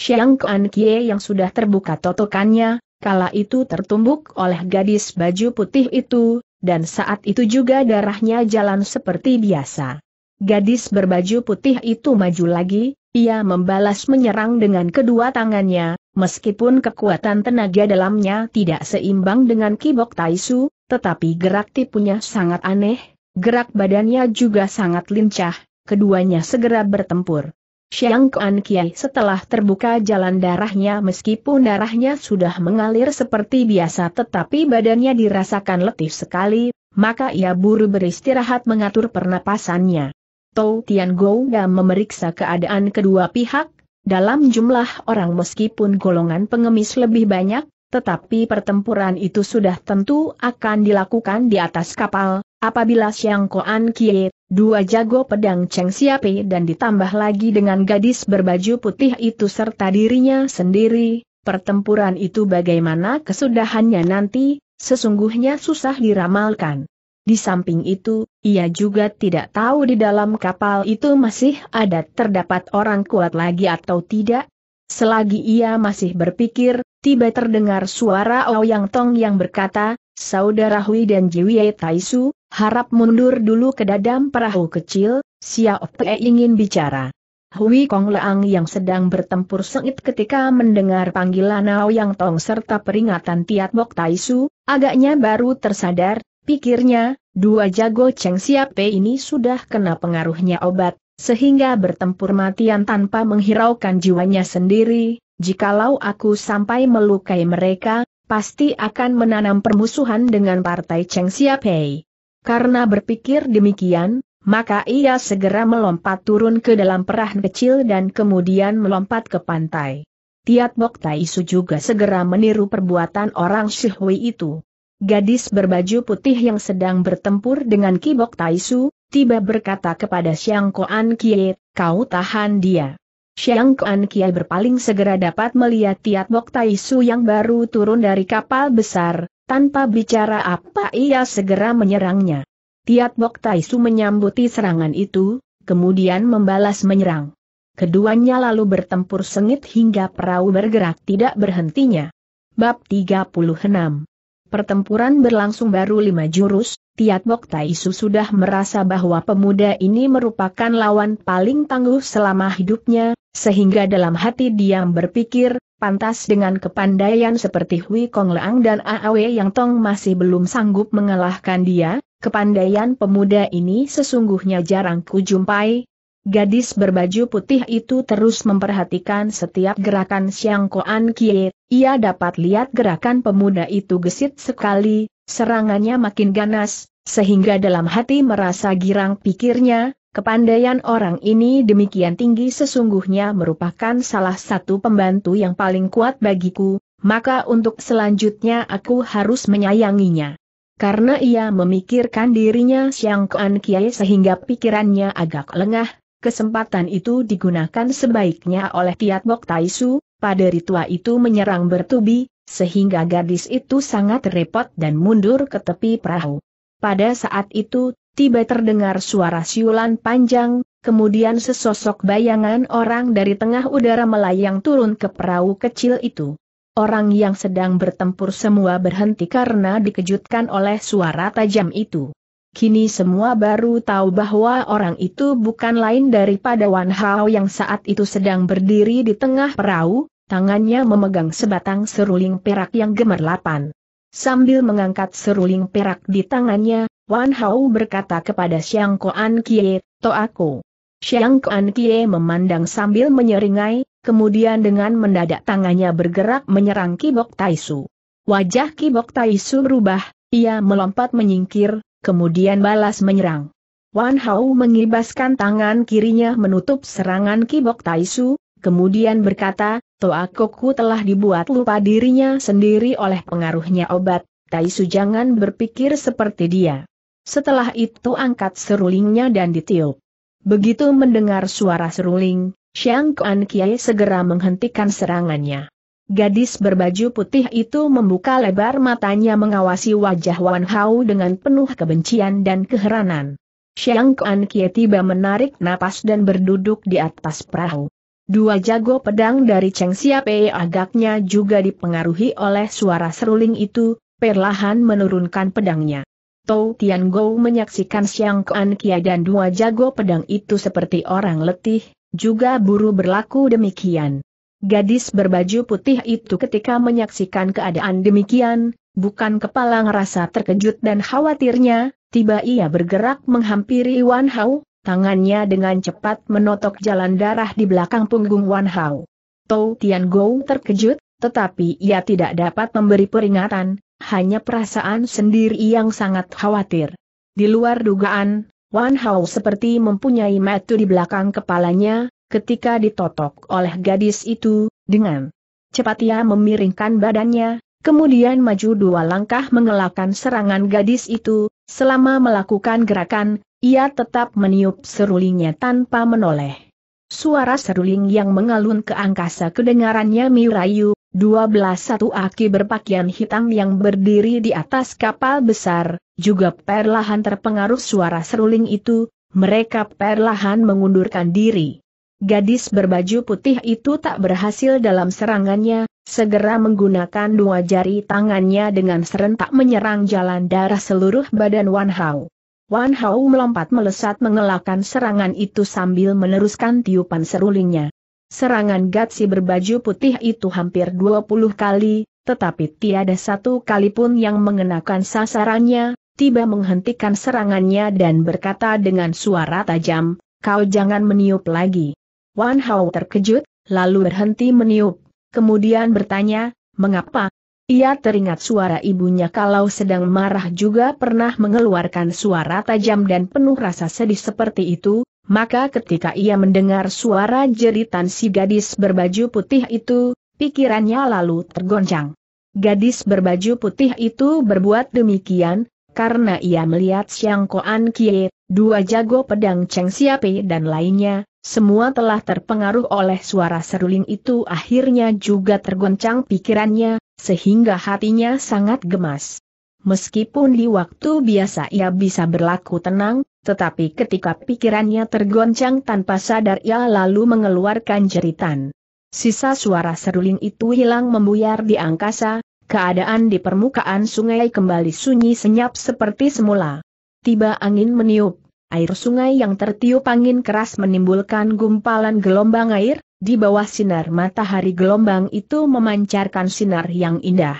Siang Koan Kie yang sudah terbuka totokannya, kala itu tertumbuk oleh gadis baju putih itu, dan saat itu juga darahnya jalan seperti biasa. Gadis berbaju putih itu maju lagi, ia membalas menyerang dengan kedua tangannya, meskipun kekuatan tenaga dalamnya tidak seimbang dengan kibok Taisu, tetapi gerak tipunya sangat aneh, gerak badannya juga sangat lincah, keduanya segera bertempur. Xiang Kuan Kiai setelah terbuka jalan darahnya meskipun darahnya sudah mengalir seperti biasa tetapi badannya dirasakan letih sekali, maka ia buru beristirahat mengatur pernapasannya. Tou Tian Gouda memeriksa keadaan kedua pihak, dalam jumlah orang meskipun golongan pengemis lebih banyak, tetapi pertempuran itu sudah tentu akan dilakukan di atas kapal, apabila Xiang Koan Kie, dua jago pedang Cheng Siapi dan ditambah lagi dengan gadis berbaju putih itu serta dirinya sendiri, pertempuran itu bagaimana kesudahannya nanti, sesungguhnya susah diramalkan. Di samping itu, ia juga tidak tahu di dalam kapal itu masih ada terdapat orang kuat lagi atau tidak. Selagi ia masih berpikir, tiba terdengar suara Ouyang Tong yang berkata, Saudara Hui dan Jiwie Taisu, harap mundur dulu ke dadam perahu kecil, Xiao Pei ingin bicara. Hui Kong Leang yang sedang bertempur sengit ketika mendengar panggilan Ao Yang Tong serta peringatan Tiat Bok Taisu, agaknya baru tersadar, Pikirnya, dua jago Cheng Siape ini sudah kena pengaruhnya obat, sehingga bertempur matian tanpa menghiraukan jiwanya sendiri, jikalau aku sampai melukai mereka, pasti akan menanam permusuhan dengan partai Cheng Siape. Karena berpikir demikian, maka ia segera melompat turun ke dalam perahan kecil dan kemudian melompat ke pantai. Tiat Bok Tai Su juga segera meniru perbuatan orang Shihui itu gadis berbaju putih yang sedang bertempur dengan Kibok Taisu, tiba berkata kepada Xiang Koan Kie, kau tahan dia. Xiang Kuan Kie berpaling segera dapat melihat Tiat Bok Taisu yang baru turun dari kapal besar, tanpa bicara apa ia segera menyerangnya. Tiat Bok Taisu menyambuti serangan itu, kemudian membalas menyerang. Keduanya lalu bertempur sengit hingga perahu bergerak tidak berhentinya. Bab 36 Pertempuran berlangsung baru lima jurus, Tiat Bok Taisu sudah merasa bahwa pemuda ini merupakan lawan paling tangguh selama hidupnya, sehingga dalam hati dia berpikir, pantas dengan kepandaian seperti Hui Kong Leang dan Aawe Yang Tong masih belum sanggup mengalahkan dia, kepandaian pemuda ini sesungguhnya jarang kujumpai, Gadis berbaju putih itu terus memperhatikan setiap gerakan Xiang Koan Kie, ia dapat lihat gerakan pemuda itu gesit sekali, serangannya makin ganas, sehingga dalam hati merasa girang pikirnya, kepandaian orang ini demikian tinggi sesungguhnya merupakan salah satu pembantu yang paling kuat bagiku, maka untuk selanjutnya aku harus menyayanginya. Karena ia memikirkan dirinya Xiang Kuan Kie sehingga pikirannya agak lengah, Kesempatan itu digunakan sebaiknya oleh Tiat Bok Taisu, pada ritual itu menyerang bertubi, sehingga gadis itu sangat repot dan mundur ke tepi perahu. Pada saat itu, tiba terdengar suara siulan panjang, kemudian sesosok bayangan orang dari tengah udara melayang turun ke perahu kecil itu. Orang yang sedang bertempur semua berhenti karena dikejutkan oleh suara tajam itu. Kini semua baru tahu bahwa orang itu bukan lain daripada Wan Hao yang saat itu sedang berdiri di tengah perahu, tangannya memegang sebatang seruling perak yang gemerlapan. Sambil mengangkat seruling perak di tangannya, Wan Hao berkata kepada Xiang Koan Kie, aku. Xiang Koan Kie memandang sambil menyeringai, kemudian dengan mendadak tangannya bergerak menyerang Kibok Taisu. Wajah Kibok Taisu berubah, ia melompat menyingkir, kemudian balas menyerang. Wan Hao mengibaskan tangan kirinya menutup serangan Kibok Taisu, kemudian berkata, Toa Koku telah dibuat lupa dirinya sendiri oleh pengaruhnya obat, Taisu jangan berpikir seperti dia. Setelah itu angkat serulingnya dan ditiup. Begitu mendengar suara seruling, Xiang Kuan Kiai segera menghentikan serangannya. Gadis berbaju putih itu membuka lebar matanya mengawasi wajah Wan Hao dengan penuh kebencian dan keheranan. Xiang Kuan Kie tiba menarik napas dan berduduk di atas perahu. Dua jago pedang dari Cheng Pei agaknya juga dipengaruhi oleh suara seruling itu, perlahan menurunkan pedangnya. Tou Tian Gou menyaksikan Xiang Kuan Kie dan dua jago pedang itu seperti orang letih, juga buru berlaku demikian. Gadis berbaju putih itu ketika menyaksikan keadaan demikian, bukan kepala ngerasa terkejut dan khawatirnya, tiba ia bergerak menghampiri Wan Hao, tangannya dengan cepat menotok jalan darah di belakang punggung Wan Hao. Tou Tian Gou terkejut, tetapi ia tidak dapat memberi peringatan, hanya perasaan sendiri yang sangat khawatir. Di luar dugaan, Wan Hao seperti mempunyai metu di belakang kepalanya, Ketika ditotok oleh gadis itu, dengan cepat ia memiringkan badannya, kemudian maju dua langkah mengelakkan serangan gadis itu, selama melakukan gerakan, ia tetap meniup serulingnya tanpa menoleh. Suara seruling yang mengalun ke angkasa kedengarannya mirayu, 12 satu aki berpakaian hitam yang berdiri di atas kapal besar, juga perlahan terpengaruh suara seruling itu, mereka perlahan mengundurkan diri. Gadis berbaju putih itu tak berhasil dalam serangannya, segera menggunakan dua jari tangannya dengan serentak menyerang jalan darah seluruh badan Wan Hao. Wan Hao melompat melesat mengelakkan serangan itu sambil meneruskan tiupan serulingnya. Serangan Gatsi berbaju putih itu hampir 20 kali, tetapi tiada satu kali pun yang mengenakan sasarannya, tiba menghentikan serangannya dan berkata dengan suara tajam, kau jangan meniup lagi. Wan Hao terkejut, lalu berhenti meniup, kemudian bertanya, mengapa? Ia teringat suara ibunya kalau sedang marah juga pernah mengeluarkan suara tajam dan penuh rasa sedih seperti itu, maka ketika ia mendengar suara jeritan si gadis berbaju putih itu, pikirannya lalu tergoncang. Gadis berbaju putih itu berbuat demikian, karena ia melihat Siang Koan Kie, dua jago pedang Cheng Siape dan lainnya, semua telah terpengaruh oleh suara seruling itu akhirnya juga tergoncang pikirannya, sehingga hatinya sangat gemas. Meskipun di waktu biasa ia bisa berlaku tenang, tetapi ketika pikirannya tergoncang tanpa sadar ia lalu mengeluarkan jeritan. Sisa suara seruling itu hilang membuyar di angkasa, keadaan di permukaan sungai kembali sunyi senyap seperti semula. Tiba angin meniup, air sungai yang tertiup angin keras menimbulkan gumpalan gelombang air, di bawah sinar matahari gelombang itu memancarkan sinar yang indah.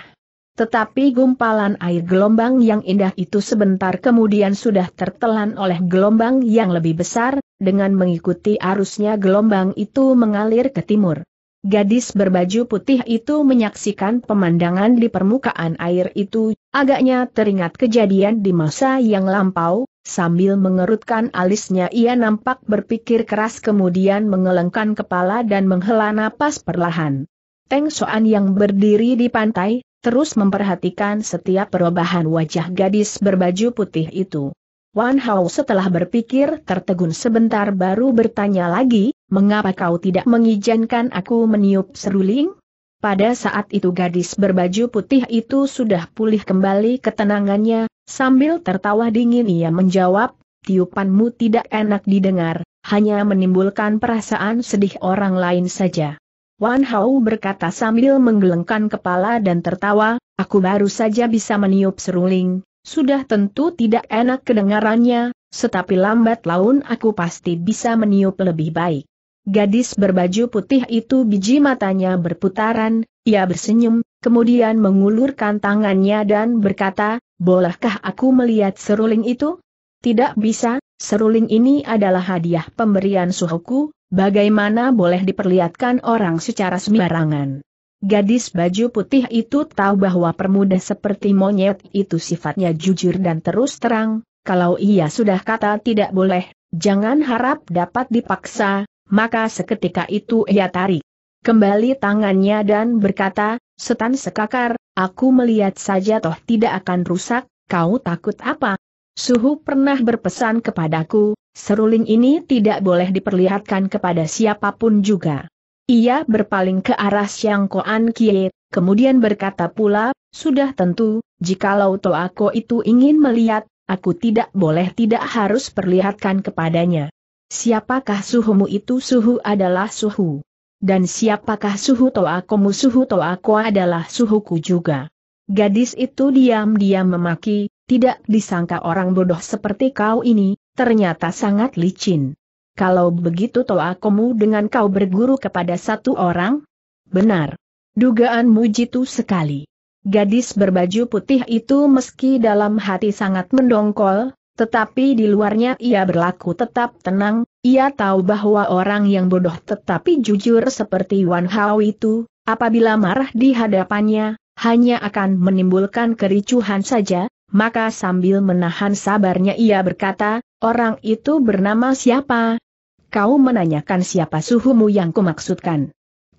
Tetapi gumpalan air gelombang yang indah itu sebentar kemudian sudah tertelan oleh gelombang yang lebih besar, dengan mengikuti arusnya gelombang itu mengalir ke timur. Gadis berbaju putih itu menyaksikan pemandangan di permukaan air itu, agaknya teringat kejadian di masa yang lampau, Sambil mengerutkan alisnya ia nampak berpikir keras kemudian mengelengkan kepala dan menghela napas perlahan. Teng Soan yang berdiri di pantai, terus memperhatikan setiap perubahan wajah gadis berbaju putih itu. Wan Hao setelah berpikir tertegun sebentar baru bertanya lagi, mengapa kau tidak mengizinkan aku meniup seruling? Pada saat itu gadis berbaju putih itu sudah pulih kembali ketenangannya, sambil tertawa dingin ia menjawab, tiupanmu tidak enak didengar, hanya menimbulkan perasaan sedih orang lain saja. Wan Hao berkata sambil menggelengkan kepala dan tertawa, aku baru saja bisa meniup seruling, sudah tentu tidak enak kedengarannya, tetapi lambat laun aku pasti bisa meniup lebih baik. Gadis berbaju putih itu biji matanya berputaran, ia bersenyum, kemudian mengulurkan tangannya dan berkata, Bolehkah aku melihat seruling itu? Tidak bisa, seruling ini adalah hadiah pemberian suhuku, bagaimana boleh diperlihatkan orang secara sembarangan. Gadis baju putih itu tahu bahwa permuda seperti monyet itu sifatnya jujur dan terus terang, kalau ia sudah kata tidak boleh, jangan harap dapat dipaksa, maka seketika itu ia tarik kembali tangannya dan berkata, Setan sekakar, aku melihat saja toh tidak akan rusak, kau takut apa? Suhu pernah berpesan kepadaku, seruling ini tidak boleh diperlihatkan kepada siapapun juga. Ia berpaling ke arah Siang Koan Kie, kemudian berkata pula, sudah tentu, jikalau Toako itu ingin melihat, aku tidak boleh tidak harus perlihatkan kepadanya. Siapakah suhumu itu suhu adalah suhu. Dan siapakah suhu toakomu suhu toako adalah suhuku juga. Gadis itu diam-diam memaki, tidak disangka orang bodoh seperti kau ini, ternyata sangat licin. Kalau begitu toakomu dengan kau berguru kepada satu orang? Benar. Dugaanmu jitu sekali. Gadis berbaju putih itu meski dalam hati sangat mendongkol, tetapi di luarnya ia berlaku tetap tenang, ia tahu bahwa orang yang bodoh tetapi jujur seperti Wan Hao itu, apabila marah di hadapannya, hanya akan menimbulkan kericuhan saja, maka sambil menahan sabarnya ia berkata, orang itu bernama siapa? Kau menanyakan siapa suhumu yang kumaksudkan?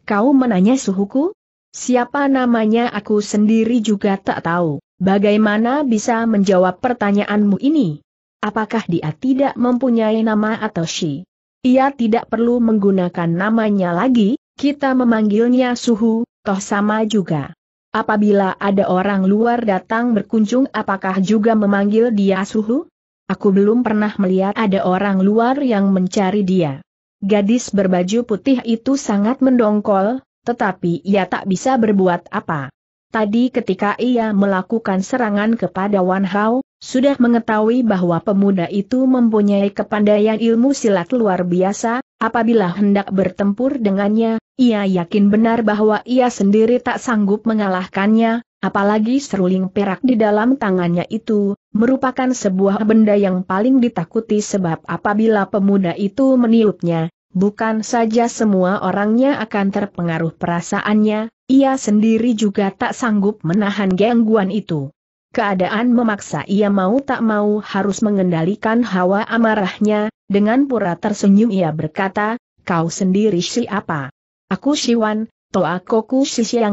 Kau menanya suhuku? Siapa namanya aku sendiri juga tak tahu, bagaimana bisa menjawab pertanyaanmu ini? Apakah dia tidak mempunyai nama atau Shi? Ia tidak perlu menggunakan namanya lagi, kita memanggilnya Suhu, toh sama juga. Apabila ada orang luar datang berkunjung apakah juga memanggil dia Suhu? Aku belum pernah melihat ada orang luar yang mencari dia. Gadis berbaju putih itu sangat mendongkol, tetapi ia tak bisa berbuat apa. Tadi ketika ia melakukan serangan kepada Wan Hao, sudah mengetahui bahwa pemuda itu mempunyai kepandaian ilmu silat luar biasa, apabila hendak bertempur dengannya, ia yakin benar bahwa ia sendiri tak sanggup mengalahkannya, apalagi seruling perak di dalam tangannya itu, merupakan sebuah benda yang paling ditakuti sebab apabila pemuda itu meniupnya, bukan saja semua orangnya akan terpengaruh perasaannya, ia sendiri juga tak sanggup menahan gangguan itu. Keadaan memaksa ia mau tak mau harus mengendalikan hawa amarahnya, dengan pura tersenyum ia berkata, kau sendiri siapa? Aku Siwan, Toakoku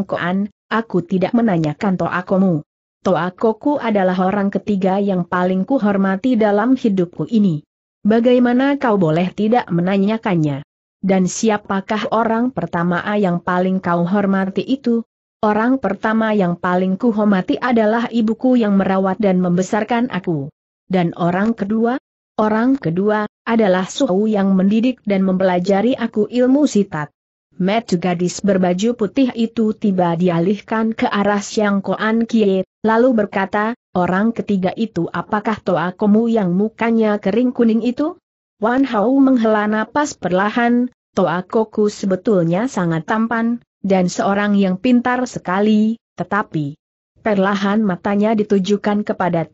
Koan, aku tidak menanyakan Toakomu. Toakoku adalah orang ketiga yang paling kuhormati dalam hidupku ini. Bagaimana kau boleh tidak menanyakannya? Dan siapakah orang pertama yang paling kau hormati itu? Orang pertama yang paling kuhormati adalah ibuku yang merawat dan membesarkan aku. Dan orang kedua? Orang kedua, adalah Suhu yang mendidik dan mempelajari aku ilmu sitat. Metu gadis berbaju putih itu tiba dialihkan ke arah Siang Koan Kie, lalu berkata, orang ketiga itu apakah Toa Komu yang mukanya kering kuning itu? Wan Hao menghela napas perlahan, Toa Koku sebetulnya sangat tampan, dan seorang yang pintar sekali, tetapi perlahan matanya ditujukan kepada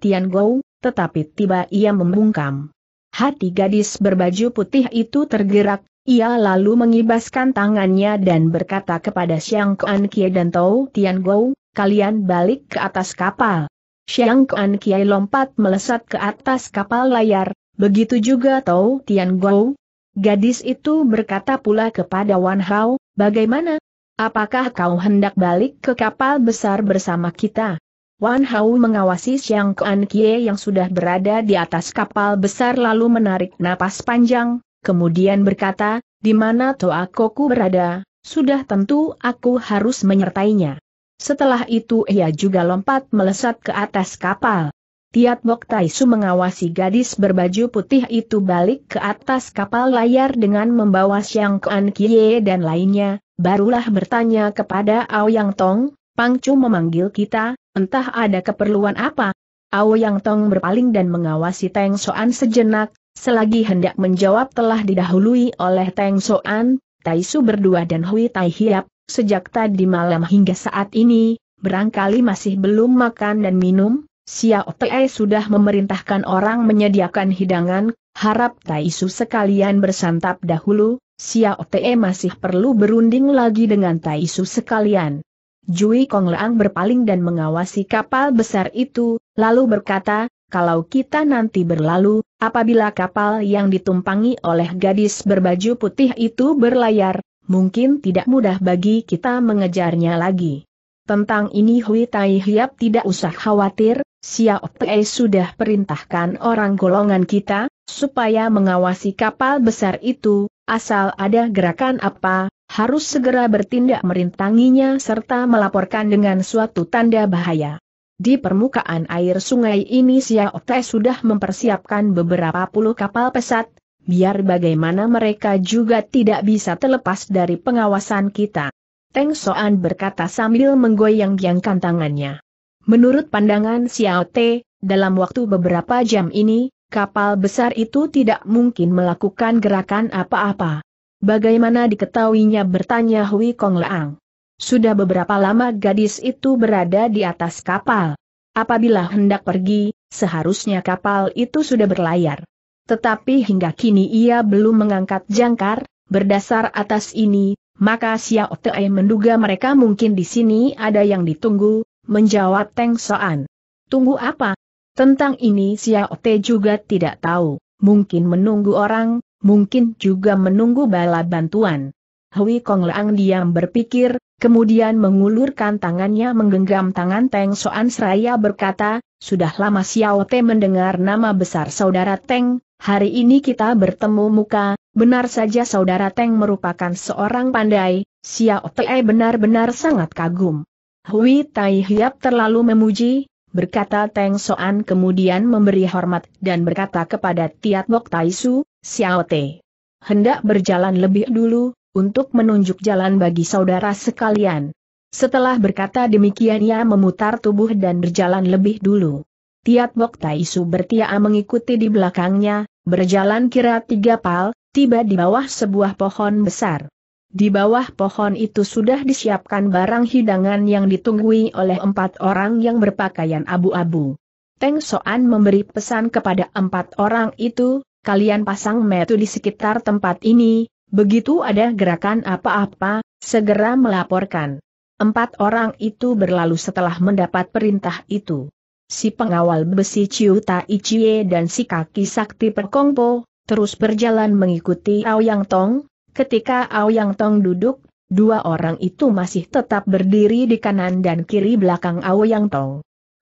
Tian Gou, tetapi tiba ia membungkam. Hati gadis berbaju putih itu tergerak, ia lalu mengibaskan tangannya dan berkata kepada Xiang Kuan Kie dan Tian Gou, kalian balik ke atas kapal. Xiang Kuan Kie lompat melesat ke atas kapal layar, begitu juga Tao Tian Gou. Gadis itu berkata pula kepada Wan Hao, Bagaimana? Apakah kau hendak balik ke kapal besar bersama kita? Wan Hau mengawasi Xiang Kuan Kie yang sudah berada di atas kapal besar lalu menarik napas panjang, kemudian berkata, di mana Toa Koku berada, sudah tentu aku harus menyertainya. Setelah itu ia juga lompat melesat ke atas kapal. Tiat Bok Taisu mengawasi gadis berbaju putih itu balik ke atas kapal layar dengan membawa Siang Kuan Kie dan lainnya, barulah bertanya kepada Ao Yang Tong, Pang Chu memanggil kita, entah ada keperluan apa. Ao Yang Tong berpaling dan mengawasi Teng Soan sejenak, selagi hendak menjawab telah didahului oleh Teng Soan, Taisu berdua dan Hui Tai Hiap, sejak tadi malam hingga saat ini, berangkali masih belum makan dan minum, Xiao Tai sudah memerintahkan orang menyediakan hidangan, harap Tai Su sekalian bersantap dahulu, Xiao Tai masih perlu berunding lagi dengan Tai Su sekalian. Jui Kong Leang berpaling dan mengawasi kapal besar itu, lalu berkata, kalau kita nanti berlalu, apabila kapal yang ditumpangi oleh gadis berbaju putih itu berlayar, mungkin tidak mudah bagi kita mengejarnya lagi. Tentang ini Hui Tai Hiap tidak usah khawatir, Siap sudah perintahkan orang golongan kita, supaya mengawasi kapal besar itu, asal ada gerakan apa, harus segera bertindak merintanginya serta melaporkan dengan suatu tanda bahaya. Di permukaan air sungai ini Siap sudah mempersiapkan beberapa puluh kapal pesat, biar bagaimana mereka juga tidak bisa terlepas dari pengawasan kita. Teng Soan berkata sambil menggoyang goyangkan tangannya. Menurut pandangan Xiao Te, dalam waktu beberapa jam ini, kapal besar itu tidak mungkin melakukan gerakan apa-apa. Bagaimana diketahuinya bertanya Hui Kong Leang. Sudah beberapa lama gadis itu berada di atas kapal. Apabila hendak pergi, seharusnya kapal itu sudah berlayar. Tetapi hingga kini ia belum mengangkat jangkar, berdasar atas ini, maka Xiao Te menduga mereka mungkin di sini ada yang ditunggu, Menjawab Teng Soan. Tunggu apa? Tentang ini Xiao Te juga tidak tahu, mungkin menunggu orang, mungkin juga menunggu bala bantuan. Hui Kong Leang diam berpikir, kemudian mengulurkan tangannya menggenggam tangan Teng Soan seraya berkata, sudah lama Xiao Te mendengar nama besar saudara Teng, hari ini kita bertemu muka, benar saja saudara Teng merupakan seorang pandai, Xiao Te benar-benar sangat kagum. Hui Tai Hiap terlalu memuji, berkata Teng Soan kemudian memberi hormat dan berkata kepada Tiat Bok Tai Su, Xiao Te. Hendak berjalan lebih dulu, untuk menunjuk jalan bagi saudara sekalian. Setelah berkata demikian ia memutar tubuh dan berjalan lebih dulu. Tiat Bok Tai Su bertiaa mengikuti di belakangnya, berjalan kira tiga pal, tiba di bawah sebuah pohon besar. Di bawah pohon itu sudah disiapkan barang hidangan yang ditunggui oleh empat orang yang berpakaian abu-abu. Teng Soan memberi pesan kepada empat orang itu, kalian pasang metu di sekitar tempat ini, begitu ada gerakan apa-apa, segera melaporkan. Empat orang itu berlalu setelah mendapat perintah itu. Si pengawal besi Ciu Tai Chie dan si kaki sakti Perkongpo, terus berjalan mengikuti Ao Yang Tong, Ketika Ao Yang Tong duduk, dua orang itu masih tetap berdiri di kanan dan kiri belakang Ao Yang Tong.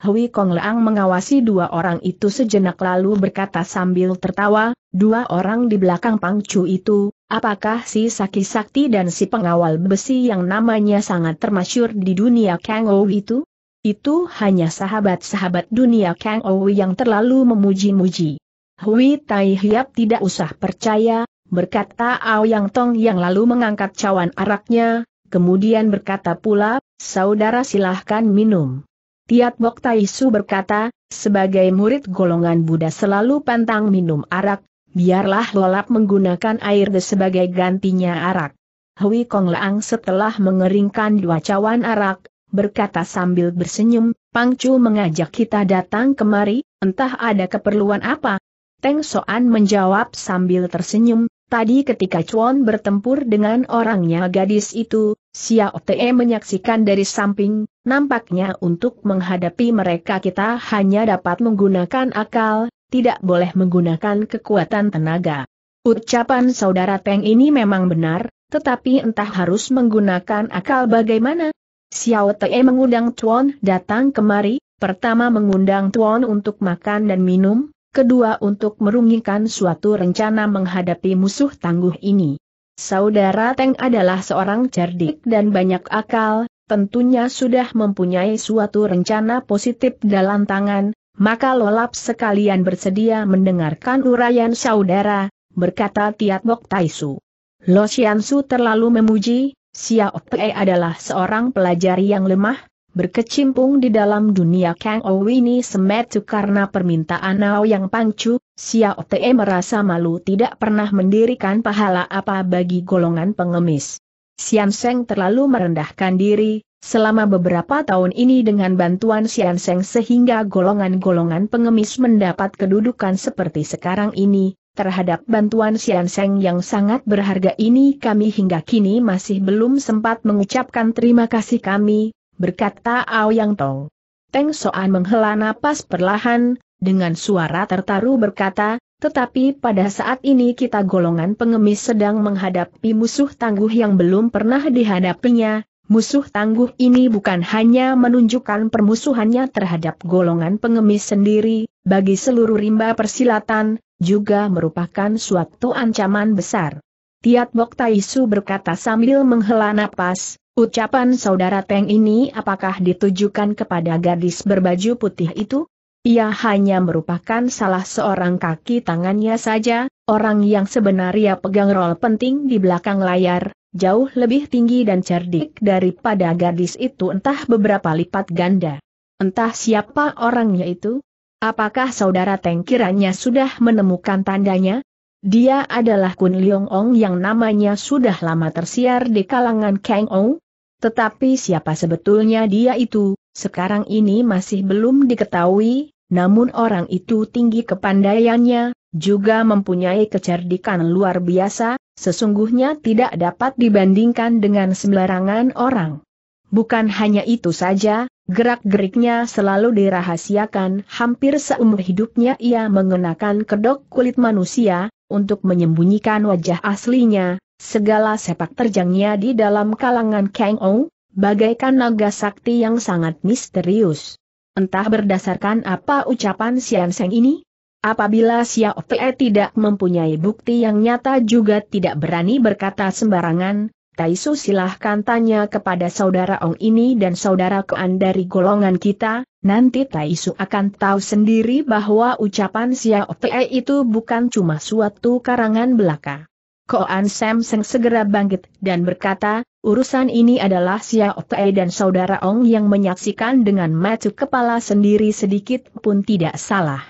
Hui Kong Leang mengawasi dua orang itu sejenak lalu berkata sambil tertawa, dua orang di belakang Pang Chu itu, apakah si Saki Sakti dan si pengawal besi yang namanya sangat termasyur di dunia Kang Ou itu? Itu hanya sahabat-sahabat dunia Kang Ou yang terlalu memuji-muji. Hui Tai Hiap tidak usah percaya, berkata Yang Tong yang lalu mengangkat cawan araknya, kemudian berkata pula, saudara silahkan minum. Tiat Bok Tai Su berkata, sebagai murid golongan Buddha selalu pantang minum arak, biarlah lolap menggunakan air sebagai gantinya arak. Hui Kong Leang setelah mengeringkan dua cawan arak, berkata sambil bersenyum, Pang Chu mengajak kita datang kemari, entah ada keperluan apa. Teng Soan menjawab sambil tersenyum, Tadi ketika Chuan bertempur dengan orangnya gadis itu, Xiao Te menyaksikan dari samping, nampaknya untuk menghadapi mereka kita hanya dapat menggunakan akal, tidak boleh menggunakan kekuatan tenaga. Ucapan saudara Teng ini memang benar, tetapi entah harus menggunakan akal bagaimana. Xiao Te mengundang Chuan datang kemari, pertama mengundang Chuan untuk makan dan minum, kedua untuk merungikan suatu rencana menghadapi musuh tangguh ini. Saudara Teng adalah seorang cerdik dan banyak akal, tentunya sudah mempunyai suatu rencana positif dalam tangan, maka lolap sekalian bersedia mendengarkan uraian saudara, berkata Tiat Bok Taisu. Lo Xiansu terlalu memuji, Xiao Pei adalah seorang pelajar yang lemah, berkecimpung di dalam dunia Kang ini Semetu karena permintaan Nao yang pangcu, Xiao Te merasa malu tidak pernah mendirikan pahala apa bagi golongan pengemis. Xian Seng terlalu merendahkan diri, selama beberapa tahun ini dengan bantuan Xian Seng sehingga golongan-golongan pengemis mendapat kedudukan seperti sekarang ini, Terhadap bantuan Sian Seng yang sangat berharga ini kami hingga kini masih belum sempat mengucapkan terima kasih kami, berkata Aoyang Tong. Teng Soan menghela napas perlahan, dengan suara tertaruh berkata, tetapi pada saat ini kita golongan pengemis sedang menghadapi musuh tangguh yang belum pernah dihadapinya, musuh tangguh ini bukan hanya menunjukkan permusuhannya terhadap golongan pengemis sendiri, bagi seluruh rimba persilatan, juga merupakan suatu ancaman besar. Tiat Bok Taisu berkata sambil menghela napas, Ucapan saudara Teng ini apakah ditujukan kepada gadis berbaju putih itu? Ia hanya merupakan salah seorang kaki tangannya saja, orang yang sebenarnya pegang rol penting di belakang layar, jauh lebih tinggi dan cerdik daripada gadis itu entah beberapa lipat ganda. Entah siapa orangnya itu? Apakah saudara Teng kiranya sudah menemukan tandanya? Dia adalah Kun Leong Ong yang namanya sudah lama tersiar di kalangan Kang Ong. Tetapi siapa sebetulnya dia itu, sekarang ini masih belum diketahui, namun orang itu tinggi kepandaiannya, juga mempunyai kecerdikan luar biasa, sesungguhnya tidak dapat dibandingkan dengan sembarangan orang. Bukan hanya itu saja, gerak-geriknya selalu dirahasiakan hampir seumur hidupnya ia mengenakan kedok kulit manusia, untuk menyembunyikan wajah aslinya, segala sepak terjangnya di dalam kalangan Kang Ou, bagaikan naga sakti yang sangat misterius. Entah berdasarkan apa ucapan Sian Seng ini, apabila Xiao Te tidak mempunyai bukti yang nyata juga tidak berani berkata sembarangan, Taisu silahkan tanya kepada saudara Ong ini dan saudara Koan dari golongan kita, nanti Taisu akan tahu sendiri bahwa ucapan Xiao Pei itu bukan cuma suatu karangan belaka. Koan Samseng segera bangkit dan berkata, urusan ini adalah Xiao Pei dan saudara Ong yang menyaksikan dengan mata kepala sendiri sedikit pun tidak salah.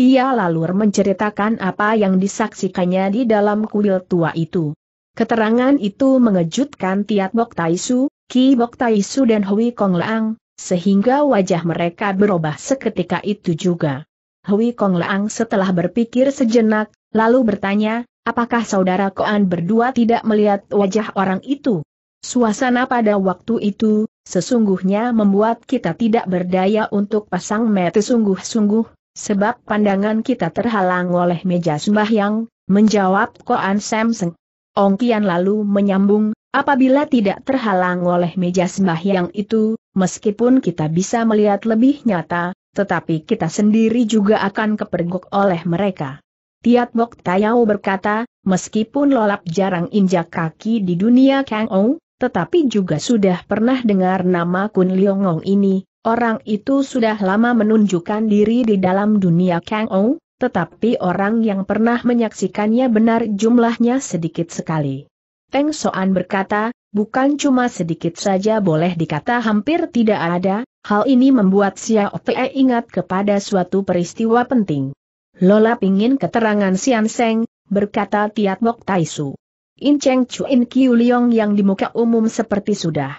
Ia lalu menceritakan apa yang disaksikannya di dalam kuil tua itu. Keterangan itu mengejutkan Tiat Bok Taisu, Ki Bok Taisu dan Hui Kong Leang, sehingga wajah mereka berubah seketika itu juga. Hui Kong Leang setelah berpikir sejenak, lalu bertanya, apakah saudara Koan berdua tidak melihat wajah orang itu? Suasana pada waktu itu, sesungguhnya membuat kita tidak berdaya untuk pasang mata sungguh-sungguh, sebab pandangan kita terhalang oleh meja sembahyang, menjawab Koan Samseng. Ong Kian lalu menyambung, apabila tidak terhalang oleh meja sembahyang itu, meskipun kita bisa melihat lebih nyata, tetapi kita sendiri juga akan kepergok oleh mereka. Tiat Bok Tayau berkata, meskipun lolap jarang injak kaki di dunia Kang Ong, tetapi juga sudah pernah dengar nama Kun Ong ini, orang itu sudah lama menunjukkan diri di dalam dunia Kang Ong, tetapi orang yang pernah menyaksikannya benar jumlahnya sedikit sekali. Peng Soan berkata, bukan cuma sedikit saja boleh dikata hampir tidak ada, hal ini membuat Xiao Pei ingat kepada suatu peristiwa penting. Lola pingin keterangan Sian Seng, berkata Tiat Mok Taisu. In Cheng Chu Chuin Kiu Liong yang di muka umum seperti sudah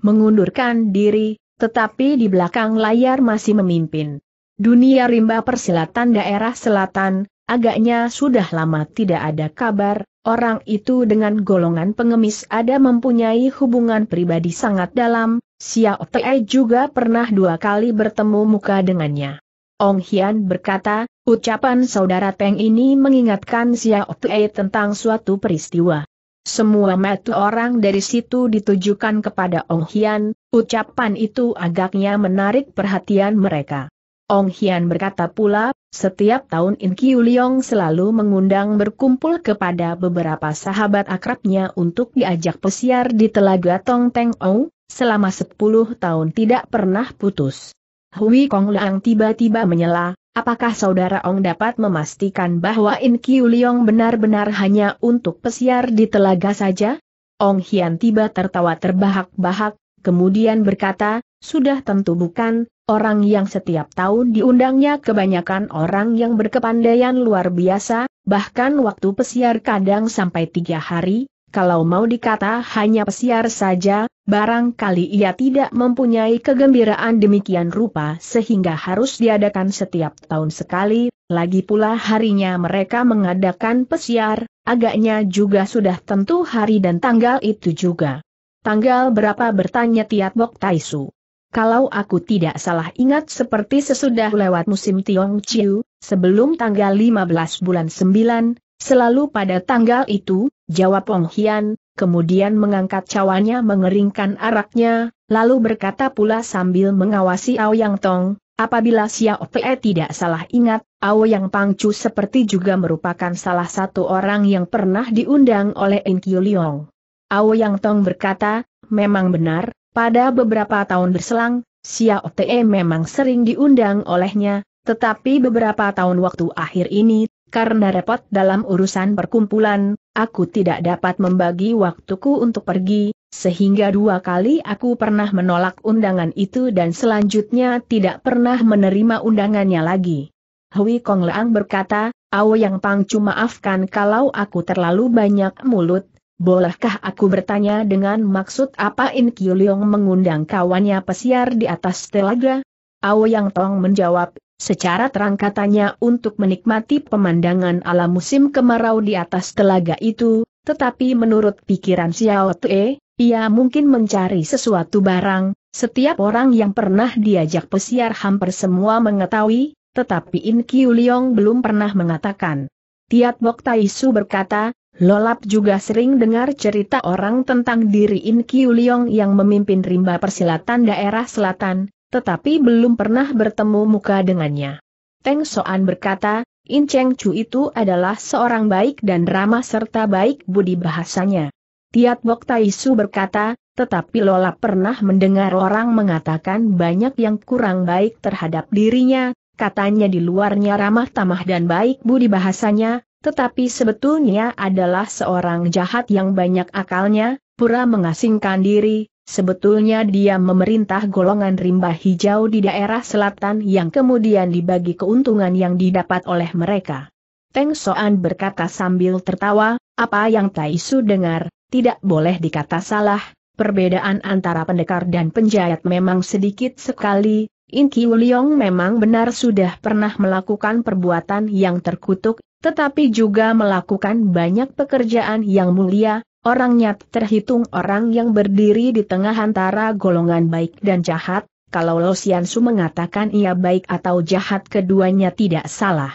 mengundurkan diri, tetapi di belakang layar masih memimpin. Dunia rimba persilatan daerah selatan, agaknya sudah lama tidak ada kabar, orang itu dengan golongan pengemis ada mempunyai hubungan pribadi sangat dalam, Xiao Tei juga pernah dua kali bertemu muka dengannya. Ong Hian berkata, ucapan saudara Peng ini mengingatkan Xiao Tei tentang suatu peristiwa. Semua metu orang dari situ ditujukan kepada Ong Hian, ucapan itu agaknya menarik perhatian mereka. Ong Hian berkata pula, setiap tahun In Kiu Liong selalu mengundang berkumpul kepada beberapa sahabat akrabnya untuk diajak pesiar di Telaga Tong Teng Ou, selama 10 tahun tidak pernah putus. Hui Kong Leang tiba-tiba menyela, apakah saudara Ong dapat memastikan bahwa In Kiu Liong benar-benar hanya untuk pesiar di telaga saja? Ong Hian tiba tertawa terbahak-bahak, kemudian berkata, sudah tentu bukan, orang yang setiap tahun diundangnya kebanyakan orang yang berkepandaian luar biasa, bahkan waktu pesiar kadang sampai tiga hari, kalau mau dikata hanya pesiar saja, barangkali ia tidak mempunyai kegembiraan demikian rupa sehingga harus diadakan setiap tahun sekali, lagi pula harinya mereka mengadakan pesiar, agaknya juga sudah tentu hari dan tanggal itu juga. Tanggal berapa bertanya Tiat Bok Taisu. Kalau aku tidak salah ingat seperti sesudah lewat musim Tiong Chiu, sebelum tanggal 15 bulan 9, selalu pada tanggal itu, jawab Ong Hian, kemudian mengangkat cawannya mengeringkan araknya, lalu berkata pula sambil mengawasi Ao Yang Tong, Apabila Xiao Pe tidak salah ingat, Ao Yang Pangcu seperti juga merupakan salah satu orang yang pernah diundang oleh Enkiu Liong. Yang Tong berkata, memang benar, pada beberapa tahun berselang, Xiao Te memang sering diundang olehnya, tetapi beberapa tahun waktu akhir ini, karena repot dalam urusan perkumpulan, aku tidak dapat membagi waktuku untuk pergi, sehingga dua kali aku pernah menolak undangan itu dan selanjutnya tidak pernah menerima undangannya lagi. Hui Kong Leang berkata, Ao Yang Pang cuma maafkan kalau aku terlalu banyak mulut, Bolehkah aku bertanya dengan maksud apa In Yong mengundang kawannya pesiar di atas telaga? Yang Tong menjawab, secara terang katanya untuk menikmati pemandangan alam musim kemarau di atas telaga itu, tetapi menurut pikiran Xiao Tue, ia mungkin mencari sesuatu barang, setiap orang yang pernah diajak pesiar hampir semua mengetahui, tetapi In Kiu belum pernah mengatakan. Tiat Bok Su berkata, Lolap juga sering dengar cerita orang tentang diri In Kiu Liong yang memimpin rimba persilatan daerah selatan, tetapi belum pernah bertemu muka dengannya. Teng Soan berkata, In Cheng Chu itu adalah seorang baik dan ramah serta baik budi bahasanya. Tiat Bok Tai Su berkata, tetapi Lolap pernah mendengar orang mengatakan banyak yang kurang baik terhadap dirinya, katanya di luarnya ramah tamah dan baik budi bahasanya, tetapi sebetulnya adalah seorang jahat yang banyak akalnya, pura mengasingkan diri, sebetulnya dia memerintah golongan rimba hijau di daerah selatan yang kemudian dibagi keuntungan yang didapat oleh mereka. Teng Soan berkata sambil tertawa, apa yang Taisu dengar, tidak boleh dikata salah, perbedaan antara pendekar dan penjahat memang sedikit sekali, Kiu Wuliong memang benar sudah pernah melakukan perbuatan yang terkutuk, tetapi juga melakukan banyak pekerjaan yang mulia, orangnya terhitung orang yang berdiri di tengah antara golongan baik dan jahat, kalau Lo Sian Su mengatakan ia baik atau jahat keduanya tidak salah.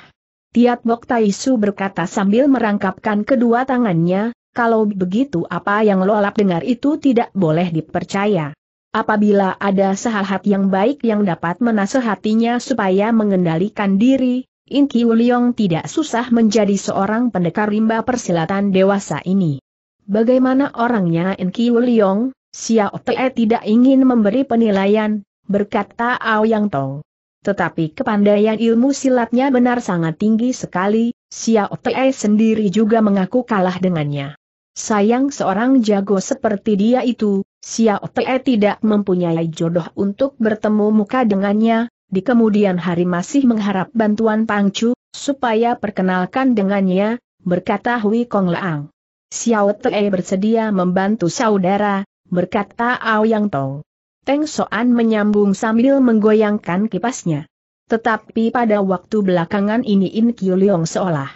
Tiat Bok Tai Su berkata sambil merangkapkan kedua tangannya, kalau begitu apa yang Lo Lap dengar itu tidak boleh dipercaya. Apabila ada sehat yang baik yang dapat menasehatinya supaya mengendalikan diri, In Kiu Liong tidak susah menjadi seorang pendekar rimba persilatan dewasa ini. Bagaimana orangnya In Kiu Liong, Xiao Te tidak ingin memberi penilaian, berkata Ao Yang Tong. Tetapi kepandaian ilmu silatnya benar sangat tinggi sekali, Xiao Te sendiri juga mengaku kalah dengannya. Sayang seorang jago seperti dia itu, Xiao Te tidak mempunyai jodoh untuk bertemu muka dengannya, di kemudian hari masih mengharap bantuan Pangcu, supaya perkenalkan dengannya, berkata Hui Kong Leang. Xiao Tei bersedia membantu saudara, berkata Ao Yang Tong. Teng Soan menyambung sambil menggoyangkan kipasnya. Tetapi pada waktu belakangan ini In Kiu Leong seolah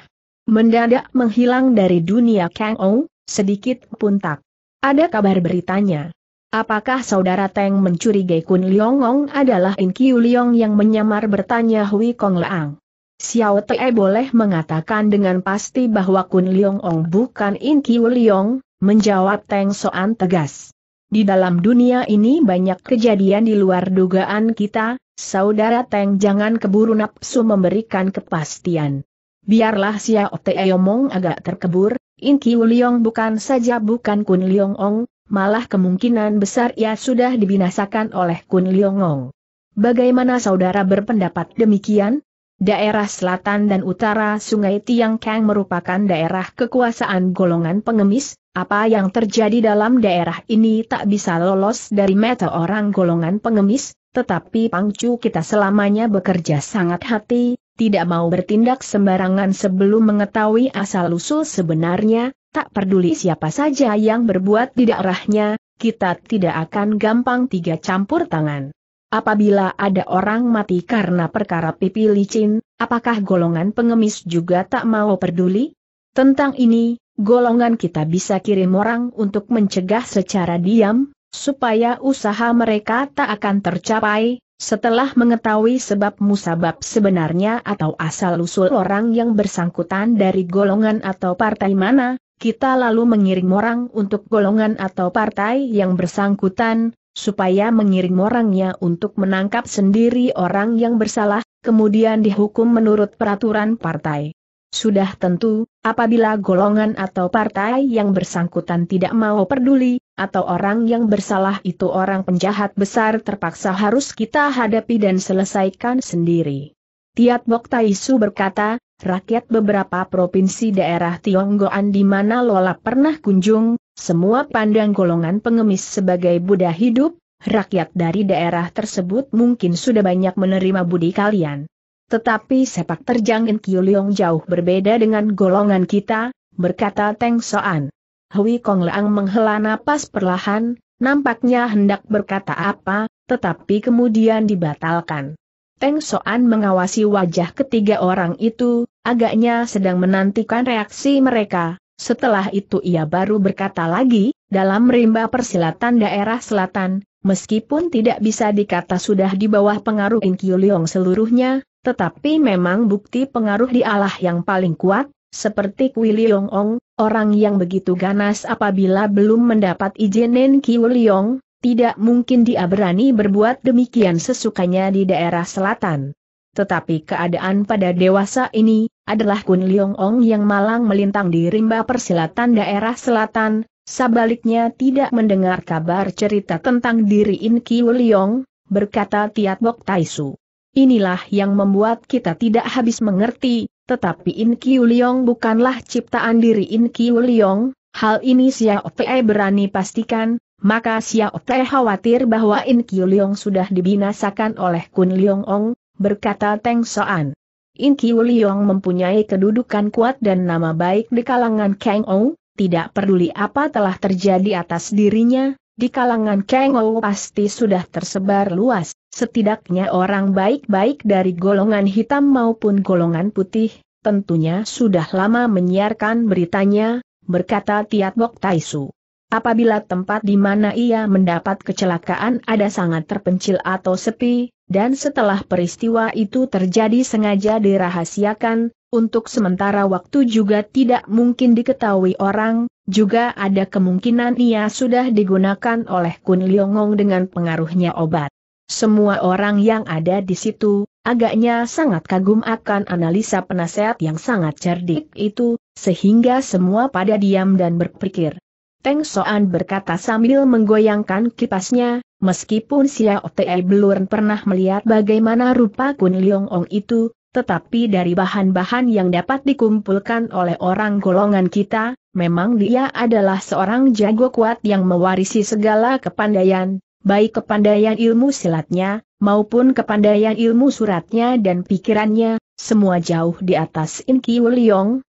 mendadak menghilang dari dunia Kang Ong, sedikit pun tak ada kabar beritanya. Apakah saudara Teng mencurigai Kun Liongong adalah In Kiu Liong yang menyamar bertanya Hui Kong Leang? Xiao Te boleh mengatakan dengan pasti bahwa Kun Liongong bukan In Kiu Liong, menjawab Teng Soan tegas. Di dalam dunia ini banyak kejadian di luar dugaan kita, saudara Teng jangan keburu nafsu memberikan kepastian. Biarlah Xiao Te omong agak terkebur, In Kiu Liong bukan saja bukan Kun Liongong, malah kemungkinan besar ia sudah dibinasakan oleh Kun Liongong. Bagaimana saudara berpendapat demikian? Daerah selatan dan utara Sungai Tiangkang merupakan daerah kekuasaan golongan pengemis, apa yang terjadi dalam daerah ini tak bisa lolos dari mata orang golongan pengemis, tetapi Pangcu kita selamanya bekerja sangat hati, tidak mau bertindak sembarangan sebelum mengetahui asal-usul sebenarnya, Tak peduli siapa saja yang berbuat di daerahnya, kita tidak akan gampang tiga campur tangan. Apabila ada orang mati karena perkara pipi licin, apakah golongan pengemis juga tak mau peduli? Tentang ini, golongan kita bisa kirim orang untuk mencegah secara diam, supaya usaha mereka tak akan tercapai, setelah mengetahui sebab musabab sebenarnya atau asal-usul orang yang bersangkutan dari golongan atau partai mana, kita lalu mengiring orang untuk golongan atau partai yang bersangkutan, supaya mengiring orangnya untuk menangkap sendiri orang yang bersalah, kemudian dihukum menurut peraturan partai. Sudah tentu, apabila golongan atau partai yang bersangkutan tidak mau peduli, atau orang yang bersalah itu orang penjahat besar terpaksa harus kita hadapi dan selesaikan sendiri. Tiat Bok Taisu berkata, rakyat beberapa provinsi daerah Tionggoan di mana Lola pernah kunjung, semua pandang golongan pengemis sebagai Buddha hidup, rakyat dari daerah tersebut mungkin sudah banyak menerima budi kalian. Tetapi sepak terjang Kiuliong jauh berbeda dengan golongan kita, berkata Teng Soan. Hui Kong Leang menghela napas perlahan, nampaknya hendak berkata apa, tetapi kemudian dibatalkan. Teng Soan mengawasi wajah ketiga orang itu, Agaknya sedang menantikan reaksi mereka. Setelah itu ia baru berkata lagi, dalam rimba persilatan daerah selatan, meskipun tidak bisa dikata sudah di bawah pengaruh Inkyuliong seluruhnya, tetapi memang bukti pengaruh di Allah yang paling kuat, seperti Kui Leong Ong, orang yang begitu ganas apabila belum mendapat izin Nenkiu Leong, tidak mungkin dia berani berbuat demikian sesukanya di daerah selatan. Tetapi keadaan pada dewasa ini, adalah Kun Leong Ong yang malang melintang di rimba persilatan daerah selatan, sebaliknya tidak mendengar kabar cerita tentang diri In Kiu Leong, berkata Tiat Bok Taisu. Inilah yang membuat kita tidak habis mengerti, tetapi In Kiu Leong bukanlah ciptaan diri In Kiu Leong, hal ini Xiao Te berani pastikan, maka Xiao Te khawatir bahwa In Kiu Leong sudah dibinasakan oleh Kun Leong Ong, berkata Teng Soan. In Kiu Liong mempunyai kedudukan kuat dan nama baik di kalangan Kang Ou, tidak peduli apa telah terjadi atas dirinya, di kalangan Kang Ou pasti sudah tersebar luas, setidaknya orang baik-baik dari golongan hitam maupun golongan putih, tentunya sudah lama menyiarkan beritanya, berkata Tiat Bok Taisu. Apabila tempat di mana ia mendapat kecelakaan ada sangat terpencil atau sepi, dan setelah peristiwa itu terjadi sengaja dirahasiakan, untuk sementara waktu juga tidak mungkin diketahui orang, juga ada kemungkinan ia sudah digunakan oleh Kun Liongong dengan pengaruhnya obat. Semua orang yang ada di situ, agaknya sangat kagum akan analisa penasehat yang sangat cerdik itu, sehingga semua pada diam dan berpikir, Teng Soan berkata sambil menggoyangkan kipasnya, meskipun Xiao Te belum pernah melihat bagaimana rupa Kun Liong Ong itu, tetapi dari bahan-bahan yang dapat dikumpulkan oleh orang golongan kita, memang dia adalah seorang jago kuat yang mewarisi segala kepandaian, baik kepandaian ilmu silatnya, maupun kepandaian ilmu suratnya dan pikirannya, semua jauh di atas In Kiu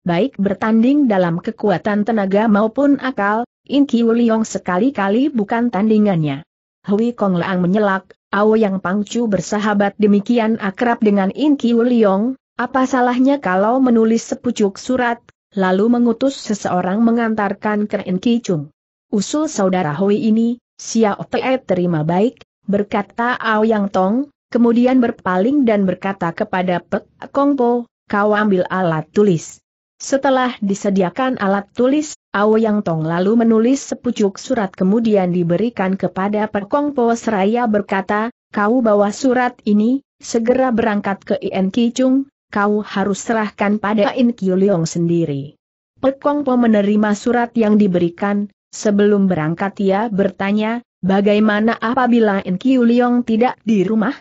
baik bertanding dalam kekuatan tenaga maupun akal, In Kiu Liong sekali-kali bukan tandingannya. Hui Kong Leang menyelak, Ao Yang Pangcu bersahabat demikian akrab dengan In Kiu Liong, apa salahnya kalau menulis sepucuk surat, lalu mengutus seseorang mengantarkan ke In Ki Chung. Usul saudara Hui ini, Xiao Te terima baik, berkata Ao Yang Tong, kemudian berpaling dan berkata kepada Pek Po, kau ambil alat tulis. Setelah disediakan alat tulis, Ao Yang Tong lalu menulis sepucuk surat kemudian diberikan kepada Perkong Po Seraya berkata, kau bawa surat ini, segera berangkat ke In Kichung, kau harus serahkan pada In Leong sendiri. Perkong Po menerima surat yang diberikan, sebelum berangkat ia bertanya, bagaimana apabila In Leong tidak di rumah?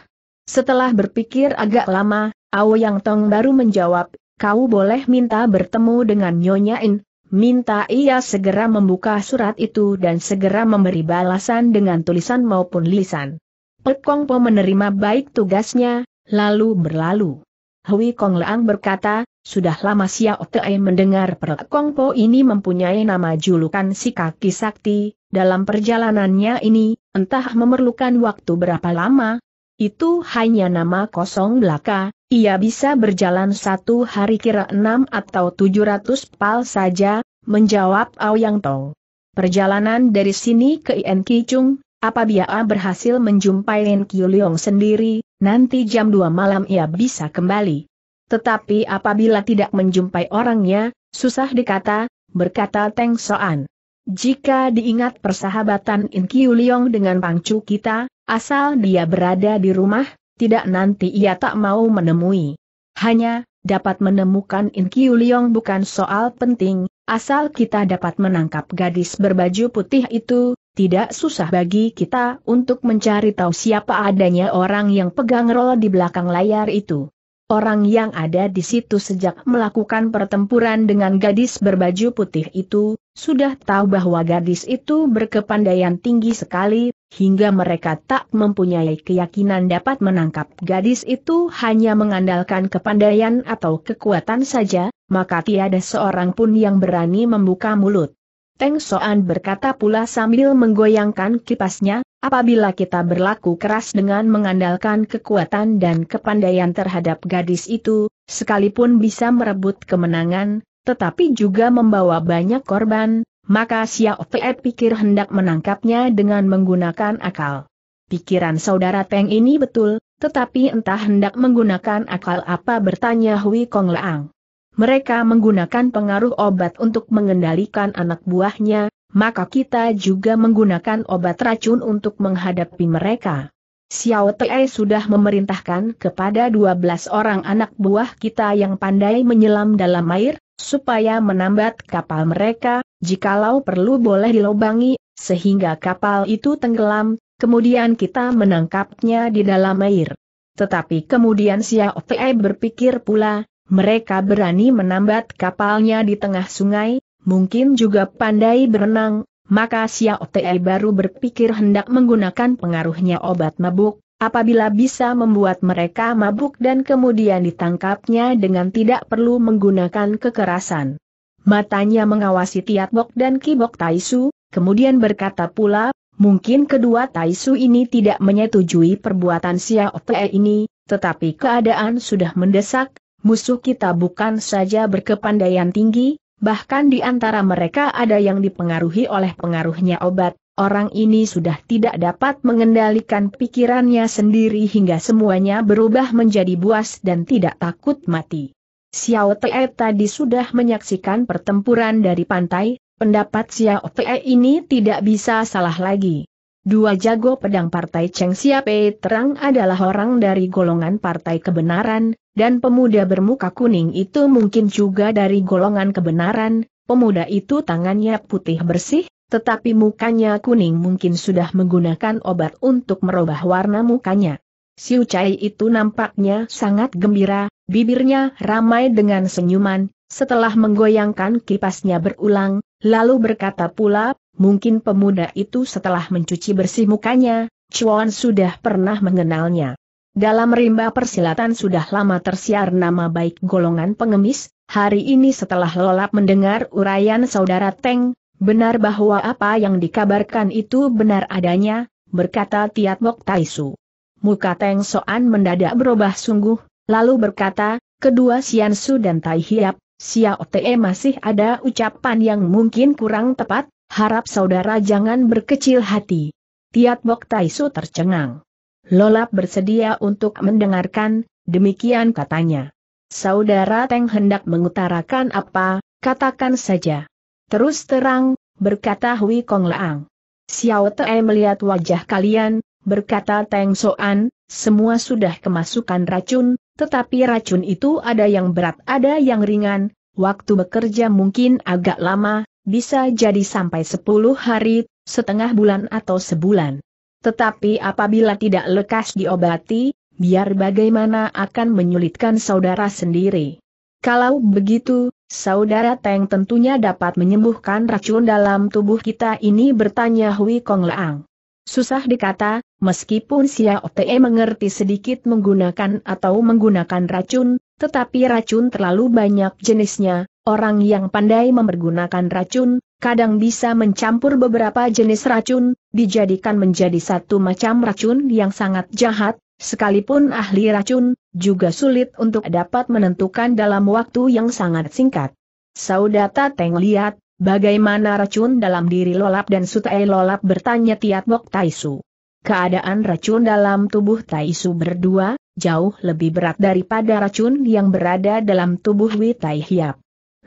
Setelah berpikir agak lama, Ao Yang Tong baru menjawab, kau boleh minta bertemu dengan Nyonya In, minta ia segera membuka surat itu dan segera memberi balasan dengan tulisan maupun lisan. Pek Kong Po menerima baik tugasnya, lalu berlalu. Hui Kong Leang berkata, sudah lama Xiao Tei mendengar Pek Kong Po ini mempunyai nama julukan si kaki sakti, dalam perjalanannya ini, entah memerlukan waktu berapa lama, itu hanya nama kosong belaka, ia bisa berjalan satu hari kira enam atau tujuh ratus pal saja, menjawab Aoyang Tong. Perjalanan dari sini ke Ien Kichung, apabila berhasil menjumpai Lin Liong sendiri, nanti jam dua malam ia bisa kembali. Tetapi apabila tidak menjumpai orangnya, susah dikata, berkata Teng Soan. Jika diingat persahabatan In Liong dengan Pangcu kita, Asal dia berada di rumah, tidak nanti ia tak mau menemui. Hanya, dapat menemukan In Kiu Liong bukan soal penting, asal kita dapat menangkap gadis berbaju putih itu, tidak susah bagi kita untuk mencari tahu siapa adanya orang yang pegang roll di belakang layar itu. Orang yang ada di situ sejak melakukan pertempuran dengan gadis berbaju putih itu, sudah tahu bahwa gadis itu berkepandaian tinggi sekali, hingga mereka tak mempunyai keyakinan dapat menangkap gadis itu hanya mengandalkan kepandaian atau kekuatan saja, maka tiada seorang pun yang berani membuka mulut. Teng Soan berkata pula sambil menggoyangkan kipasnya, apabila kita berlaku keras dengan mengandalkan kekuatan dan kepandaian terhadap gadis itu, sekalipun bisa merebut kemenangan, tetapi juga membawa banyak korban, maka Xiao Fei pikir hendak menangkapnya dengan menggunakan akal. Pikiran saudara Teng ini betul, tetapi entah hendak menggunakan akal apa bertanya Hui Kong Leang." mereka menggunakan pengaruh obat untuk mengendalikan anak buahnya, maka kita juga menggunakan obat racun untuk menghadapi mereka. Xiao Tei sudah memerintahkan kepada 12 orang anak buah kita yang pandai menyelam dalam air, supaya menambat kapal mereka, jikalau perlu boleh dilobangi, sehingga kapal itu tenggelam, kemudian kita menangkapnya di dalam air. Tetapi kemudian Xiao Tei berpikir pula, mereka berani menambat kapalnya di tengah sungai, mungkin juga pandai berenang, maka Xiao Te baru berpikir hendak menggunakan pengaruhnya obat mabuk, apabila bisa membuat mereka mabuk dan kemudian ditangkapnya dengan tidak perlu menggunakan kekerasan. Matanya mengawasi Tiatbok dan Kibok Taisu, kemudian berkata pula, mungkin kedua Taisu ini tidak menyetujui perbuatan Xiao Te ini, tetapi keadaan sudah mendesak, musuh kita bukan saja berkepandaian tinggi, bahkan di antara mereka ada yang dipengaruhi oleh pengaruhnya obat, orang ini sudah tidak dapat mengendalikan pikirannya sendiri hingga semuanya berubah menjadi buas dan tidak takut mati. Xiao Te tadi sudah menyaksikan pertempuran dari pantai, pendapat Xiao Te ini tidak bisa salah lagi. Dua jago pedang partai Cheng Xiape terang adalah orang dari golongan partai kebenaran, dan pemuda bermuka kuning itu mungkin juga dari golongan kebenaran, pemuda itu tangannya putih bersih, tetapi mukanya kuning mungkin sudah menggunakan obat untuk merubah warna mukanya. Siu Chai itu nampaknya sangat gembira, bibirnya ramai dengan senyuman, setelah menggoyangkan kipasnya berulang, lalu berkata pula, mungkin pemuda itu setelah mencuci bersih mukanya, Chuan sudah pernah mengenalnya. Dalam rimba persilatan sudah lama tersiar nama baik golongan pengemis, hari ini setelah lolap mendengar uraian saudara Teng, benar bahwa apa yang dikabarkan itu benar adanya, berkata Tiat Mok Taisu. Muka Teng Soan mendadak berubah sungguh, lalu berkata, kedua Sian Su dan Tai Hiap, Xiao Te masih ada ucapan yang mungkin kurang tepat, harap saudara jangan berkecil hati. Tiat Mok Taisu tercengang. Lolap bersedia untuk mendengarkan, demikian katanya. Saudara Teng hendak mengutarakan apa, katakan saja. Terus terang, berkata Hui Kong Laang. Xiao Te melihat wajah kalian, berkata Teng Soan, semua sudah kemasukan racun, tetapi racun itu ada yang berat ada yang ringan, waktu bekerja mungkin agak lama, bisa jadi sampai 10 hari, setengah bulan atau sebulan. Tetapi apabila tidak lekas diobati, biar bagaimana akan menyulitkan saudara sendiri. Kalau begitu, saudara Teng tentunya dapat menyembuhkan racun dalam tubuh kita ini bertanya Hui Kong Leang. Susah dikata, meskipun Xiao Te mengerti sedikit menggunakan atau menggunakan racun, tetapi racun terlalu banyak jenisnya, orang yang pandai mempergunakan racun, kadang bisa mencampur beberapa jenis racun, dijadikan menjadi satu macam racun yang sangat jahat, sekalipun ahli racun, juga sulit untuk dapat menentukan dalam waktu yang sangat singkat. Saudata Teng lihat, bagaimana racun dalam diri lolap dan sutai lolap bertanya tiap Tiatbok Taisu. Keadaan racun dalam tubuh Taisu berdua, jauh lebih berat daripada racun yang berada dalam tubuh Witai Hiap.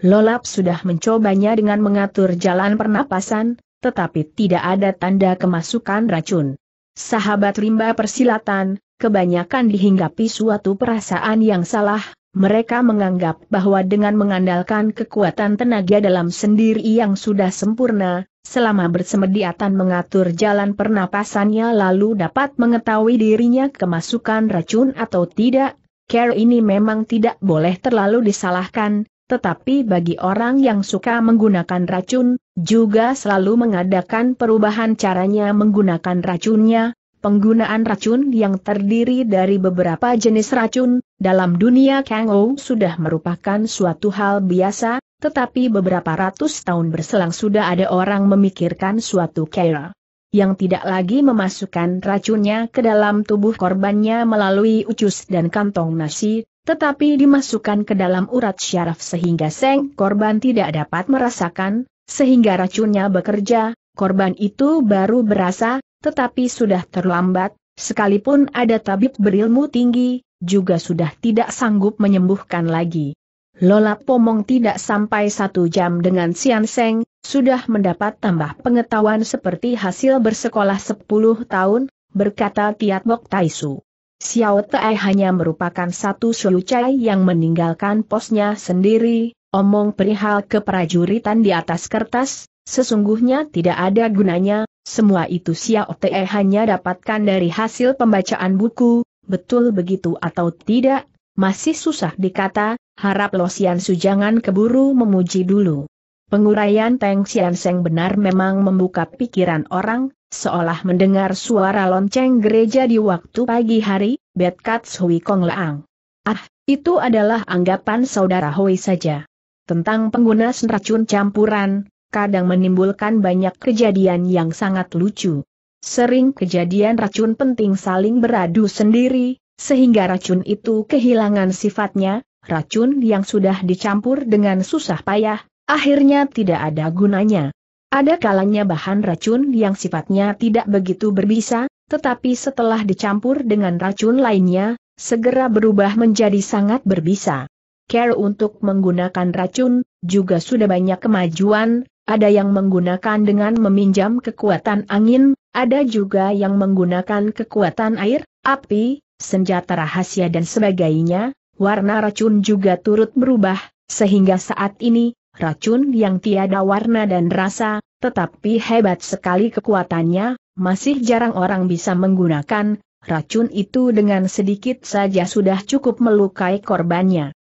Lolap sudah mencobanya dengan mengatur jalan pernapasan, tetapi tidak ada tanda kemasukan racun. Sahabat rimba persilatan, kebanyakan dihinggapi suatu perasaan yang salah, mereka menganggap bahwa dengan mengandalkan kekuatan tenaga dalam sendiri yang sudah sempurna, selama bersemediatan mengatur jalan pernapasannya lalu dapat mengetahui dirinya kemasukan racun atau tidak, care ini memang tidak boleh terlalu disalahkan, tetapi bagi orang yang suka menggunakan racun, juga selalu mengadakan perubahan caranya menggunakan racunnya, penggunaan racun yang terdiri dari beberapa jenis racun, dalam dunia kango sudah merupakan suatu hal biasa, tetapi beberapa ratus tahun berselang sudah ada orang memikirkan suatu kera yang tidak lagi memasukkan racunnya ke dalam tubuh korbannya melalui ucus dan kantong nasi, tetapi dimasukkan ke dalam urat syaraf sehingga seng korban tidak dapat merasakan, sehingga racunnya bekerja, korban itu baru berasa, tetapi sudah terlambat, sekalipun ada tabib berilmu tinggi, juga sudah tidak sanggup menyembuhkan lagi. Lola Pomong tidak sampai satu jam dengan Sian Seng, sudah mendapat tambah pengetahuan seperti hasil bersekolah 10 tahun, berkata Tiat Bok Taisu. Xiao Tai hanya merupakan satu Shu Chai yang meninggalkan posnya sendiri, omong perihal keprajuritan di atas kertas, sesungguhnya tidak ada gunanya, semua itu Xiao Tai hanya dapatkan dari hasil pembacaan buku, betul begitu atau tidak, masih susah dikata, harap Lo Xian Su jangan keburu memuji dulu. Penguraian Teng Xian Seng benar memang membuka pikiran orang, Seolah mendengar suara lonceng gereja di waktu pagi hari, Bet Kats Hui Kong Leang. Ah, itu adalah anggapan saudara Hui saja. Tentang pengguna racun campuran, kadang menimbulkan banyak kejadian yang sangat lucu. Sering kejadian racun penting saling beradu sendiri, sehingga racun itu kehilangan sifatnya, racun yang sudah dicampur dengan susah payah, akhirnya tidak ada gunanya. Ada kalanya bahan racun yang sifatnya tidak begitu berbisa, tetapi setelah dicampur dengan racun lainnya, segera berubah menjadi sangat berbisa. Care untuk menggunakan racun, juga sudah banyak kemajuan, ada yang menggunakan dengan meminjam kekuatan angin, ada juga yang menggunakan kekuatan air, api, senjata rahasia dan sebagainya, warna racun juga turut berubah, sehingga saat ini, racun yang tiada warna dan rasa, tetapi hebat sekali kekuatannya, masih jarang orang bisa menggunakan, racun itu dengan sedikit saja sudah cukup melukai korbannya.